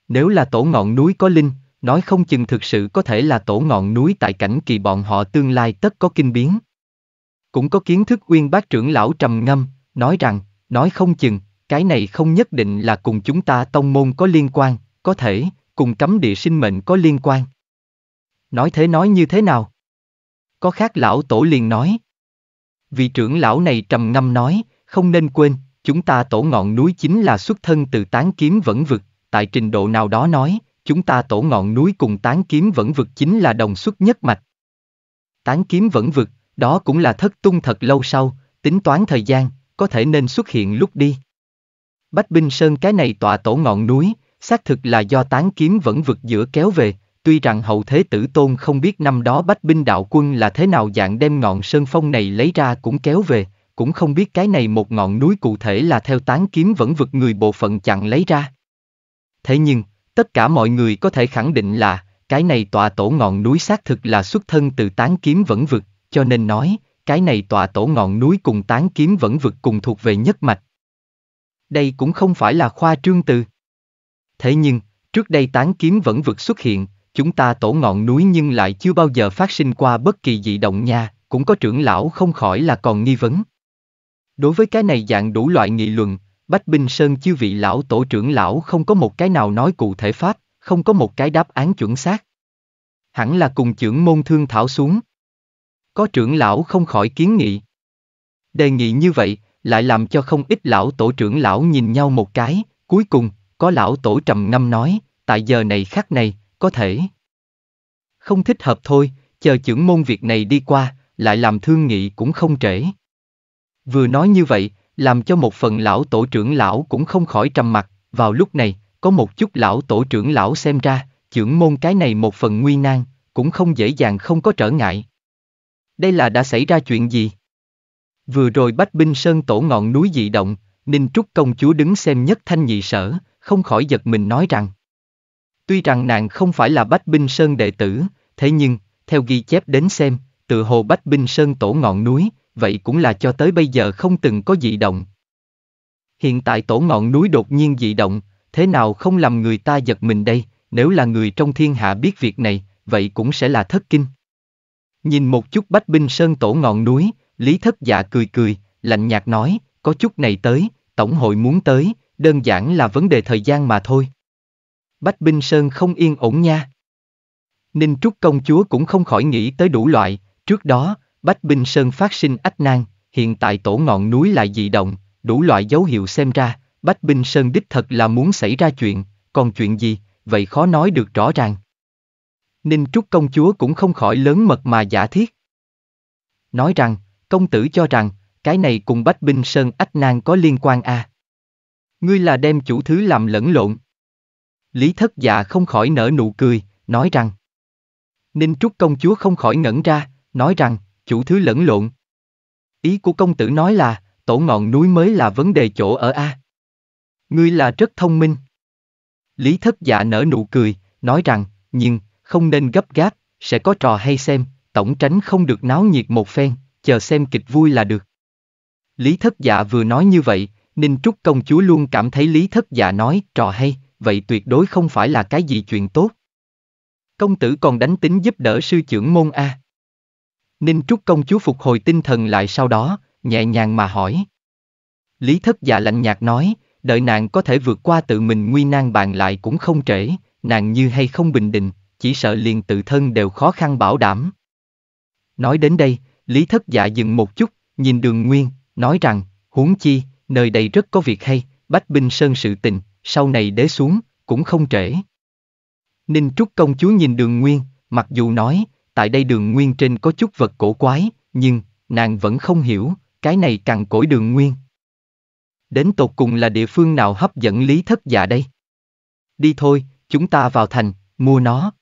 Speaker 1: Nếu là tổ ngọn núi có linh, nói không chừng thực sự có thể là tổ ngọn núi tại cảnh kỳ bọn họ tương lai tất có kinh biến. Cũng có kiến thức uyên bác trưởng lão trầm ngâm, nói rằng, nói không chừng, cái này không nhất định là cùng chúng ta tông môn có liên quan, có thể, cùng cấm địa sinh mệnh có liên quan. Nói thế nói như thế nào? có khác lão tổ liền nói. Vị trưởng lão này trầm ngâm nói, không nên quên, chúng ta tổ ngọn núi chính là xuất thân từ tán kiếm vẫn vực, tại trình độ nào đó nói, chúng ta tổ ngọn núi cùng tán kiếm vẫn vực chính là đồng xuất nhất mạch. Tán kiếm vẫn vực, đó cũng là thất tung thật lâu sau, tính toán thời gian, có thể nên xuất hiện lúc đi. Bách Binh Sơn cái này tọa tổ ngọn núi, xác thực là do tán kiếm vẫn vực giữa kéo về, Tuy rằng hậu thế tử tôn không biết năm đó bách binh đạo quân là thế nào dạng đem ngọn sơn phong này lấy ra cũng kéo về, cũng không biết cái này một ngọn núi cụ thể là theo tán kiếm vẫn vực người bộ phận chặn lấy ra. Thế nhưng, tất cả mọi người có thể khẳng định là, cái này tọa tổ ngọn núi xác thực là xuất thân từ tán kiếm vẫn vực, cho nên nói, cái này tọa tổ ngọn núi cùng tán kiếm vẫn vực cùng thuộc về nhất mạch. Đây cũng không phải là khoa trương từ. Thế nhưng, trước đây tán kiếm vẫn vực xuất hiện, chúng ta tổ ngọn núi nhưng lại chưa bao giờ phát sinh qua bất kỳ dị động nha, cũng có trưởng lão không khỏi là còn nghi vấn. Đối với cái này dạng đủ loại nghị luận, Bách Binh Sơn chư vị lão tổ trưởng lão không có một cái nào nói cụ thể pháp, không có một cái đáp án chuẩn xác. Hẳn là cùng trưởng môn thương thảo xuống. Có trưởng lão không khỏi kiến nghị. Đề nghị như vậy, lại làm cho không ít lão tổ trưởng lão nhìn nhau một cái, cuối cùng, có lão tổ trầm ngâm nói, tại giờ này khắc này, có thể. Không thích hợp thôi, chờ trưởng môn việc này đi qua, lại làm thương nghị cũng không trễ. Vừa nói như vậy, làm cho một phần lão tổ trưởng lão cũng không khỏi trầm mặt, vào lúc này, có một chút lão tổ trưởng lão xem ra, trưởng môn cái này một phần nguy nan, cũng không dễ dàng không có trở ngại. Đây là đã xảy ra chuyện gì? Vừa rồi Bách Binh Sơn tổ ngọn núi dị động, Ninh Trúc công chúa đứng xem nhất thanh nhị sở, không khỏi giật mình nói rằng. Tuy rằng nàng không phải là Bách Binh Sơn đệ tử, thế nhưng, theo ghi chép đến xem, tự hồ Bách Binh Sơn tổ ngọn núi, vậy cũng là cho tới bây giờ không từng có dị động. Hiện tại tổ ngọn núi đột nhiên dị động, thế nào không làm người ta giật mình đây, nếu là người trong thiên hạ biết việc này, vậy cũng sẽ là thất kinh. Nhìn một chút Bách Binh Sơn tổ ngọn núi, Lý Thất Dạ cười cười, lạnh nhạt nói, có chút này tới, Tổng hội muốn tới, đơn giản là vấn đề thời gian mà thôi. Bách Binh Sơn không yên ổn nha. Ninh Trúc công chúa cũng không khỏi nghĩ tới đủ loại, trước đó, Bách Binh Sơn phát sinh ách nan, hiện tại tổ ngọn núi lại dị động, đủ loại dấu hiệu xem ra, Bách Binh Sơn đích thật là muốn xảy ra chuyện, còn chuyện gì, vậy khó nói được rõ ràng. Ninh Trúc công chúa cũng không khỏi lớn mật mà giả thiết. Nói rằng, công tử cho rằng, cái này cùng Bách Binh Sơn ách nan có liên quan à. Ngươi là đem chủ thứ làm lẫn lộn. Lý thất dạ không khỏi nở nụ cười, nói rằng. Ninh Trúc công chúa không khỏi ngẩn ra, nói rằng, chủ thứ lẫn lộn. Ý của công tử nói là, tổ ngọn núi mới là vấn đề chỗ ở A. Ngươi là rất thông minh. Lý thất dạ nở nụ cười, nói rằng, nhưng, không nên gấp gáp, sẽ có trò hay xem, tổng tránh không được náo nhiệt một phen, chờ xem kịch vui là được. Lý thất dạ vừa nói như vậy, Ninh Trúc công chúa luôn cảm thấy Lý thất dạ nói trò hay, vậy tuyệt đối không phải là cái gì chuyện tốt. Công tử còn đánh tính giúp đỡ sư trưởng môn A. Ninh Trúc công chúa phục hồi tinh thần lại sau đó, nhẹ nhàng mà hỏi. Lý thất dạ lạnh nhạt nói, đợi nàng có thể vượt qua tự mình nguy nan bàn lại cũng không trễ, nàng như hay không bình định, chỉ sợ liền tự thân đều khó khăn bảo đảm. Nói đến đây, Lý thất dạ dừng một chút, nhìn đường nguyên, nói rằng, huống chi, nơi đây rất có việc hay, bách binh sơn sự tình, sau này đế xuống, cũng không trễ. Ninh Trúc công chúa nhìn đường nguyên, mặc dù nói, tại đây đường nguyên trên có chút vật cổ quái, nhưng, nàng vẫn không hiểu, cái này càng cổi đường nguyên. Đến tột cùng là địa phương nào hấp dẫn lý thất dạ đây? Đi thôi, chúng ta vào thành, mua nó.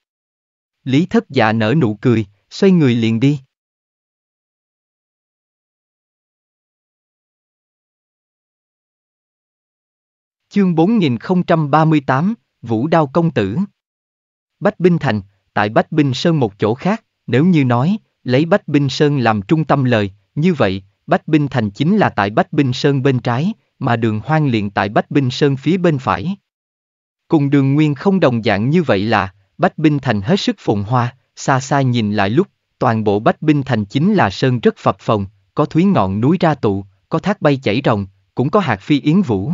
Speaker 1: Lý thất dạ nở nụ cười, xoay người liền đi. Chương 4038, Vũ Đao Công Tử Bách Binh Thành, tại Bách Binh Sơn một chỗ khác, nếu như nói, lấy Bách Binh Sơn làm trung tâm lời, như vậy, Bách Binh Thành chính là tại Bách Binh Sơn bên trái, mà đường hoang liền tại Bách Binh Sơn phía bên phải. Cùng đường nguyên không đồng dạng như vậy là, Bách Binh Thành hết sức phồn hoa, xa xa nhìn lại lúc, toàn bộ Bách Binh Thành chính là sơn rất phập phồng, có thúy ngọn núi ra tụ, có thác bay chảy rồng, cũng có hạt phi yến vũ.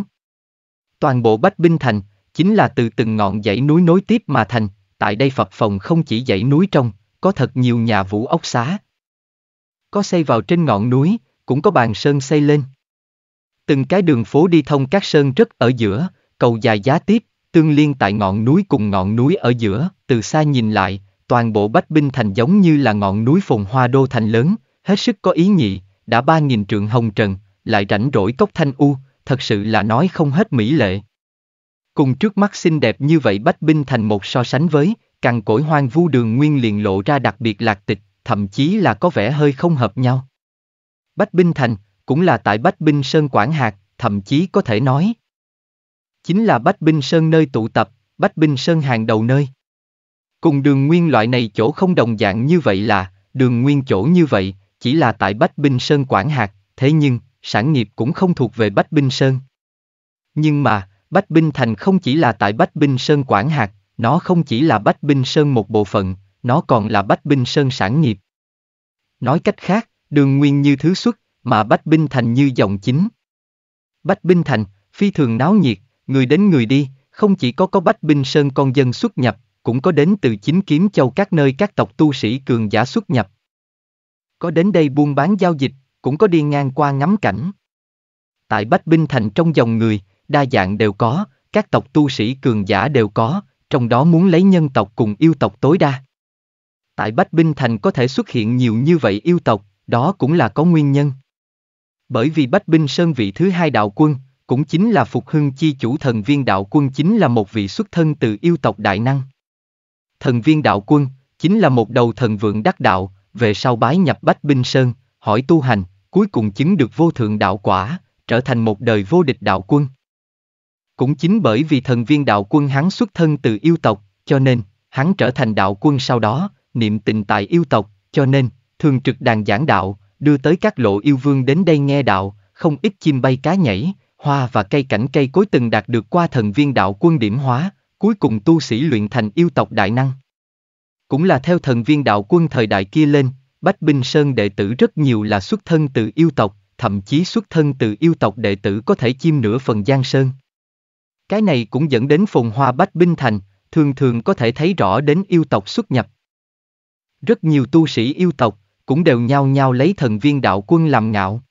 Speaker 1: Toàn bộ Bách Binh Thành, chính là từ từng ngọn dãy núi nối tiếp mà thành, tại đây Phật phòng không chỉ dãy núi trong, có thật nhiều nhà vũ ốc xá. Có xây vào trên ngọn núi, cũng có bàn sơn xây lên. Từng cái đường phố đi thông các sơn rất ở giữa, cầu dài giá tiếp, tương liên tại ngọn núi cùng ngọn núi ở giữa, từ xa nhìn lại, toàn bộ Bách Binh Thành giống như là ngọn núi phồn hoa đô thành lớn, hết sức có ý nhị, đã ba nghìn trượng hồng trần, lại rảnh rỗi cốc thanh u, thật sự là nói không hết mỹ lệ. Cùng trước mắt xinh đẹp như vậy Bách Binh Thành một so sánh với, càng cỗi hoang vu đường nguyên liền lộ ra đặc biệt lạc tịch, thậm chí là có vẻ hơi không hợp nhau. Bách Binh Thành, cũng là tại Bách Binh Sơn Quảng hạt, thậm chí có thể nói. Chính là Bách Binh Sơn nơi tụ tập, Bách Binh Sơn hàng đầu nơi. Cùng đường nguyên loại này chỗ không đồng dạng như vậy là, đường nguyên chỗ như vậy, chỉ là tại Bách Binh Sơn Quảng hạt, thế nhưng, sản nghiệp cũng không thuộc về Bách Binh Sơn. Nhưng mà, Bách Binh Thành không chỉ là tại Bách Binh Sơn quản hạt, nó không chỉ là Bách Binh Sơn một bộ phận, nó còn là Bách Binh Sơn sản nghiệp. Nói cách khác, đường nguyên như thứ xuất, mà Bách Binh Thành như dòng chính. Bách Binh Thành, phi thường náo nhiệt, người đến người đi, không chỉ có có Bách Binh Sơn con dân xuất nhập, cũng có đến từ chính kiếm châu các nơi các tộc tu sĩ cường giả xuất nhập. Có đến đây buôn bán giao dịch, cũng có đi ngang qua ngắm cảnh. Tại Bách Binh Thành trong dòng người, đa dạng đều có, các tộc tu sĩ cường giả đều có, trong đó muốn lấy nhân tộc cùng yêu tộc tối đa. Tại Bách Binh Thành có thể xuất hiện nhiều như vậy yêu tộc, đó cũng là có nguyên nhân. Bởi vì Bách Binh Sơn vị thứ hai đạo quân, cũng chính là Phục Hưng Chi chủ thần viên đạo quân chính là một vị xuất thân từ yêu tộc đại năng. Thần viên đạo quân, chính là một đầu thần vượng đắc đạo, về sau bái nhập Bách Binh Sơn, hỏi tu hành, cuối cùng chứng được vô thượng đạo quả, trở thành một đời vô địch đạo quân. Cũng chính bởi vì thần viên đạo quân hắn xuất thân từ yêu tộc, cho nên, hắn trở thành đạo quân sau đó, niệm tình tại yêu tộc, cho nên, thường trực đàn giảng đạo, đưa tới các lộ yêu vương đến đây nghe đạo, không ít chim bay cá nhảy, hoa và cây cảnh cây cối từng đạt được qua thần viên đạo quân điểm hóa, cuối cùng tu sĩ luyện thành yêu tộc đại năng. Cũng là theo thần viên đạo quân thời đại kia lên, Bách Binh Sơn đệ tử rất nhiều là xuất thân từ yêu tộc, thậm chí xuất thân từ yêu tộc đệ tử có thể chiêm nửa phần Giang Sơn. Cái này cũng dẫn đến phồn hoa Bách Binh Thành, thường thường có thể thấy rõ đến yêu tộc xuất nhập. Rất nhiều tu sĩ yêu tộc cũng đều nhao nhao lấy thần viên đạo quân làm ngạo.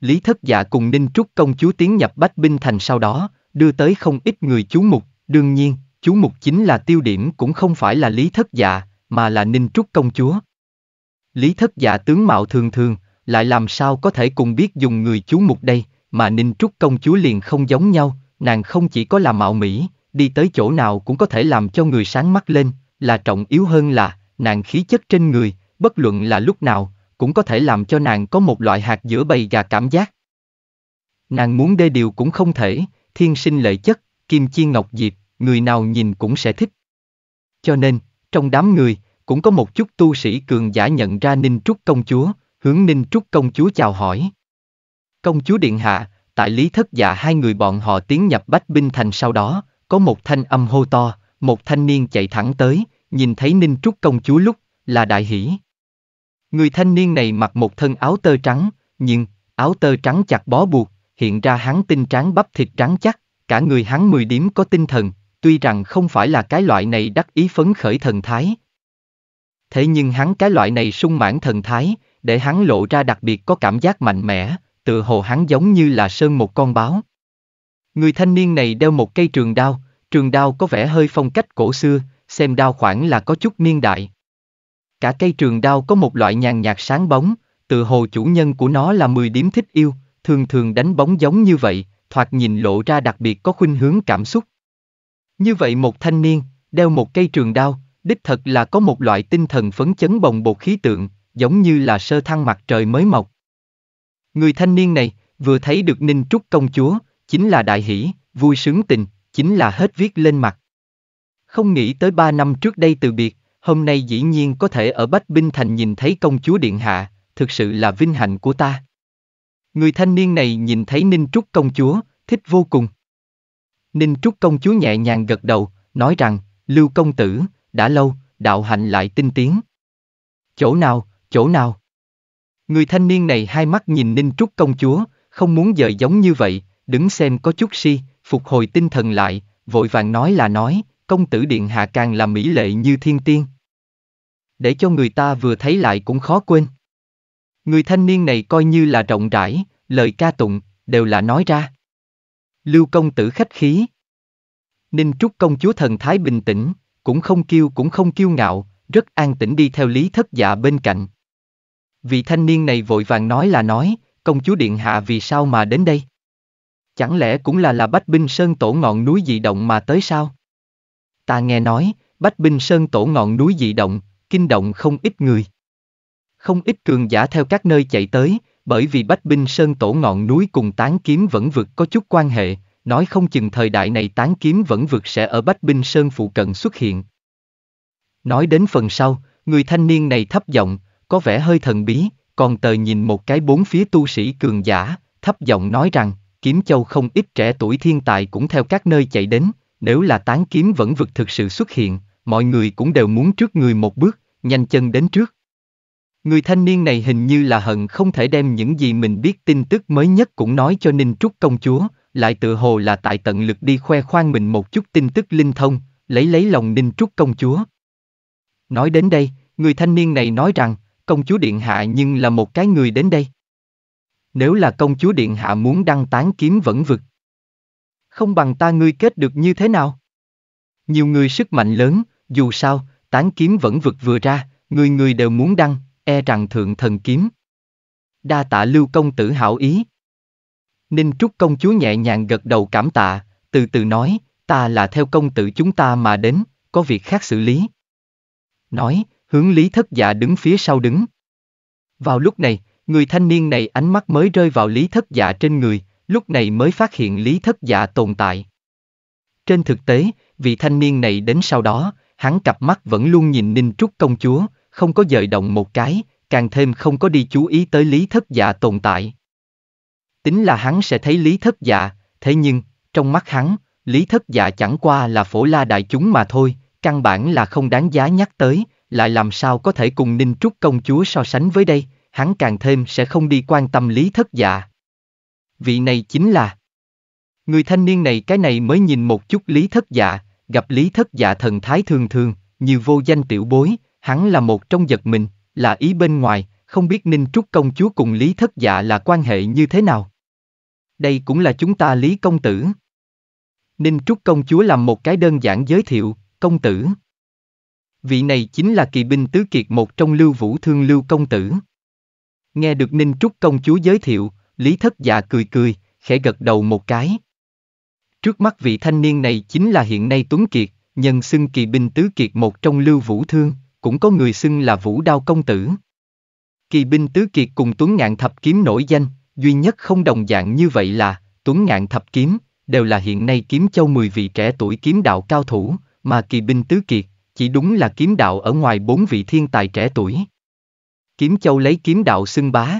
Speaker 1: Lý Thất Dạ cùng Ninh Trúc công chúa tiến nhập Bách Binh Thành sau đó, đưa tới không ít người chú mục, đương nhiên, chú mục chính là tiêu điểm cũng không phải là Lý Thất Dạ, mà là Ninh Trúc công chúa. Lý thất dạ tướng mạo thường thường, lại làm sao có thể cùng biết dùng người chú mục đây, mà Ninh Trúc công chúa liền không giống nhau, nàng không chỉ có là mạo mỹ, đi tới chỗ nào cũng có thể làm cho người sáng mắt lên, là trọng yếu hơn là, nàng khí chất trên người, bất luận là lúc nào, cũng có thể làm cho nàng có một loại hạt giữa bầy gà cảm giác. Nàng muốn đê điều cũng không thể, thiên sinh lợi chất, kim chi ngọc diệp, người nào nhìn cũng sẽ thích. Cho nên, trong đám người, cũng có một chút tu sĩ cường giả nhận ra Ninh Trúc công chúa, hướng Ninh Trúc công chúa chào hỏi. Công chúa Điện Hạ, tại Lý Thất Dạ hai người bọn họ tiến nhập Bách Binh Thành sau đó, có một thanh âm hô to, một thanh niên chạy thẳng tới, nhìn thấy Ninh Trúc công chúa lúc, là đại hỷ. Người thanh niên này mặc một thân áo tơ trắng, nhưng, áo tơ trắng chặt bó buộc, hiện ra hắn tinh tráng bắp thịt trắng chắc, cả người hắn mười điểm có tinh thần, tuy rằng không phải là cái loại này đắc ý phấn khởi thần thái, thế nhưng hắn cái loại này sung mãn thần thái, để hắn lộ ra đặc biệt có cảm giác mạnh mẽ, tự hồ hắn giống như là sơn một con báo. Người thanh niên này đeo một cây trường đao, trường đao có vẻ hơi phong cách cổ xưa, xem đao khoảng là có chút niên đại. Cả cây trường đao có một loại nhàn nhạt sáng bóng, tự hồ chủ nhân của nó là mười điểm thích yêu, thường thường đánh bóng giống như vậy, thoạt nhìn lộ ra đặc biệt có khuynh hướng cảm xúc. Như vậy một thanh niên, đeo một cây trường đao, Đích thật là có một loại tinh thần phấn chấn bồng bột khí tượng, giống như là sơ thăng mặt trời mới mọc. Người thanh niên này, vừa thấy được Ninh Trúc công chúa, chính là đại hỷ, vui sướng tình, chính là hết viết lên mặt. Không nghĩ tới ba năm trước đây từ biệt, hôm nay dĩ nhiên có thể ở Bách Binh Thành nhìn thấy công chúa Điện Hạ, thực sự là vinh hạnh của ta. Người thanh niên này nhìn thấy Ninh Trúc công chúa, thích vô cùng. Ninh Trúc công chúa nhẹ nhàng gật đầu, nói rằng, Lưu công tử, đã lâu, đạo hạnh lại tinh tiến. Chỗ nào, chỗ nào? Người thanh niên này hai mắt nhìn Ninh Trúc công chúa, không muốn dời giống như vậy, đứng xem có chút si, phục hồi tinh thần lại, vội vàng nói là nói, công tử điện hạ càng là mỹ lệ như thiên tiên. Để cho người ta vừa thấy lại cũng khó quên. Người thanh niên này coi như là rộng rãi, lời ca tụng, đều là nói ra. Lưu công tử khách khí. Ninh Trúc công chúa thần thái bình tĩnh, cũng không kêu cũng không kiêu ngạo, rất an tĩnh đi theo lý thất dạ bên cạnh. Vị thanh niên này vội vàng nói là nói, công chúa điện hạ vì sao mà đến đây? Chẳng lẽ cũng là là Bách Binh Sơn tổ ngọn núi dị động mà tới sao? Ta nghe nói, Bách Binh Sơn tổ ngọn núi dị động, kinh động không ít người. Không ít cường giả theo các nơi chạy tới, bởi vì Bách Binh Sơn tổ ngọn núi cùng tán kiếm vẫn vượt có chút quan hệ, nói không chừng thời đại này tán kiếm vẫn vượt sẽ ở Bách Binh Sơn phụ cận xuất hiện. Nói đến phần sau, người thanh niên này thấp giọng, có vẻ hơi thần bí, còn tờ nhìn một cái bốn phía tu sĩ cường giả, thấp giọng nói rằng, kiếm châu không ít trẻ tuổi thiên tài cũng theo các nơi chạy đến, nếu là tán kiếm vẫn vực thực sự xuất hiện, mọi người cũng đều muốn trước người một bước, nhanh chân đến trước. Người thanh niên này hình như là hận không thể đem những gì mình biết tin tức mới nhất cũng nói cho Ninh Trúc công chúa, lại tự hồ là tại tận lực đi khoe khoang mình một chút tin tức linh thông, lấy lấy lòng ninh trúc công chúa. Nói đến đây, người thanh niên này nói rằng, công chúa Điện Hạ nhưng là một cái người đến đây. Nếu là công chúa Điện Hạ muốn đăng tán kiếm vẫn vực. Không bằng ta ngươi kết được như thế nào? Nhiều người sức mạnh lớn, dù sao, tán kiếm vẫn vực vừa ra, người người đều muốn đăng, e rằng thượng thần kiếm. Đa tạ lưu công tử hảo ý. Ninh Trúc công chúa nhẹ nhàng gật đầu cảm tạ, từ từ nói, ta là theo công tử chúng ta mà đến, có việc khác xử lý. Nói, hướng lý thất dạ đứng phía sau đứng. Vào lúc này, người thanh niên này ánh mắt mới rơi vào lý thất dạ trên người, lúc này mới phát hiện lý thất dạ tồn tại. Trên thực tế, vị thanh niên này đến sau đó, hắn cặp mắt vẫn luôn nhìn Ninh Trúc công chúa, không có dời động một cái, càng thêm không có đi chú ý tới lý thất dạ tồn tại. Tính là hắn sẽ thấy lý thất dạ, thế nhưng, trong mắt hắn, lý thất dạ chẳng qua là phổ la đại chúng mà thôi, căn bản là không đáng giá nhắc tới, lại làm sao có thể cùng Ninh Trúc công chúa so sánh với đây, hắn càng thêm sẽ không đi quan tâm lý thất dạ. Vị này chính là Người thanh niên này cái này mới nhìn một chút lý thất dạ, gặp lý thất dạ thần thái thường thường, như vô danh tiểu bối, hắn là một trong giật mình, là ý bên ngoài, không biết Ninh Trúc công chúa cùng Lý Thất Dạ là quan hệ như thế nào. Đây cũng là chúng ta Lý Công Tử. Ninh Trúc công chúa làm một cái đơn giản giới thiệu, công tử. Vị này chính là kỳ binh tứ kiệt một trong lưu vũ thương lưu công tử. Nghe được Ninh Trúc công chúa giới thiệu, Lý Thất Dạ cười cười, khẽ gật đầu một cái. Trước mắt vị thanh niên này chính là hiện nay Tuấn Kiệt, nhân xưng kỳ binh tứ kiệt một trong lưu vũ thương, cũng có người xưng là vũ đao công tử. Kỳ binh tứ kiệt cùng Tuấn Ngạn Thập Kiếm nổi danh, duy nhất không đồng dạng như vậy là, Tuấn Ngạn Thập Kiếm, đều là hiện nay kiếm châu 10 vị trẻ tuổi kiếm đạo cao thủ, mà kỳ binh tứ kiệt, chỉ đúng là kiếm đạo ở ngoài bốn vị thiên tài trẻ tuổi. Kiếm châu lấy kiếm đạo xưng bá.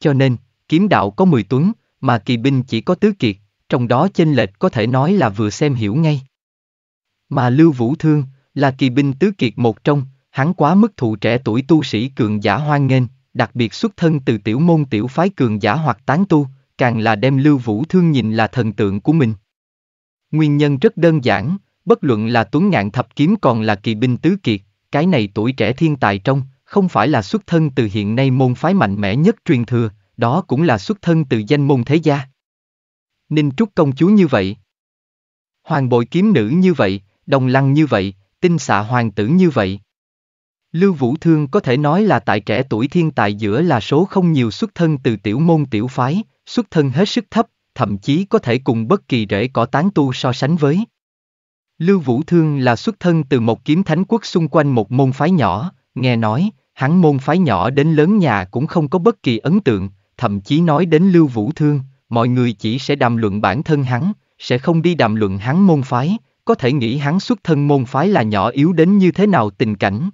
Speaker 1: Cho nên, kiếm đạo có 10 tuấn, mà kỳ binh chỉ có tứ kiệt, trong đó chênh lệch có thể nói là vừa xem hiểu ngay. Mà Lưu Vũ Thương, là kỳ binh tứ kiệt một trong, Hắn quá mức thụ trẻ tuổi tu sĩ cường giả hoan nghênh, đặc biệt xuất thân từ tiểu môn tiểu phái cường giả hoặc tán tu, càng là đem Lưu Vũ Thương nhìn là thần tượng của mình. Nguyên nhân rất đơn giản, bất luận là Tuấn Ngạn Thập Kiếm còn là kỳ binh tứ kiệt, cái này tuổi trẻ thiên tài trong, không phải là xuất thân từ hiện nay môn phái mạnh mẽ nhất truyền thừa, đó cũng là xuất thân từ danh môn thế gia. Ninh Trúc công chúa như vậy, Hoàng bội kiếm nữ như vậy, đồng lăng như vậy, tinh xạ hoàng tử như vậy. Lưu Vũ Thương có thể nói là tại trẻ tuổi thiên tài giữa là số không nhiều xuất thân từ tiểu môn tiểu phái, xuất thân hết sức thấp, thậm chí có thể cùng bất kỳ rễ cỏ tán tu so sánh với. Lưu Vũ Thương là xuất thân từ một kiếm thánh quốc xung quanh một môn phái nhỏ, nghe nói, hắn môn phái nhỏ đến lớn nhà cũng không có bất kỳ ấn tượng, thậm chí nói đến Lưu Vũ Thương, mọi người chỉ sẽ đàm luận bản thân hắn, sẽ không đi đàm luận hắn môn phái, có thể nghĩ hắn xuất thân môn phái là nhỏ yếu đến như thế nào tình cảnh,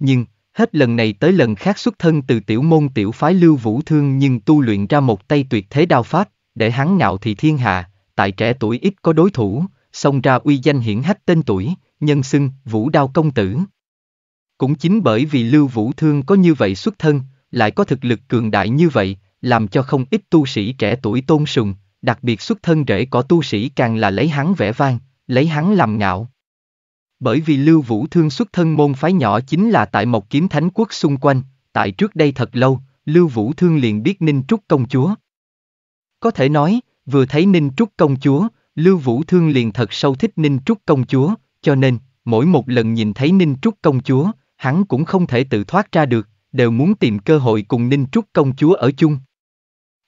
Speaker 1: nhưng, hết lần này tới lần khác xuất thân từ tiểu môn tiểu phái lưu vũ thương nhưng tu luyện ra một tay tuyệt thế đao pháp, để hắn ngạo thì thiên hạ, tại trẻ tuổi ít có đối thủ, xông ra uy danh hiển hách tên tuổi, nhân xưng vũ đao công tử. Cũng chính bởi vì lưu vũ thương có như vậy xuất thân, lại có thực lực cường đại như vậy, làm cho không ít tu sĩ trẻ tuổi tôn sùng, đặc biệt xuất thân rễ có tu sĩ càng là lấy hắn vẽ vang, lấy hắn làm ngạo. Bởi vì Lưu Vũ Thương xuất thân môn phái nhỏ chính là tại Mộc Kiếm Thánh Quốc xung quanh, tại trước đây thật lâu, Lưu Vũ Thương liền biết Ninh Trúc Công Chúa. Có thể nói, vừa thấy Ninh Trúc Công Chúa, Lưu Vũ Thương liền thật sâu thích Ninh Trúc Công Chúa, cho nên, mỗi một lần nhìn thấy Ninh Trúc Công Chúa, hắn cũng không thể tự thoát ra được, đều muốn tìm cơ hội cùng Ninh Trúc Công Chúa ở chung.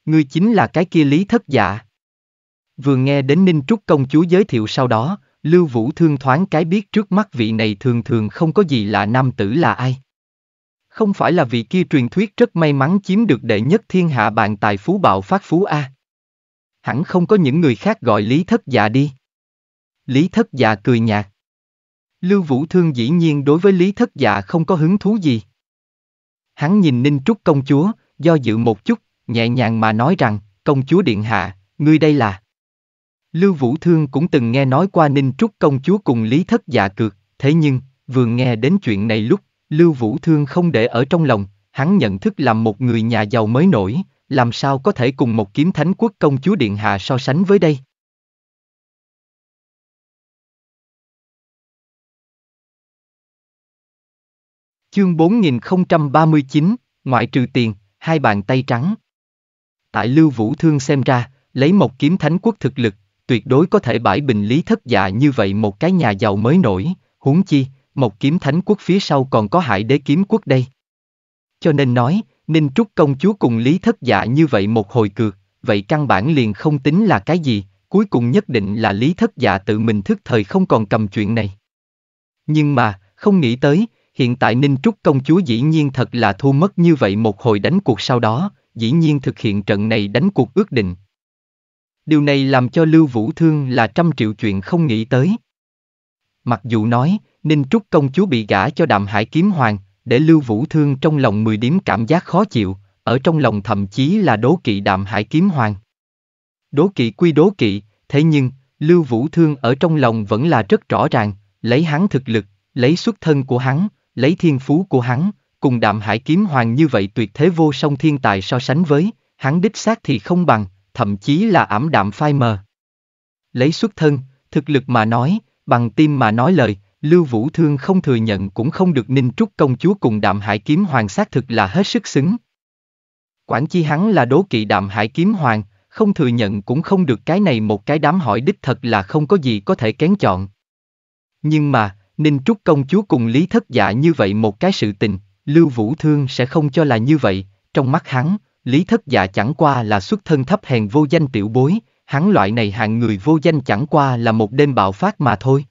Speaker 1: Ngươi chính là cái kia lý thất dạ. Vừa nghe đến Ninh Trúc Công Chúa giới thiệu sau đó, Lưu Vũ Thương thoáng cái biết trước mắt vị này thường thường không có gì là nam tử là ai. Không phải là vị kia truyền thuyết rất may mắn chiếm được đệ nhất thiên hạ bàn tài phú bạo phát phú A. Hẳn không có những người khác gọi Lý Thất Dạ đi. Lý Thất Dạ cười nhạt. Lưu Vũ Thương dĩ nhiên đối với Lý Thất Dạ không có hứng thú gì. Hắn nhìn Ninh Trúc công chúa, do dự một chút, nhẹ nhàng mà nói rằng, công chúa điện hạ, ngươi đây là. Lưu Vũ Thương cũng từng nghe nói qua Ninh Trúc công chúa cùng Lý Thất Dạ cược, thế nhưng, vừa nghe đến chuyện này lúc, Lưu Vũ Thương không để ở trong lòng, hắn nhận thức làm một người nhà giàu mới nổi, làm sao có thể cùng một kiếm thánh quốc công chúa Điện Hạ so sánh với đây. Chương 4039, ngoại trừ tiền, hai bàn tay trắng. Tại Lưu Vũ Thương xem ra, lấy một kiếm thánh quốc thực lực, tuyệt đối có thể bãi bình lý thất dạ như vậy một cái nhà giàu mới nổi, huống chi, một kiếm thánh quốc phía sau còn có hải đế kiếm quốc đây. Cho nên nói, Ninh Trúc công chúa cùng lý thất dạ như vậy một hồi cược, vậy căn bản liền không tính là cái gì, cuối cùng nhất định là lý thất dạ tự mình thức thời không còn cầm chuyện này. Nhưng mà, không nghĩ tới, hiện tại Ninh Trúc công chúa dĩ nhiên thật là thua mất như vậy một hồi đánh cuộc sau đó, dĩ nhiên thực hiện trận này đánh cuộc ước định, Điều này làm cho Lưu Vũ Thương là trăm triệu chuyện không nghĩ tới. Mặc dù nói, Ninh Trúc công chúa bị gả cho đạm hải kiếm hoàng, để Lưu Vũ Thương trong lòng mười điểm cảm giác khó chịu, ở trong lòng thậm chí là đố kỵ đạm hải kiếm hoàng. Đố kỵ quy đố kỵ, thế nhưng, Lưu Vũ Thương ở trong lòng vẫn là rất rõ ràng, lấy hắn thực lực, lấy xuất thân của hắn, lấy thiên phú của hắn, cùng đạm hải kiếm hoàng như vậy tuyệt thế vô song thiên tài so sánh với, hắn đích xác thì không bằng, thậm chí là ảm đạm phai mờ. Lấy xuất thân, thực lực mà nói, bằng tim mà nói lời, Lưu Vũ Thương không thừa nhận cũng không được Ninh Trúc công chúa cùng đạm hải kiếm hoàng xác thực là hết sức xứng. Quản chi hắn là đố kỵ đạm hải kiếm hoàng, không thừa nhận cũng không được cái này một cái đám hỏi đích thật là không có gì có thể kén chọn. Nhưng mà, Ninh Trúc công chúa cùng Lý Thất Dạ như vậy một cái sự tình, Lưu Vũ Thương sẽ không cho là như vậy, trong mắt hắn, Lý thất dạ chẳng qua là xuất thân thấp hèn vô danh tiểu bối, hắn loại này hạng người vô danh chẳng qua là một đêm bạo phát mà thôi.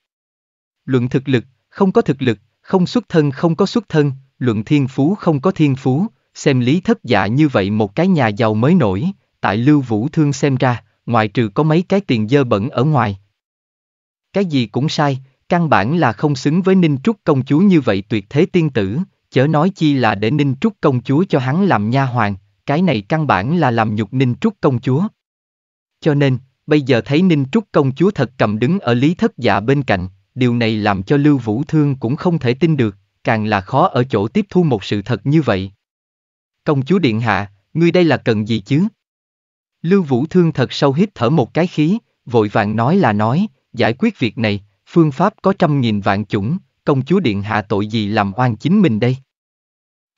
Speaker 1: Luận thực lực, không có thực lực, không xuất thân không có xuất thân, luận thiên phú không có thiên phú, xem lý thất dạ như vậy một cái nhà giàu mới nổi, tại Lưu Vũ Thương xem ra, ngoài trừ có mấy cái tiền dơ bẩn ở ngoài. Cái gì cũng sai, căn bản là không xứng với Ninh Trúc công chúa như vậy tuyệt thế tiên tử, chớ nói chi là để Ninh Trúc công chúa cho hắn làm nha hoàng, cái này căn bản là làm nhục Ninh Trúc công chúa. Cho nên, bây giờ thấy Ninh Trúc công chúa thật cầm đứng ở Lý Thất Dạ bên cạnh, điều này làm cho Lưu Vũ Thương cũng không thể tin được, càng là khó ở chỗ tiếp thu một sự thật như vậy. Công chúa Điện Hạ, ngươi đây là cần gì chứ? Lưu Vũ Thương thật sâu hít thở một cái khí, vội vàng nói là nói, giải quyết việc này, phương pháp có trăm nghìn vạn chủng, công chúa Điện Hạ tội gì làm oan chính mình đây?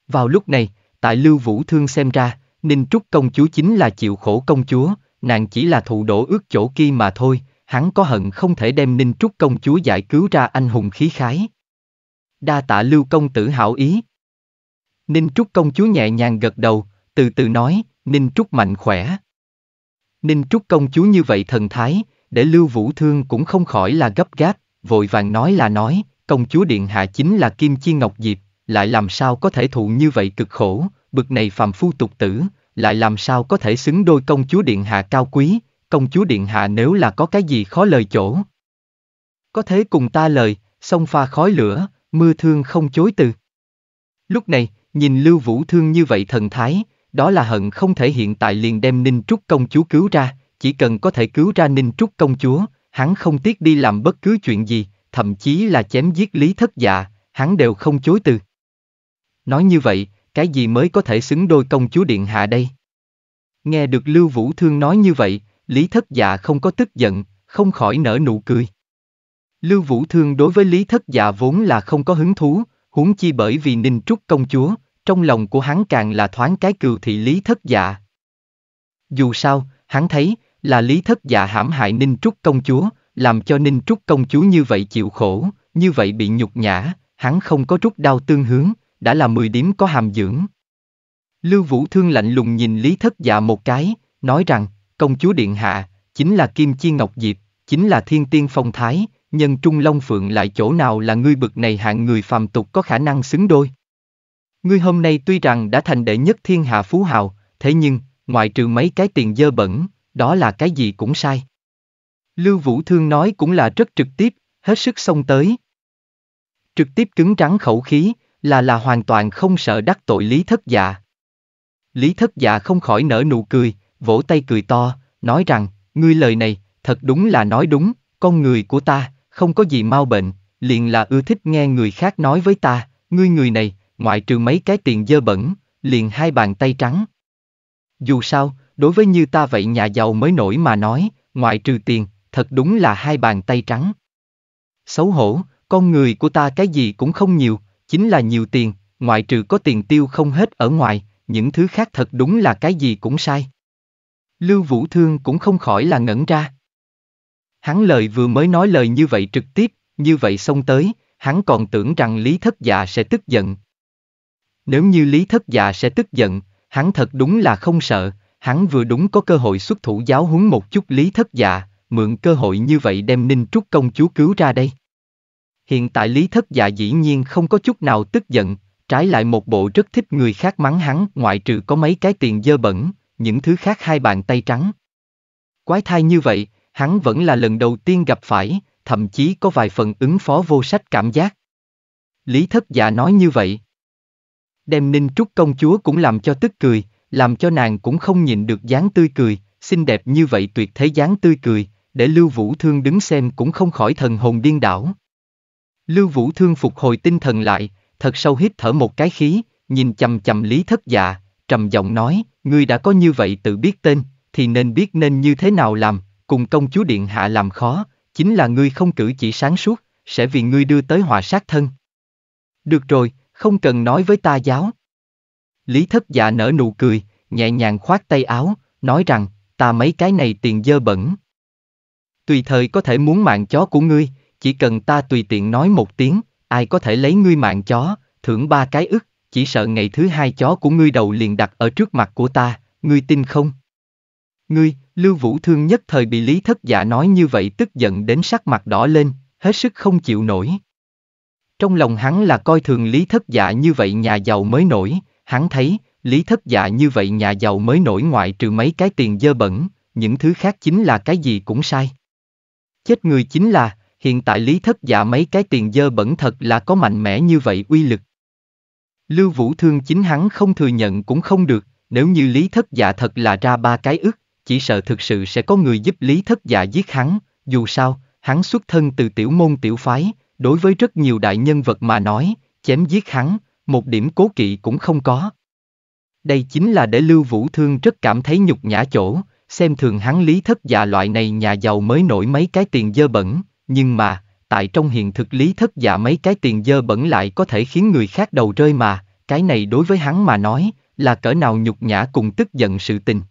Speaker 1: Vào lúc này, tại Lưu Vũ Thương xem ra, Ninh Trúc công chúa chính là chịu khổ công chúa, nàng chỉ là thụ đổ ước chỗ kia mà thôi, hắn có hận không thể đem Ninh Trúc công chúa giải cứu ra anh hùng khí khái. Đa tạ Lưu công tử hảo ý. Ninh Trúc công chúa nhẹ nhàng gật đầu, từ từ nói, Ninh Trúc mạnh khỏe. Ninh Trúc công chúa như vậy thần thái, để Lưu Vũ Thương cũng không khỏi là gấp gáp, vội vàng nói là nói, công chúa Điện Hạ chính là Kim Chi Ngọc Diệp, lại làm sao có thể thụ như vậy cực khổ, bực này phàm phu tục tử, lại làm sao có thể xứng đôi công chúa Điện Hạ cao quý, công chúa Điện Hạ nếu là có cái gì khó lời chỗ. Có thế cùng ta lời, sông pha khói lửa, mưa thương không chối từ. Lúc này, nhìn Lưu Vũ Thương như vậy thần thái, đó là hận không thể hiện tại liền đem Ninh Trúc công chúa cứu ra, chỉ cần có thể cứu ra Ninh Trúc công chúa, hắn không tiếc đi làm bất cứ chuyện gì, thậm chí là chém giết lý thất dạ, hắn đều không chối từ. Nói như vậy, cái gì mới có thể xứng đôi công chúa Điện Hạ đây? Nghe được Lưu Vũ Thương nói như vậy, Lý Thất Dạ không có tức giận, không khỏi nở nụ cười. Lưu Vũ Thương đối với Lý Thất Dạ vốn là không có hứng thú, huống chi bởi vì Ninh Trúc công chúa, trong lòng của hắn càng là thoáng cái cừu thị Lý Thất Dạ. Dù sao, hắn thấy, là Lý Thất Dạ hãm hại Ninh Trúc công chúa, làm cho Ninh Trúc công chúa như vậy chịu khổ, như vậy bị nhục nhã, hắn không có rút đau tương hướng, đã là mười điểm có hàm dưỡng. Lưu Vũ Thương lạnh lùng nhìn Lý Thất Dạ một cái, nói rằng, công chúa Điện Hạ, chính là Kim Chi Ngọc Diệp, chính là Thiên Tiên Phong Thái, nhân Trung Long Phượng lại chỗ nào là ngươi bực này hạng người phàm tục có khả năng xứng đôi. Ngươi hôm nay tuy rằng đã thành đệ nhất thiên hạ phú hào, thế nhưng, ngoại trừ mấy cái tiền dơ bẩn, đó là cái gì cũng sai. Lưu Vũ Thương nói cũng là rất trực tiếp, hết sức xông tới. Trực tiếp cứng rắn khẩu khí, là là hoàn toàn không sợ đắc tội lý thất dạ. Lý thất dạ không khỏi nở nụ cười, vỗ tay cười to, nói rằng, ngươi lời này, thật đúng là nói đúng, con người của ta, không có gì mau bệnh, liền là ưa thích nghe người khác nói với ta, ngươi người này, ngoại trừ mấy cái tiền dơ bẩn, liền hai bàn tay trắng. Dù sao, đối với như ta vậy nhà giàu mới nổi mà nói, ngoại trừ tiền, thật đúng là hai bàn tay trắng. Xấu hổ, con người của ta cái gì cũng không nhiều, chính là nhiều tiền, ngoại trừ có tiền tiêu không hết ở ngoài, những thứ khác thật đúng là cái gì cũng sai. Lưu Vũ Thương cũng không khỏi là ngẩn ra. Hắn lời vừa mới nói lời như vậy trực tiếp, như vậy xông tới, hắn còn tưởng rằng Lý Thất Dạ sẽ tức giận. Nếu như Lý Thất Dạ sẽ tức giận, hắn thật đúng là không sợ, hắn vừa đúng có cơ hội xuất thủ giáo huấn một chút Lý Thất Dạ, mượn cơ hội như vậy đem Ninh Trúc công chúa cứu ra đây. Hiện tại Lý Thất Dạ dĩ nhiên không có chút nào tức giận, trái lại một bộ rất thích người khác mắng hắn ngoại trừ có mấy cái tiền dơ bẩn, những thứ khác hai bàn tay trắng. Quái thai như vậy, hắn vẫn là lần đầu tiên gặp phải, thậm chí có vài phần ứng phó vô sách cảm giác. Lý Thất Dạ nói như vậy. Đem Ninh Trúc công chúa cũng làm cho tức cười, làm cho nàng cũng không nhìn được dáng tươi cười, xinh đẹp như vậy tuyệt thế dáng tươi cười, để Lưu Vũ Thương đứng xem cũng không khỏi thần hồn điên đảo. Lưu Vũ Thương phục hồi tinh thần lại, thật sâu hít thở một cái khí, nhìn chầm chầm Lý Thất Dạ, trầm giọng nói, ngươi đã có như vậy tự biết tên, thì nên biết nên như thế nào làm, cùng công chúa Điện Hạ làm khó, chính là ngươi không cử chỉ sáng suốt, sẽ vì ngươi đưa tới hòa sát thân. Được rồi, không cần nói với ta giáo. Lý Thất Dạ nở nụ cười, nhẹ nhàng khoát tay áo, nói rằng, ta mấy cái này tiền dơ bẩn. Tùy thời có thể muốn mạng chó của ngươi, chỉ cần ta tùy tiện nói một tiếng, ai có thể lấy ngươi mạng chó, thưởng ba cái ức, chỉ sợ ngày thứ hai chó của ngươi đầu liền đặt ở trước mặt của ta, ngươi tin không? Ngươi, Lưu Vũ Thương nhất thời bị Lý Thất Dạ nói như vậy tức giận đến sắc mặt đỏ lên, hết sức không chịu nổi. Trong lòng hắn là coi thường Lý Thất Dạ như vậy nhà giàu mới nổi, hắn thấy, Lý Thất Dạ như vậy nhà giàu mới nổi ngoại trừ mấy cái tiền dơ bẩn, những thứ khác chính là cái gì cũng sai. Chết người chính là, hiện tại lý thất dạ mấy cái tiền dơ bẩn thật là có mạnh mẽ như vậy uy lực. Lưu Vũ Thương chính hắn không thừa nhận cũng không được, nếu như lý thất dạ thật là ra ba cái ức, chỉ sợ thực sự sẽ có người giúp lý thất dạ giết hắn, dù sao, hắn xuất thân từ tiểu môn tiểu phái, đối với rất nhiều đại nhân vật mà nói, chém giết hắn, một điểm cố kỵ cũng không có. Đây chính là để Lưu Vũ Thương rất cảm thấy nhục nhã chỗ, xem thường hắn lý thất dạ loại này nhà giàu mới nổi mấy cái tiền dơ bẩn, nhưng mà, tại trong hiện thực lý thất giả mấy cái tiền dơ bẩn lại có thể khiến người khác đầu rơi mà, cái này đối với hắn mà nói, là cỡ nào nhục nhã cùng tức giận sự tình.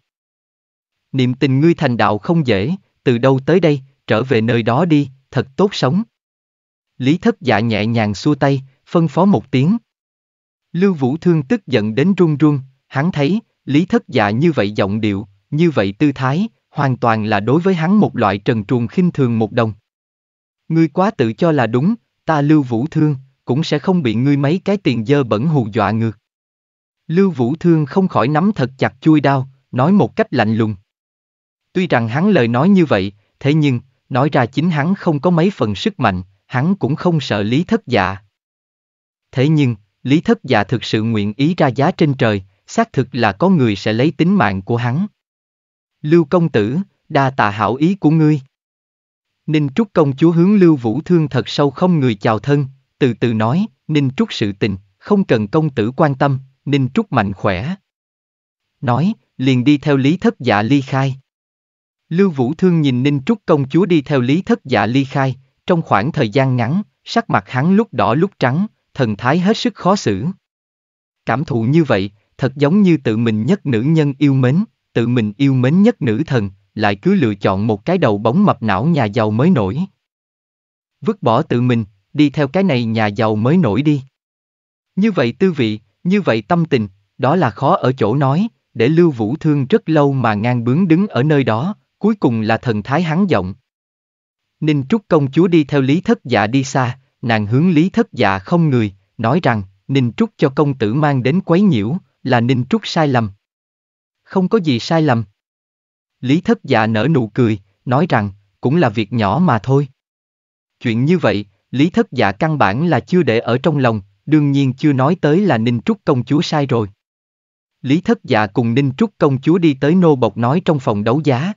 Speaker 1: Niệm tình ngươi thành đạo không dễ, từ đâu tới đây, trở về nơi đó đi, thật tốt sống. Lý thất dạ nhẹ nhàng xua tay, phân phó một tiếng. Lưu Vũ Thương tức giận đến run run, hắn thấy, Lý thất dạ như vậy giọng điệu, như vậy tư thái, hoàn toàn là đối với hắn một loại trần truồng khinh thường một đồng. Ngươi quá tự cho là đúng, ta Lưu Vũ Thương, cũng sẽ không bị ngươi mấy cái tiền dơ bẩn hù dọa ngược. Lưu Vũ Thương không khỏi nắm thật chặt chui đao, nói một cách lạnh lùng. Tuy rằng hắn lời nói như vậy, thế nhưng, nói ra chính hắn không có mấy phần sức mạnh, hắn cũng không sợ lý thất dạ. Thế nhưng, lý thất dạ thực sự nguyện ý ra giá trên trời, xác thực là có người sẽ lấy tính mạng của hắn. Lưu công tử, đa tà hảo ý của ngươi. Ninh Trúc công chúa hướng Lưu Vũ Thương thật sâu không người chào thân, từ từ nói, Ninh Trúc sự tình, không cần công tử quan tâm, Ninh Trúc mạnh khỏe. Nói, liền đi theo lý thất dạ ly khai. Lưu Vũ Thương nhìn Ninh Trúc công chúa đi theo lý thất dạ ly khai, trong khoảng thời gian ngắn, sắc mặt hắn lúc đỏ lúc trắng, thần thái hết sức khó xử. Cảm thụ như vậy, thật giống như tự mình nhất nữ nhân yêu mến, tự mình yêu mến nhất nữ thần, lại cứ lựa chọn một cái đầu bóng mập não nhà giàu mới nổi. Vứt bỏ tự mình, đi theo cái này nhà giàu mới nổi đi. Như vậy tư vị, như vậy tâm tình, đó là khó ở chỗ nói, để Lưu Vũ Thương rất lâu mà ngang bướng đứng ở nơi đó, cuối cùng là thần thái hắn giọng. Ninh Trúc công chúa đi theo Lý Thất Dạ đi xa, nàng hướng Lý Thất Dạ không người, nói rằng, Ninh Trúc cho công tử mang đến quấy nhiễu, là Ninh Trúc sai lầm. Không có gì sai lầm, Lý thất dạ nở nụ cười, nói rằng, cũng là việc nhỏ mà thôi. Chuyện như vậy, Lý thất dạ căn bản là chưa để ở trong lòng, đương nhiên chưa nói tới là Ninh Trúc công chúa sai rồi. Lý thất dạ cùng Ninh Trúc công chúa đi tới nô bộc nói trong phòng đấu giá.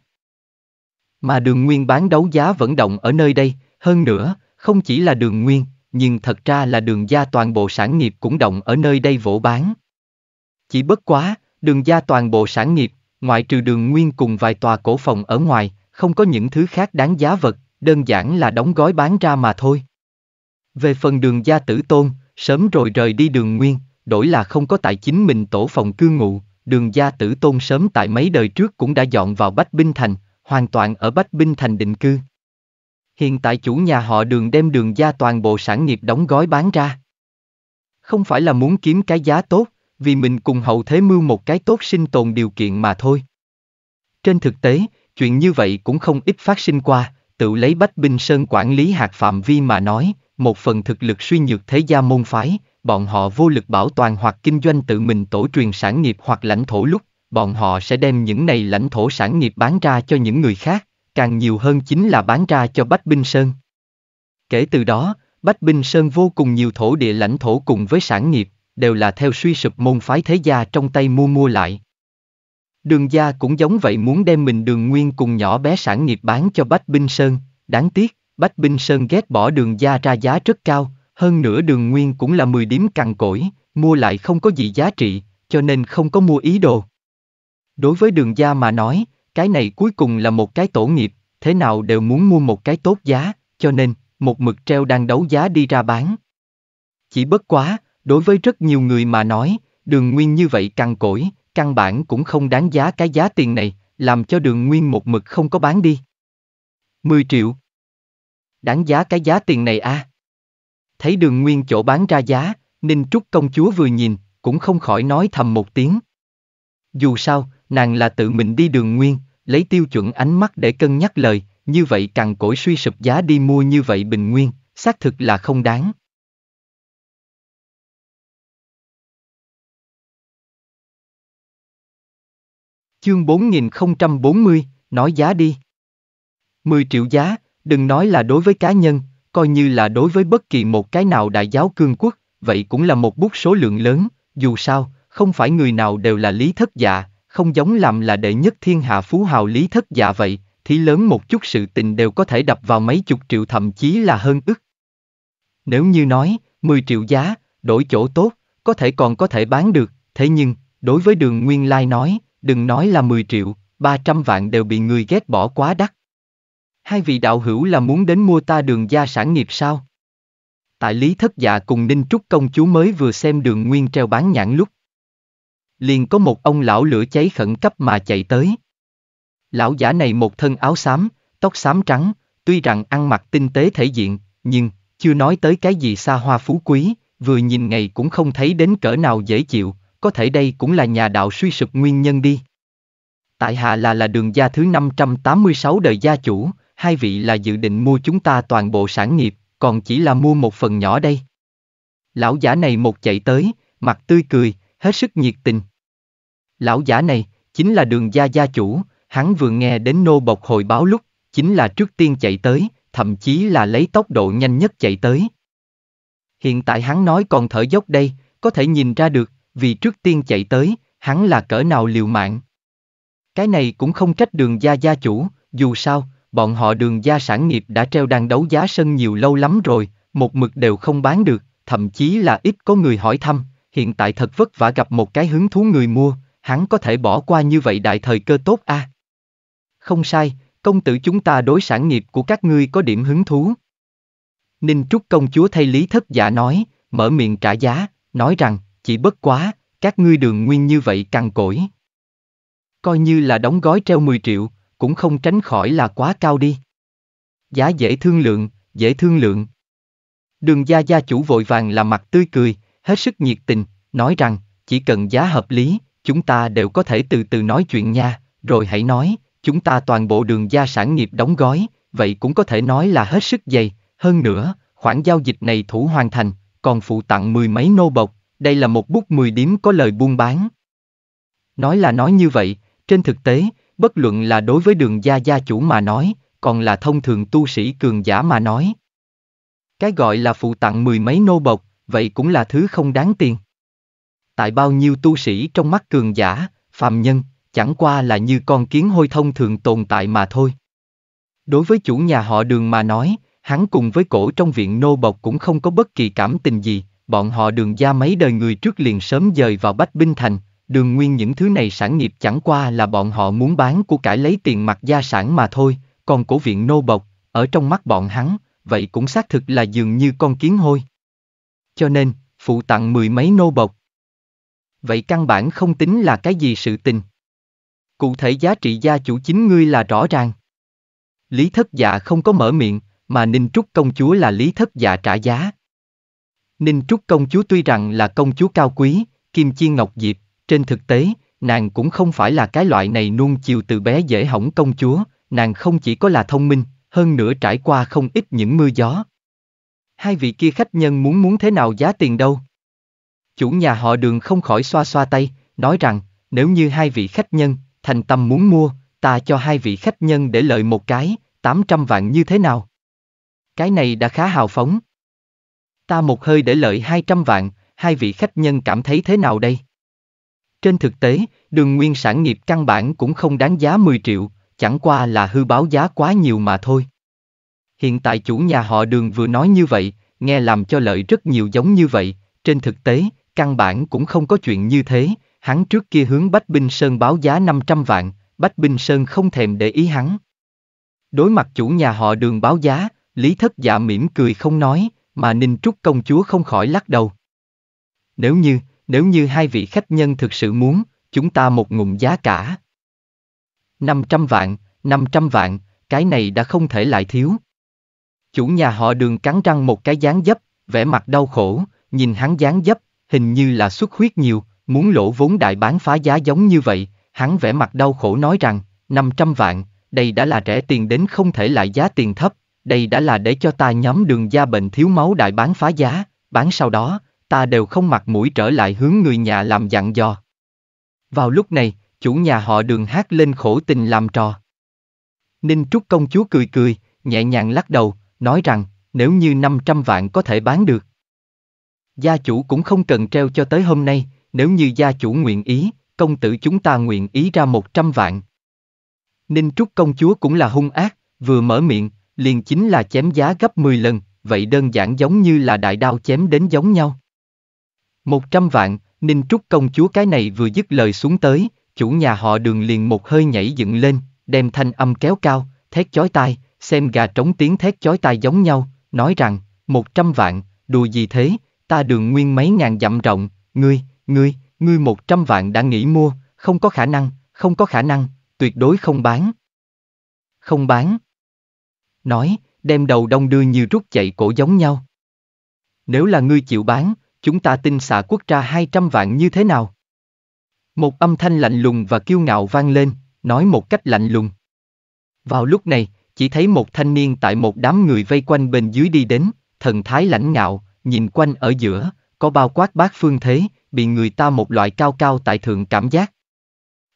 Speaker 1: Mà đường nguyên bán đấu giá vẫn động ở nơi đây, hơn nữa, không chỉ là đường nguyên, nhưng thật ra là đường gia toàn bộ sản nghiệp cũng động ở nơi đây vỗ bán. Chỉ bất quá, đường gia toàn bộ sản nghiệp ngoại trừ đường nguyên cùng vài tòa cổ phòng ở ngoài, không có những thứ khác đáng giá vật, đơn giản là đóng gói bán ra mà thôi. Về phần đường gia tử tôn, sớm rồi rời đi đường nguyên, đổi là không có tại chính mình tổ phòng cư ngụ, đường gia tử tôn sớm tại mấy đời trước cũng đã dọn vào Bách Binh Thành, hoàn toàn ở Bách Binh Thành định cư. Hiện tại chủ nhà họ đường đem đường gia toàn bộ sản nghiệp đóng gói bán ra. Không phải là muốn kiếm cái giá tốt, vì mình cùng hậu thế mưu một cái tốt sinh tồn điều kiện mà thôi. Trên thực tế, chuyện như vậy cũng không ít phát sinh qua, tự lấy Bách Binh Sơn quản lý hạt phạm vi mà nói, một phần thực lực suy nhược thế gia môn phái, bọn họ vô lực bảo toàn hoặc kinh doanh tự mình tổ truyền sản nghiệp hoặc lãnh thổ lúc, bọn họ sẽ đem những này lãnh thổ sản nghiệp bán ra cho những người khác, càng nhiều hơn chính là bán ra cho Bách Binh Sơn. Kể từ đó, Bách Binh Sơn vô cùng nhiều thổ địa lãnh thổ cùng với sản nghiệp, đều là theo suy sụp môn phái thế gia trong tay mua mua lại. Đường gia cũng giống vậy muốn đem mình đường nguyên cùng nhỏ bé sản nghiệp bán cho Bách Binh Sơn, đáng tiếc, Bách Binh Sơn ghét bỏ đường gia ra giá rất cao, hơn nữa đường nguyên cũng là 10 điểm cằn cỗi, mua lại không có gì giá trị, cho nên không có mua ý đồ. Đối với đường gia mà nói, cái này cuối cùng là một cái tổ nghiệp, thế nào đều muốn mua một cái tốt giá, cho nên, một mực treo đang đấu giá đi ra bán. Chỉ bất quá, Đối với rất nhiều người mà nói, đường nguyên như vậy căng cỗi, căn bản cũng không đáng giá cái giá tiền này, làm cho đường nguyên một mực không có bán đi. 10 triệu. Đáng giá cái giá tiền này a. À? Thấy đường nguyên chỗ bán ra giá, Ninh Trúc công chúa vừa nhìn, cũng không khỏi nói thầm một tiếng. Dù sao, nàng là tự mình đi đường nguyên, lấy tiêu chuẩn ánh mắt để cân nhắc lời, như vậy càng cỗi suy sụp giá đi mua như vậy bình nguyên, xác thực là không đáng. Chương 4040, nói giá đi. 10 triệu giá, đừng nói là đối với cá nhân, coi như là đối với bất kỳ một cái nào đại giáo cương quốc, vậy cũng là một bút số lượng lớn, dù sao, không phải người nào đều là lý thất dạ, không giống làm là đệ nhất thiên hạ phú hào lý thất dạ vậy, thì lớn một chút sự tình đều có thể đập vào mấy chục triệu thậm chí là hơn ức. Nếu như nói, 10 triệu giá, đổi chỗ tốt, có thể còn có thể bán được, thế nhưng, đối với đường nguyên lai nói, Đừng nói là 10 triệu, 300 vạn đều bị người ghét bỏ quá đắt. Hai vị đạo hữu là muốn đến mua ta đường gia sản nghiệp sao? Tại Lý Thất Dạ cùng Ninh Trúc công chúa mới vừa xem đường nguyên treo bán nhãn lúc. Liền có một ông lão lửa cháy khẩn cấp mà chạy tới. Lão giả này một thân áo xám, tóc xám trắng, tuy rằng ăn mặc tinh tế thể diện, nhưng, chưa nói tới cái gì xa hoa phú quý, vừa nhìn ngày cũng không thấy đến cỡ nào dễ chịu, có thể đây cũng là nhà đạo suy sụp nguyên nhân đi. Tại hạ là là đường gia thứ 586 đời gia chủ, hai vị là dự định mua chúng ta toàn bộ sản nghiệp, còn chỉ là mua một phần nhỏ đây. Lão giả này một chạy tới, mặt tươi cười, hết sức nhiệt tình. Lão giả này, chính là đường gia gia chủ, hắn vừa nghe đến nô bộc hồi báo lúc, chính là trước tiên chạy tới, thậm chí là lấy tốc độ nhanh nhất chạy tới. Hiện tại hắn nói còn thở dốc đây, có thể nhìn ra được, vì trước tiên chạy tới, hắn là cỡ nào liều mạng. Cái này cũng không trách đường gia gia chủ, dù sao, bọn họ đường gia sản nghiệp đã treo đang đấu giá sân nhiều lâu lắm rồi, một mực đều không bán được, thậm chí là ít có người hỏi thăm, hiện tại thật vất vả gặp một cái hứng thú người mua, hắn có thể bỏ qua như vậy đại thời cơ tốt a. À? Không sai, công tử chúng ta đối sản nghiệp của các ngươi có điểm hứng thú. Ninh Trúc công chúa thay lý thất giả nói, mở miệng trả giá, nói rằng, chỉ bất quá, các ngươi đường nguyên như vậy cằn cỗi. Coi như là đóng gói treo 10 triệu, cũng không tránh khỏi là quá cao đi. Giá dễ thương lượng, dễ thương lượng. Đường gia gia chủ vội vàng là mặt tươi cười, hết sức nhiệt tình, nói rằng, chỉ cần giá hợp lý, chúng ta đều có thể từ từ nói chuyện nha, rồi hãy nói, chúng ta toàn bộ đường gia sản nghiệp đóng gói, vậy cũng có thể nói là hết sức dày, hơn nữa, khoản giao dịch này thủ hoàn thành, còn phụ tặng mười mấy nô bộc, đây là một bút mười điếm có lời buôn bán. Nói là nói như vậy, trên thực tế, bất luận là đối với đường gia gia chủ mà nói, còn là thông thường tu sĩ cường giả mà nói. Cái gọi là phụ tặng mười mấy nô bộc, vậy cũng là thứ không đáng tiền. Tại bao nhiêu tu sĩ trong mắt cường giả, phàm nhân, chẳng qua là như con kiến hôi thông thường tồn tại mà thôi. Đối với chủ nhà họ đường mà nói, hắn cùng với cổ trong viện nô bộc cũng không có bất kỳ cảm tình gì, bọn họ đường gia mấy đời người trước liền sớm dời vào Bách Binh Thành, đường nguyên những thứ này sản nghiệp chẳng qua là bọn họ muốn bán của cải lấy tiền mặt gia sản mà thôi, còn cổ viện nô bộc, ở trong mắt bọn hắn, vậy cũng xác thực là dường như con kiến hôi. Cho nên, phụ tặng mười mấy nô bộc. Vậy căn bản không tính là cái gì sự tình. Cụ thể giá trị gia chủ chính ngươi là rõ ràng. Lý thất dạ không có mở miệng, mà Ninh Trúc công chúa là Lý thất dạ trả giá, Ninh Trúc công chúa tuy rằng là công chúa cao quý, kim chi ngọc diệp, trên thực tế, nàng cũng không phải là cái loại này nuông chiều từ bé dễ hỏng công chúa, nàng không chỉ có là thông minh, hơn nữa trải qua không ít những mưa gió. Hai vị kia khách nhân muốn muốn thế nào giá tiền đâu? Chủ nhà họ đường không khỏi xoa xoa tay, nói rằng, nếu như hai vị khách nhân, thành tâm muốn mua, ta cho hai vị khách nhân để lợi một cái, 800 vạn như thế nào? Cái này đã khá hào phóng. Ta một hơi để lợi 200 vạn, hai vị khách nhân cảm thấy thế nào đây? Trên thực tế, đường nguyên sản nghiệp căn bản cũng không đáng giá 10 triệu, chẳng qua là hư báo giá quá nhiều mà thôi. Hiện tại chủ nhà họ đường vừa nói như vậy, nghe làm cho lợi rất nhiều giống như vậy, trên thực tế, căn bản cũng không có chuyện như thế, hắn trước kia hướng Bách Binh Sơn báo giá 500 vạn, Bách Binh Sơn không thèm để ý hắn. Đối mặt chủ nhà họ đường báo giá, Lý Thất Dạ mỉm cười không nói, mà Ninh Trúc công chúa không khỏi lắc đầu. Nếu như, nếu như hai vị khách nhân thực sự muốn, chúng ta một ngụm giá cả. 500 vạn, 500 vạn, cái này đã không thể lại thiếu. Chủ nhà họ đường cắn răng một cái dáng dấp, vẻ mặt đau khổ, nhìn hắn dáng dấp, hình như là xuất huyết nhiều, muốn lỗ vốn đại bán phá giá giống như vậy, hắn vẻ mặt đau khổ nói rằng, 500 vạn, đây đã là rẻ tiền đến không thể lại giá tiền thấp, đây đã là để cho ta nhóm đường gia bệnh thiếu máu đại bán phá giá, bán sau đó, ta đều không mặt mũi trở lại hướng người nhà làm dặn dò. Vào lúc này, chủ nhà họ đường hát lên khổ tình làm trò. Ninh Trúc công chúa cười cười, nhẹ nhàng lắc đầu, nói rằng, nếu như 500 vạn có thể bán được. Gia chủ cũng không cần treo cho tới hôm nay, nếu như gia chủ nguyện ý, công tử chúng ta nguyện ý ra 100 vạn. Ninh Trúc công chúa cũng là hung ác, vừa mở miệng, liền chính là chém giá gấp 10 lần, vậy đơn giản giống như là đại đao chém đến giống nhau. Một trăm vạn, Ninh Trúc công chúa cái này vừa dứt lời xuống tới, chủ nhà họ đường liền một hơi nhảy dựng lên, đem thanh âm kéo cao, thét chói tai, xem gà trống tiếng thét chói tai giống nhau, nói rằng, một trăm vạn, đùa gì thế, ta đường nguyên mấy ngàn dặm rộng, ngươi, ngươi, ngươi một trăm vạn đã nghĩ mua, không có khả năng, không có khả năng, tuyệt đối không bán. Không bán nói, đem đầu đông đưa như rút chạy cổ giống nhau. Nếu là ngươi chịu bán, chúng ta tin xạ quốc ra 200 vạn như thế nào? Một âm thanh lạnh lùng và kiêu ngạo vang lên, nói một cách lạnh lùng. Vào lúc này, chỉ thấy một thanh niên tại một đám người vây quanh bên dưới đi đến, thần thái lãnh ngạo, nhìn quanh ở giữa, có bao quát bát phương thế, bị người ta một loại cao cao tại thượng cảm giác.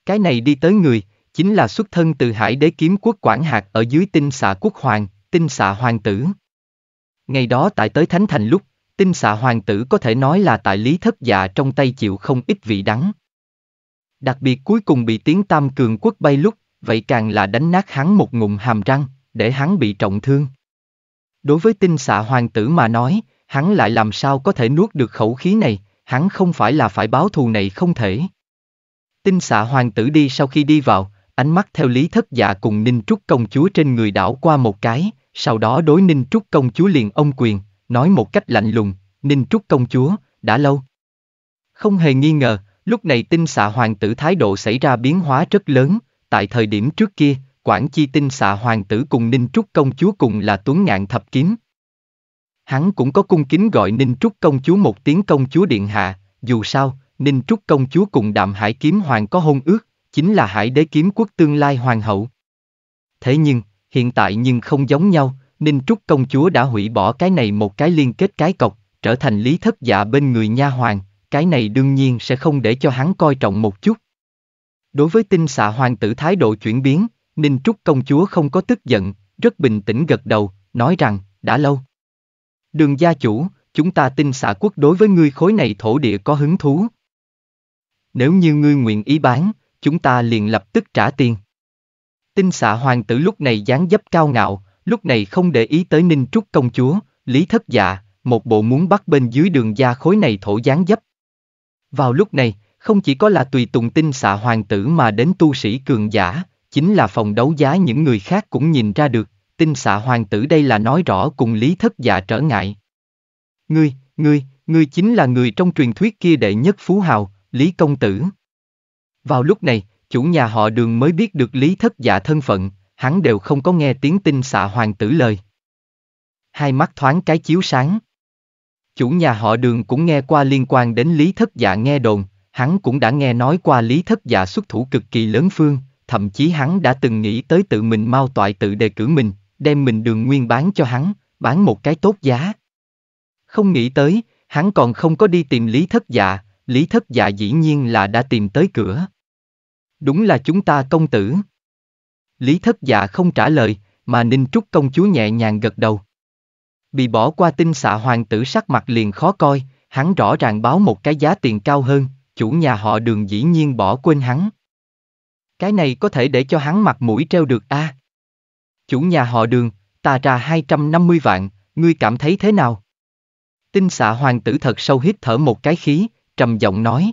Speaker 1: Cái này đi tới người, chính là xuất thân từ hải đế kiếm quốc quản hạt ở dưới tinh xạ quốc hoàng, tinh xạ hoàng tử. Ngày đó tại tới Thánh Thành lúc, tinh xạ hoàng tử có thể nói là tại lý thất dạ trong tay chịu không ít vị đắng. Đặc biệt cuối cùng bị tiếng tam cường quốc bay lúc, vậy càng là đánh nát hắn một ngụm hàm răng, để hắn bị trọng thương. Đối với tinh xạ hoàng tử mà nói, hắn lại làm sao có thể nuốt được khẩu khí này, hắn không phải là phải báo thù này không thể. Tinh xạ hoàng tử đi sau khi đi vào, ánh mắt theo lý thất dạ cùng Ninh Trúc công chúa trên người đảo qua một cái, sau đó đối Ninh Trúc công chúa liền ông quyền, nói một cách lạnh lùng, Ninh Trúc công chúa, đã lâu. Không hề nghi ngờ, lúc này tinh xạ hoàng tử thái độ xảy ra biến hóa rất lớn, tại thời điểm trước kia, quản chi tinh xạ hoàng tử cùng Ninh Trúc công chúa cùng là tuấn ngạn thập kiếm. Hắn cũng có cung kính gọi Ninh Trúc công chúa một tiếng công chúa điện hạ, dù sao, Ninh Trúc công chúa cùng đạm hải kiếm hoàng có hôn ước, chính là hải đế kiếm quốc tương lai hoàng hậu. Thế nhưng, hiện tại nhưng không giống nhau, Ninh Trúc công chúa đã hủy bỏ cái này một cái liên kết cái cọc, trở thành lý thất dạ bên người nha hoàng, cái này đương nhiên sẽ không để cho hắn coi trọng một chút. Đối với tinh xạ hoàng tử thái độ chuyển biến, Ninh Trúc công chúa không có tức giận, rất bình tĩnh gật đầu, nói rằng, đã lâu. Đường gia chủ, chúng ta tinh xạ quốc đối với ngươi khối này thổ địa có hứng thú. Nếu như ngươi nguyện ý bán, chúng ta liền lập tức trả tiền. Tinh xạ hoàng tử lúc này dáng dấp cao ngạo, lúc này không để ý tới Ninh Trúc công chúa, Lý Thất Dạ, một bộ muốn bắt bên dưới đường gia khối này thổ dáng dấp. Vào lúc này, không chỉ có là tùy tùng tinh xạ hoàng tử mà đến tu sĩ cường giả, chính là phòng đấu giá những người khác cũng nhìn ra được, tinh xạ hoàng tử đây là nói rõ cùng Lý Thất Dạ trở ngại. Ngươi, ngươi, ngươi chính là người trong truyền thuyết kia đệ nhất phú hào, Lý Công Tử. Vào lúc này, chủ nhà họ đường mới biết được lý thất giả dạ thân phận, hắn đều không có nghe tiếng tin xạ hoàng tử lời. Hai mắt thoáng cái chiếu sáng. Chủ nhà họ đường cũng nghe qua liên quan đến lý thất dạ nghe đồn, hắn cũng đã nghe nói qua lý thất dạ xuất thủ cực kỳ lớn phương, thậm chí hắn đã từng nghĩ tới tự mình mau toại tự đề cử mình, đem mình đường nguyên bán cho hắn, bán một cái tốt giá. Không nghĩ tới, hắn còn không có đi tìm lý thất dạ, Lý Thất Dạ dĩ nhiên là đã tìm tới cửa. Đúng là chúng ta công tử. Lý Thất Dạ không trả lời, mà Ninh Trúc công chúa nhẹ nhàng gật đầu. Bị bỏ qua tinh xạ hoàng tử sắc mặt liền khó coi, hắn rõ ràng báo một cái giá tiền cao hơn, chủ nhà họ đường dĩ nhiên bỏ quên hắn. Cái này có thể để cho hắn mặt mũi treo được a à? Chủ nhà họ đường, ta ra 250 vạn, ngươi cảm thấy thế nào? Tinh xạ hoàng tử thật sâu hít thở một cái khí, trầm giọng nói.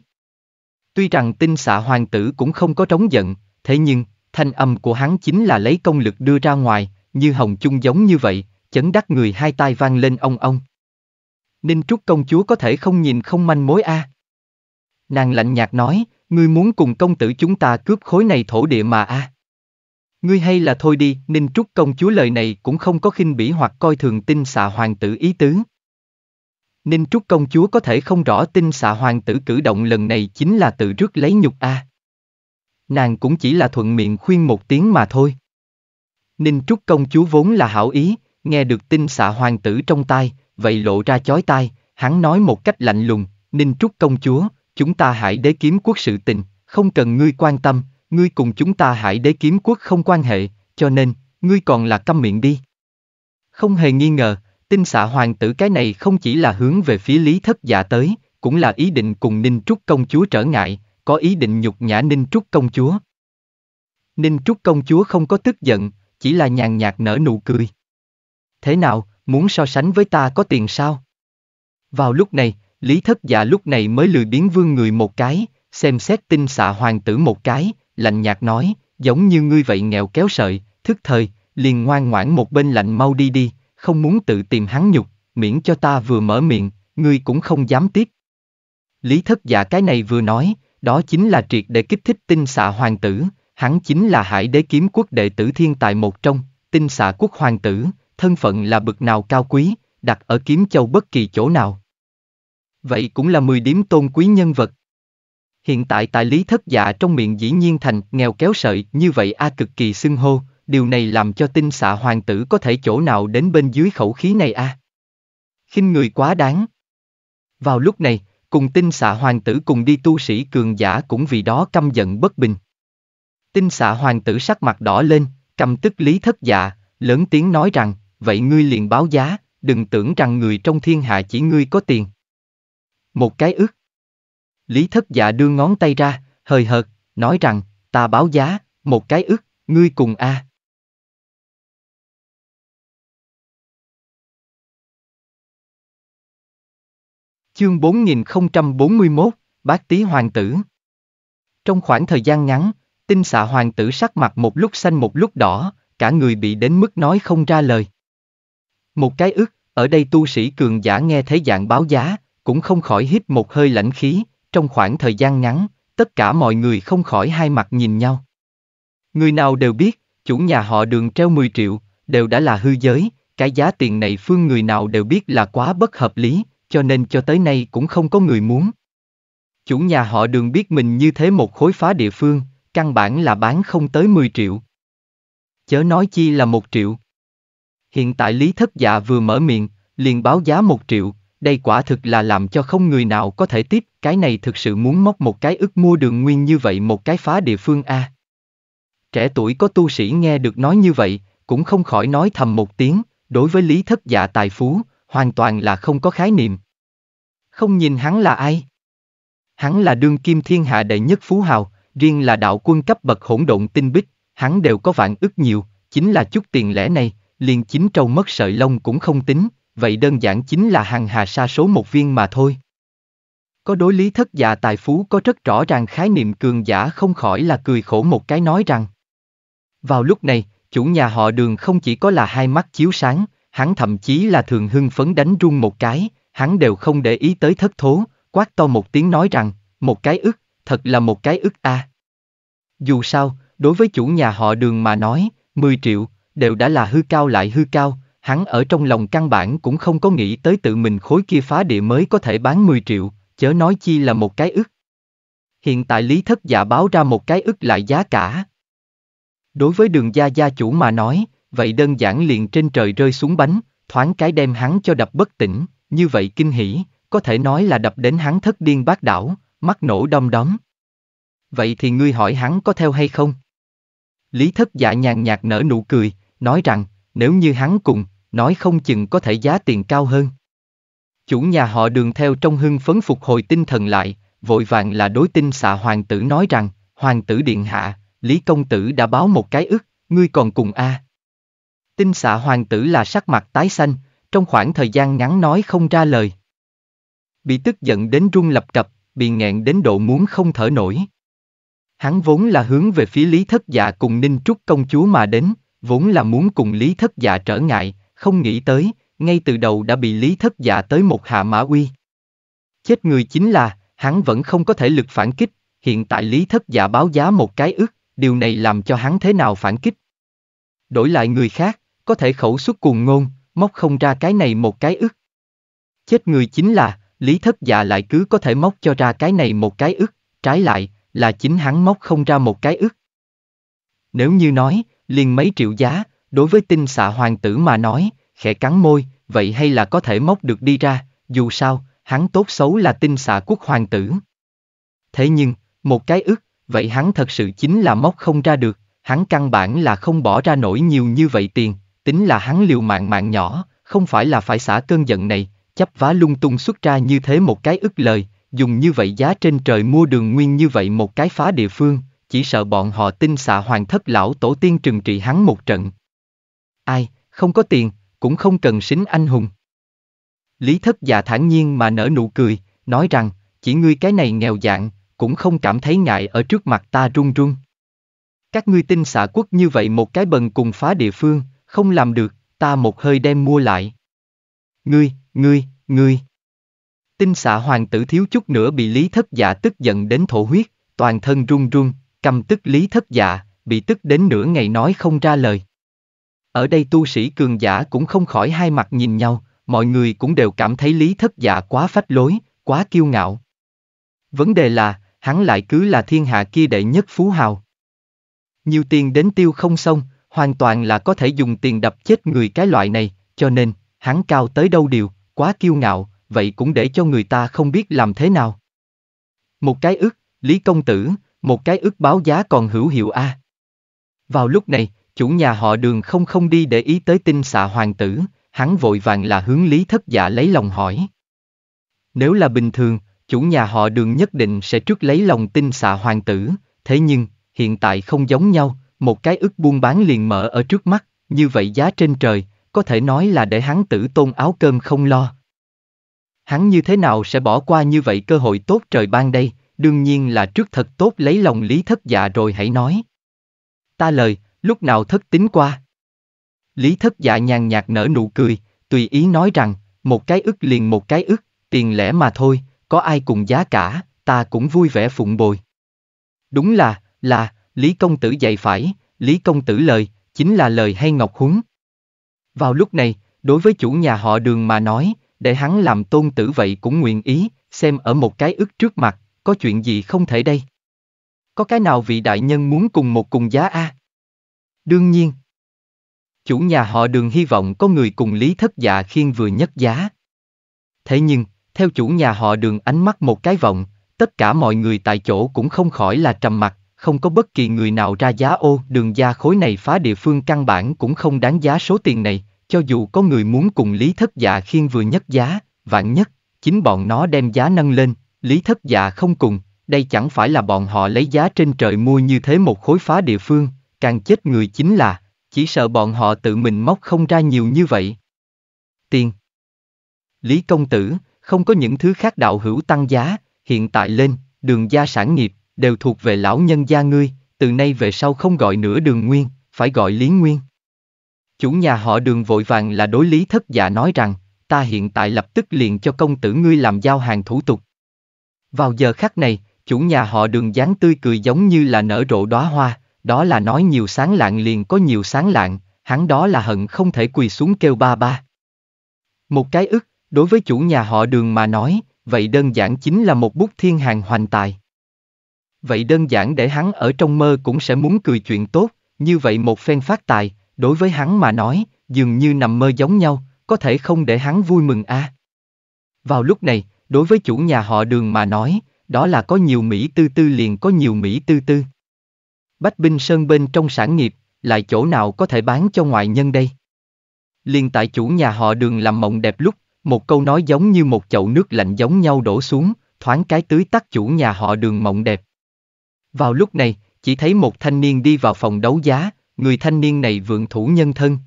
Speaker 1: Tuy rằng tinh xạ hoàng tử cũng không có trống giận, thế nhưng, thanh âm của hắn chính là lấy công lực đưa ra ngoài, như hồng chung giống như vậy, chấn đắc người hai tai vang lên ông ông. Ninh Trúc công chúa có thể không nhìn không manh mối a. À. Nàng lạnh nhạt nói, ngươi muốn cùng công tử chúng ta cướp khối này thổ địa mà a. À. Ngươi hay là thôi đi, Ninh Trúc công chúa lời này cũng không có khinh bỉ hoặc coi thường tinh xạ hoàng tử ý tứ. Ninh Trúc công chúa có thể không rõ tin xạ hoàng tử cử động lần này chính là tự rước lấy nhục a. À. Nàng cũng chỉ là thuận miệng khuyên một tiếng mà thôi. Ninh Trúc công chúa vốn là hảo ý, nghe được tin xạ hoàng tử trong tai, vậy lộ ra chói tai, hắn nói một cách lạnh lùng, Ninh Trúc công chúa, chúng ta hãy đế kiếm quốc sự tình, không cần ngươi quan tâm, ngươi cùng chúng ta hãy đế kiếm quốc không quan hệ, cho nên, ngươi còn là câm miệng đi. Không hề nghi ngờ, Tinh xạ hoàng tử cái này không chỉ là hướng về phía lý thất dạ tới, cũng là ý định cùng Ninh Trúc công chúa trở ngại, có ý định nhục nhã Ninh Trúc công chúa. Ninh Trúc công chúa không có tức giận, chỉ là nhàn nhạt nở nụ cười. Thế nào, muốn so sánh với ta có tiền sao? Vào lúc này, Lý Thất Dạ lúc này mới lười biến vương người một cái, xem xét tinh xạ hoàng tử một cái, lạnh nhạt nói, giống như ngươi vậy nghèo kéo sợi, thức thời, liền ngoan ngoãn một bên lạnh mau đi đi, không muốn tự tìm hắn nhục, miễn cho ta vừa mở miệng, ngươi cũng không dám tiếp. Lý thất giả dạ cái này vừa nói, đó chính là triệt để kích thích tinh xạ hoàng tử, hắn chính là hải đế kiếm quốc đệ tử thiên tài một trong, tinh xạ quốc hoàng tử, thân phận là bực nào cao quý, đặt ở kiếm châu bất kỳ chỗ nào. Vậy cũng là 10 điểm tôn quý nhân vật. Hiện tại tại lý thất dạ trong miệng dĩ nhiên thành nghèo kéo sợi như vậy a cực kỳ xưng hô, điều này làm cho tinh xạ hoàng tử có thể chỗ nào đến bên dưới khẩu khí này a? À? khinh người quá đáng. Vào lúc này, cùng tinh xạ hoàng tử cùng đi tu sĩ cường giả cũng vì đó căm giận bất bình. Tinh xạ hoàng tử sắc mặt đỏ lên, cầm tức lý thất dạ, lớn tiếng nói rằng, vậy ngươi liền báo giá, đừng tưởng rằng người trong thiên hạ chỉ ngươi có tiền. Một cái ức. Lý thất dạ đưa ngón tay ra, hời hợt, nói rằng, ta báo
Speaker 2: giá, một cái ức, ngươi cùng a. À. Chương
Speaker 1: 4041, Bác Tý Hoàng tử Trong khoảng thời gian ngắn, tinh xạ hoàng tử sắc mặt một lúc xanh một lúc đỏ, cả người bị đến mức nói không ra lời. Một cái ức, ở đây tu sĩ cường giả nghe thấy dạng báo giá, cũng không khỏi hít một hơi lãnh khí, trong khoảng thời gian ngắn, tất cả mọi người không khỏi hai mặt nhìn nhau. Người nào đều biết, chủ nhà họ đường treo 10 triệu, đều đã là hư giới, cái giá tiền này phương người nào đều biết là quá bất hợp lý, cho nên cho tới nay cũng không có người muốn. Chủ nhà họ đường biết mình như thế một khối phá địa phương, căn bản là bán không tới 10 triệu. Chớ nói chi là một triệu. Hiện tại Lý Thất Dạ vừa mở miệng, liền báo giá một triệu, đây quả thực là làm cho không người nào có thể tiếp, cái này thực sự muốn móc một cái ức mua đường nguyên như vậy một cái phá địa phương a. À. Trẻ tuổi có tu sĩ nghe được nói như vậy, cũng không khỏi nói thầm một tiếng, đối với Lý Thất Dạ tài phú, hoàn toàn là không có khái niệm. Không nhìn hắn là ai? Hắn là đương kim thiên hạ đệ nhất phú hào, riêng là đạo quân cấp bậc hỗn độn tinh bích, hắn đều có vạn ức nhiều, chính là chút tiền lẻ này, liền chính trâu mất sợi lông cũng không tính, vậy đơn giản chính là hàng hà sa số một viên mà thôi. Có đối lý thất dạ tài phú có rất rõ ràng khái niệm cường giả không khỏi là cười khổ một cái nói rằng. Vào lúc này, chủ nhà họ đường không chỉ có là hai mắt chiếu sáng, hắn thậm chí là thường hưng phấn đánh run một cái, hắn đều không để ý tới thất thố, quát to một tiếng nói rằng, một cái ức, thật là một cái ức a. Dù sao, đối với chủ nhà họ đường mà nói, 10 triệu, đều đã là hư cao lại hư cao, hắn ở trong lòng căn bản cũng không có nghĩ tới tự mình khối kia phá địa mới có thể bán 10 triệu, chớ nói chi là một cái ức. Hiện tại lý thất giả dạ báo ra một cái ức lại giá cả. Đối với đường gia gia chủ mà nói, vậy đơn giản liền trên trời rơi xuống bánh, thoáng cái đem hắn cho đập bất tỉnh, như vậy kinh hỉ, có thể nói là đập đến hắn thất điên bác đảo, mắt nổ đom đóm. Vậy thì ngươi hỏi hắn có theo hay không? Lý thất dạ nhàn nhạt nở nụ cười, nói rằng, nếu như hắn cùng, nói không chừng có thể giá tiền cao hơn. Chủ nhà họ đường theo trong hưng phấn phục hồi tinh thần lại, vội vàng là đối tinh xạ hoàng tử nói rằng, hoàng tử điện hạ, Lý công tử đã báo một cái ức, ngươi còn cùng a. À. Tinh xạ hoàng tử là sắc mặt tái xanh, trong khoảng thời gian ngắn nói không ra lời. Bị tức giận đến run lập cập, bị nghẹn đến độ muốn không thở nổi. Hắn vốn là hướng về phía Lý Thất Dạ cùng Ninh Trúc công chúa mà đến, vốn là muốn cùng Lý Thất Dạ trở ngại, không nghĩ tới, ngay từ đầu đã bị Lý Thất Dạ tới một hạ mã uy. Chết người chính là, hắn vẫn không có thể lực phản kích, hiện tại Lý Thất Dạ báo giá một cái ước, điều này làm cho hắn thế nào phản kích. Đổi lại người khác, có thể khẩu xuất cuồng ngôn, móc không ra cái này một cái ức. Chết người chính là, lý thất dạ lại cứ có thể móc cho ra cái này một cái ức, trái lại, là chính hắn móc không ra một cái ức. Nếu như nói, liền mấy triệu giá, đối với tinh xạ hoàng tử mà nói, khẽ cắn môi, vậy hay là có thể móc được đi ra, dù sao, hắn tốt xấu là tinh xạ quốc hoàng tử. Thế nhưng, một cái ức, vậy hắn thật sự chính là móc không ra được, hắn căn bản là không bỏ ra nổi nhiều như vậy tiền, tính là hắn liều mạng mạng nhỏ, không phải là phải xả cơn giận này, chấp vá lung tung xuất ra như thế một cái ức lời, dùng như vậy giá trên trời mua đường nguyên như vậy một cái phá địa phương, chỉ sợ bọn họ tin xạ hoàng thất lão tổ tiên trừng trị hắn một trận. Ai, không có tiền, cũng không cần xính anh hùng. Lý thất già thản nhiên mà nở nụ cười, nói rằng, chỉ ngươi cái này nghèo dạng, cũng không cảm thấy ngại ở trước mặt ta run run. Các ngươi tin xạ quốc như vậy một cái bần cùng phá địa phương, không làm được, ta một hơi đem mua lại. Ngươi, ngươi, ngươi. Tinh xạ hoàng tử thiếu chút nữa bị lý thất dạ tức giận đến thổ huyết, toàn thân run run, cầm tức lý thất dạ, bị tức đến nửa ngày nói không ra lời. Ở đây tu sĩ cường giả cũng không khỏi hai mặt nhìn nhau, mọi người cũng đều cảm thấy lý thất dạ quá phách lối, quá kiêu ngạo. Vấn đề là, hắn lại cứ là thiên hạ kia đệ nhất phú hào. Nhiều tiền đến tiêu không xong, hoàn toàn là có thể dùng tiền đập chết người cái loại này, cho nên, hắn cao tới đâu điều, quá kiêu ngạo, vậy cũng để cho người ta không biết làm thế nào. Một cái ức, Lý Công Tử, một cái ức báo giá còn hữu hiệu a. Vào lúc này, chủ nhà họ đường không không đi để ý tới tinh xạ hoàng tử, hắn vội vàng là hướng Lý Thất giả dạ lấy lòng hỏi. Nếu là bình thường, chủ nhà họ đường nhất định sẽ trước lấy lòng tinh xạ hoàng tử, thế nhưng, hiện tại không giống nhau, một cái ức buôn bán liền mở ở trước mắt, như vậy giá trên trời, có thể nói là để hắn tử tôn áo cơm không lo. Hắn như thế nào sẽ bỏ qua như vậy cơ hội tốt trời ban đây, đương nhiên là trước thật tốt lấy lòng lý thất dạ rồi hãy nói. Ta lời, lúc nào thất tính qua. Lý thất dạ nhàn nhạt nở nụ cười, tùy ý nói rằng, một cái ức liền một cái ức, tiền lẻ mà thôi, có ai cùng giá cả, ta cũng vui vẻ phụng bồi. Đúng là, là, Lý Công Tử dạy phải, Lý Công Tử lời, chính là lời hay Ngọc Húng. Vào lúc này, đối với chủ nhà họ đường mà nói, để hắn làm tôn tử vậy cũng nguyện ý, xem ở một cái ức trước mặt, có chuyện gì không thể đây. Có cái nào vị đại nhân muốn cùng một cùng giá a? Đương nhiên. Chủ nhà họ đường hy vọng có người cùng Lý Thất Dạ khiên vừa nhất giá. Thế nhưng, theo chủ nhà họ đường ánh mắt một cái vọng, tất cả mọi người tại chỗ cũng không khỏi là trầm mặt không có bất kỳ người nào ra giá ô đường gia khối này phá địa phương căn bản cũng không đáng giá số tiền này, cho dù có người muốn cùng Lý Thất Dạ khiên vừa nhất giá, vạn nhất, chính bọn nó đem giá nâng lên, Lý Thất Dạ không cùng, đây chẳng phải là bọn họ lấy giá trên trời mua như thế một khối phá địa phương, càng chết người chính là, chỉ sợ bọn họ tự mình móc không ra nhiều như vậy. Tiền Lý Công Tử, không có những thứ khác đạo hữu tăng giá, hiện tại lên, đường gia sản nghiệp, đều thuộc về lão nhân gia ngươi, từ nay về sau không gọi nữa đường nguyên, phải gọi lý nguyên. Chủ nhà họ đường vội vàng là đối lý thất giả nói rằng, ta hiện tại lập tức liền cho công tử ngươi làm giao hàng thủ tục. Vào giờ khắc này, chủ nhà họ đường dáng tươi cười giống như là nở rộ đóa hoa, đó là nói nhiều sáng lạng liền có nhiều sáng lạng, hắn đó là hận không thể quỳ xuống kêu ba ba. Một cái ức, đối với chủ nhà họ đường mà nói, vậy đơn giản chính là một bút thiên hàng hoành tài. Vậy đơn giản để hắn ở trong mơ cũng sẽ muốn cười chuyện tốt, như vậy một phen phát tài, đối với hắn mà nói, dường như nằm mơ giống nhau, có thể không để hắn vui mừng a. À. Vào lúc này, đối với chủ nhà họ đường mà nói, đó là có nhiều Mỹ tư tư liền có nhiều Mỹ tư tư. Bách Binh Sơn bên trong sản nghiệp, lại chỗ nào có thể bán cho ngoại nhân đây? Liền tại chủ nhà họ đường làm mộng đẹp lúc, một câu nói giống như một chậu nước lạnh giống nhau đổ xuống, thoáng cái tưới tắt chủ nhà họ đường mộng đẹp. Vào lúc này, chỉ thấy một thanh niên đi vào phòng đấu giá, người thanh niên này vượng thủ nhân thân.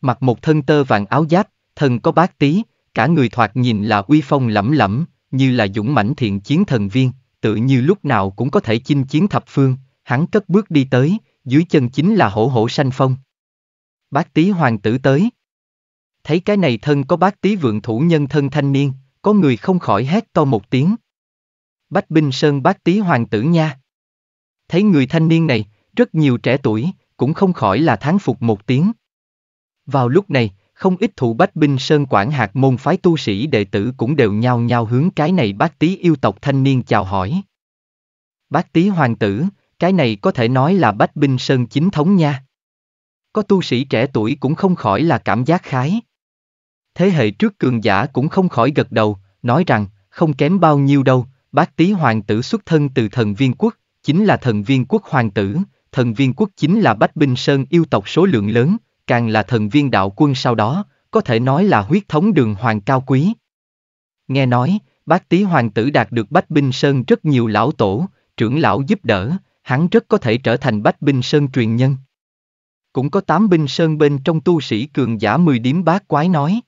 Speaker 1: Mặc một thân tơ vàng áo giáp, thân có bát tí, cả người thoạt nhìn là uy phong lẫm lẫm, như là dũng mãnh thiện chiến thần viên, tự như lúc nào cũng có thể chinh chiến thập phương, hắn cất bước đi tới, dưới chân chính là hổ hổ sanh phong. Bác tí hoàng tử tới. Thấy cái này thân có bác tí vượng thủ nhân thân thanh niên, có người không khỏi hét to một tiếng. Bách Binh Sơn bác tí hoàng tử nha. Thấy người thanh niên này, rất nhiều trẻ tuổi, cũng không khỏi là tháng phục một tiếng. Vào lúc này, không ít thủ Bách Binh Sơn quản hạt môn phái tu sĩ đệ tử cũng đều nhao nhao hướng cái này bác tí yêu tộc thanh niên chào hỏi. Bác tí hoàng tử, cái này có thể nói là Bách Binh Sơn chính thống nha. Có tu sĩ trẻ tuổi cũng không khỏi là cảm giác khái. Thế hệ trước cường giả cũng không khỏi gật đầu, nói rằng, không kém bao nhiêu đâu, bác tý hoàng tử xuất thân từ thần viên quốc, chính là thần viên quốc hoàng tử, thần viên quốc chính là Bách Binh Sơn yêu tộc số lượng lớn, càng là thần viên đạo quân sau đó, có thể nói là huyết thống đường hoàng cao quý. Nghe nói, bác tý hoàng tử đạt được Bách Binh Sơn rất nhiều lão tổ, trưởng lão giúp đỡ, hắn rất có thể trở thành Bách Binh Sơn truyền nhân. Cũng có tám binh sơn bên trong tu sĩ cường giả mười điếm bác quái nói.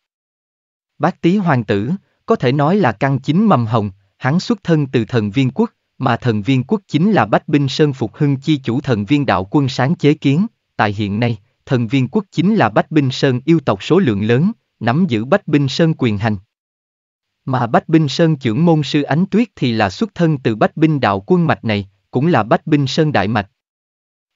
Speaker 1: Bác tý hoàng tử, có thể nói là căn chính mầm hồng, hắn xuất thân từ thần viên quốc, mà thần viên quốc chính là bách binh sơn phục hưng chi chủ thần viên đạo quân sáng chế kiến, tại hiện nay, thần viên quốc chính là bách binh sơn yêu tộc số lượng lớn, nắm giữ bách binh sơn quyền hành. Mà bách binh sơn trưởng môn sư ánh tuyết thì là xuất thân từ bách binh đạo quân mạch này, cũng là bách binh sơn đại mạch.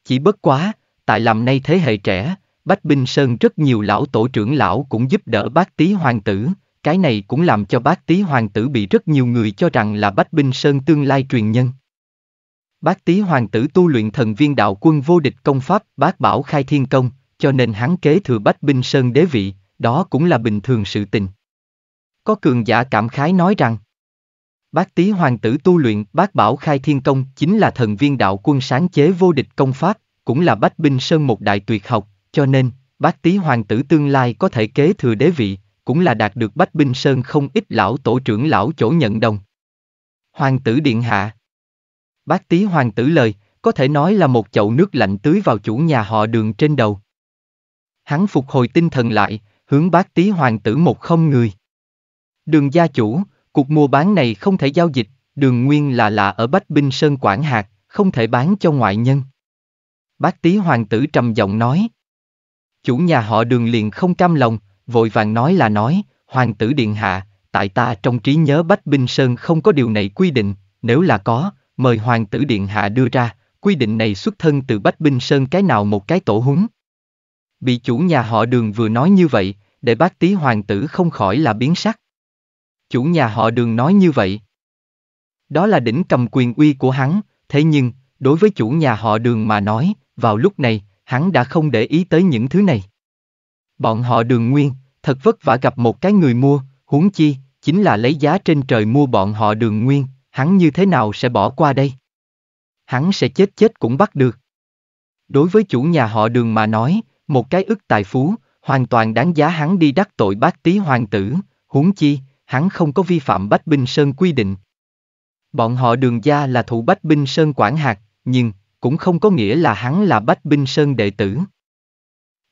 Speaker 1: Chỉ bất quá, tại làm nay thế hệ trẻ, bách binh sơn rất nhiều lão tổ trưởng lão cũng giúp đỡ bác tí hoàng tử, cái này cũng làm cho bác Tý hoàng tử bị rất nhiều người cho rằng là Bách Binh Sơn tương lai truyền nhân. Bác Tý hoàng tử tu luyện thần viên đạo quân vô địch công pháp bác bảo khai thiên công, cho nên hắn kế thừa Bách Binh Sơn đế vị, đó cũng là bình thường sự tình. Có cường giả cảm khái nói rằng, Bác Tý hoàng tử tu luyện bác bảo khai thiên công chính là thần viên đạo quân sáng chế vô địch công pháp, cũng là Bách Binh Sơn một đại tuyệt học, cho nên, bác Tý hoàng tử tương lai có thể kế thừa đế vị, cũng là đạt được Bách Binh Sơn không ít lão tổ trưởng lão chỗ nhận đồng. Hoàng tử Điện Hạ Bác tí hoàng tử lời, có thể nói là một chậu nước lạnh tưới vào chủ nhà họ đường trên đầu. Hắn phục hồi tinh thần lại, hướng bác tí hoàng tử một không người. Đường gia chủ, cuộc mua bán này không thể giao dịch, đường nguyên là lạ ở Bách Binh Sơn Quảng Hạt, không thể bán cho ngoại nhân. Bác tí hoàng tử trầm giọng nói. Chủ nhà họ đường liền không cam lòng, vội vàng nói là nói, hoàng tử điện hạ, tại ta trong trí nhớ Bách Binh Sơn không có điều này quy định, nếu là có, mời hoàng tử điện hạ đưa ra, quy định này xuất thân từ Bách Binh Sơn cái nào một cái tổ húng. Bị chủ nhà họ đường vừa nói như vậy, để bác tí hoàng tử không khỏi là biến sắc. Chủ nhà họ đường nói như vậy. Đó là đỉnh cầm quyền uy của hắn, thế nhưng, đối với chủ nhà họ đường mà nói, vào lúc này, hắn đã không để ý tới những thứ này. Bọn họ đường nguyên, thật vất vả gặp một cái người mua, huống chi, chính là lấy giá trên trời mua bọn họ đường nguyên, hắn như thế nào sẽ bỏ qua đây? Hắn sẽ chết chết cũng bắt được. Đối với chủ nhà họ đường mà nói, một cái ức tài phú, hoàn toàn đáng giá hắn đi đắc tội bác tí hoàng tử, huống chi, hắn không có vi phạm Bách Binh Sơn quy định. Bọn họ đường gia là thủ Bách Binh Sơn quản hạt, nhưng, cũng không có nghĩa là hắn là Bách Binh Sơn đệ tử.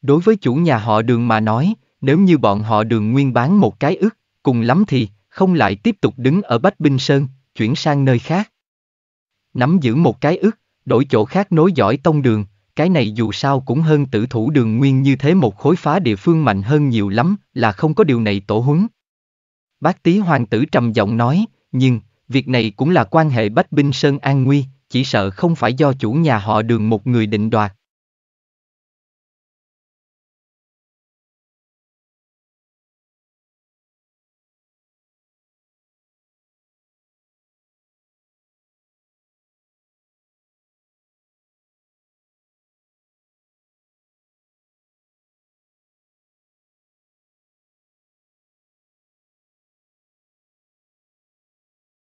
Speaker 1: Đối với chủ nhà họ đường mà nói, nếu như bọn họ đường nguyên bán một cái ức, cùng lắm thì, không lại tiếp tục đứng ở Bách Binh Sơn, chuyển sang nơi khác. Nắm giữ một cái ức, đổi chỗ khác nối dõi tông đường, cái này dù sao cũng hơn tử thủ đường nguyên như thế một khối phá địa phương mạnh hơn nhiều lắm, là không có điều này tổ huấn. Bác tý hoàng tử trầm giọng nói, nhưng, việc này cũng là quan hệ Bách Binh Sơn An Nguy, chỉ sợ không phải do chủ nhà họ đường một
Speaker 2: người định đoạt,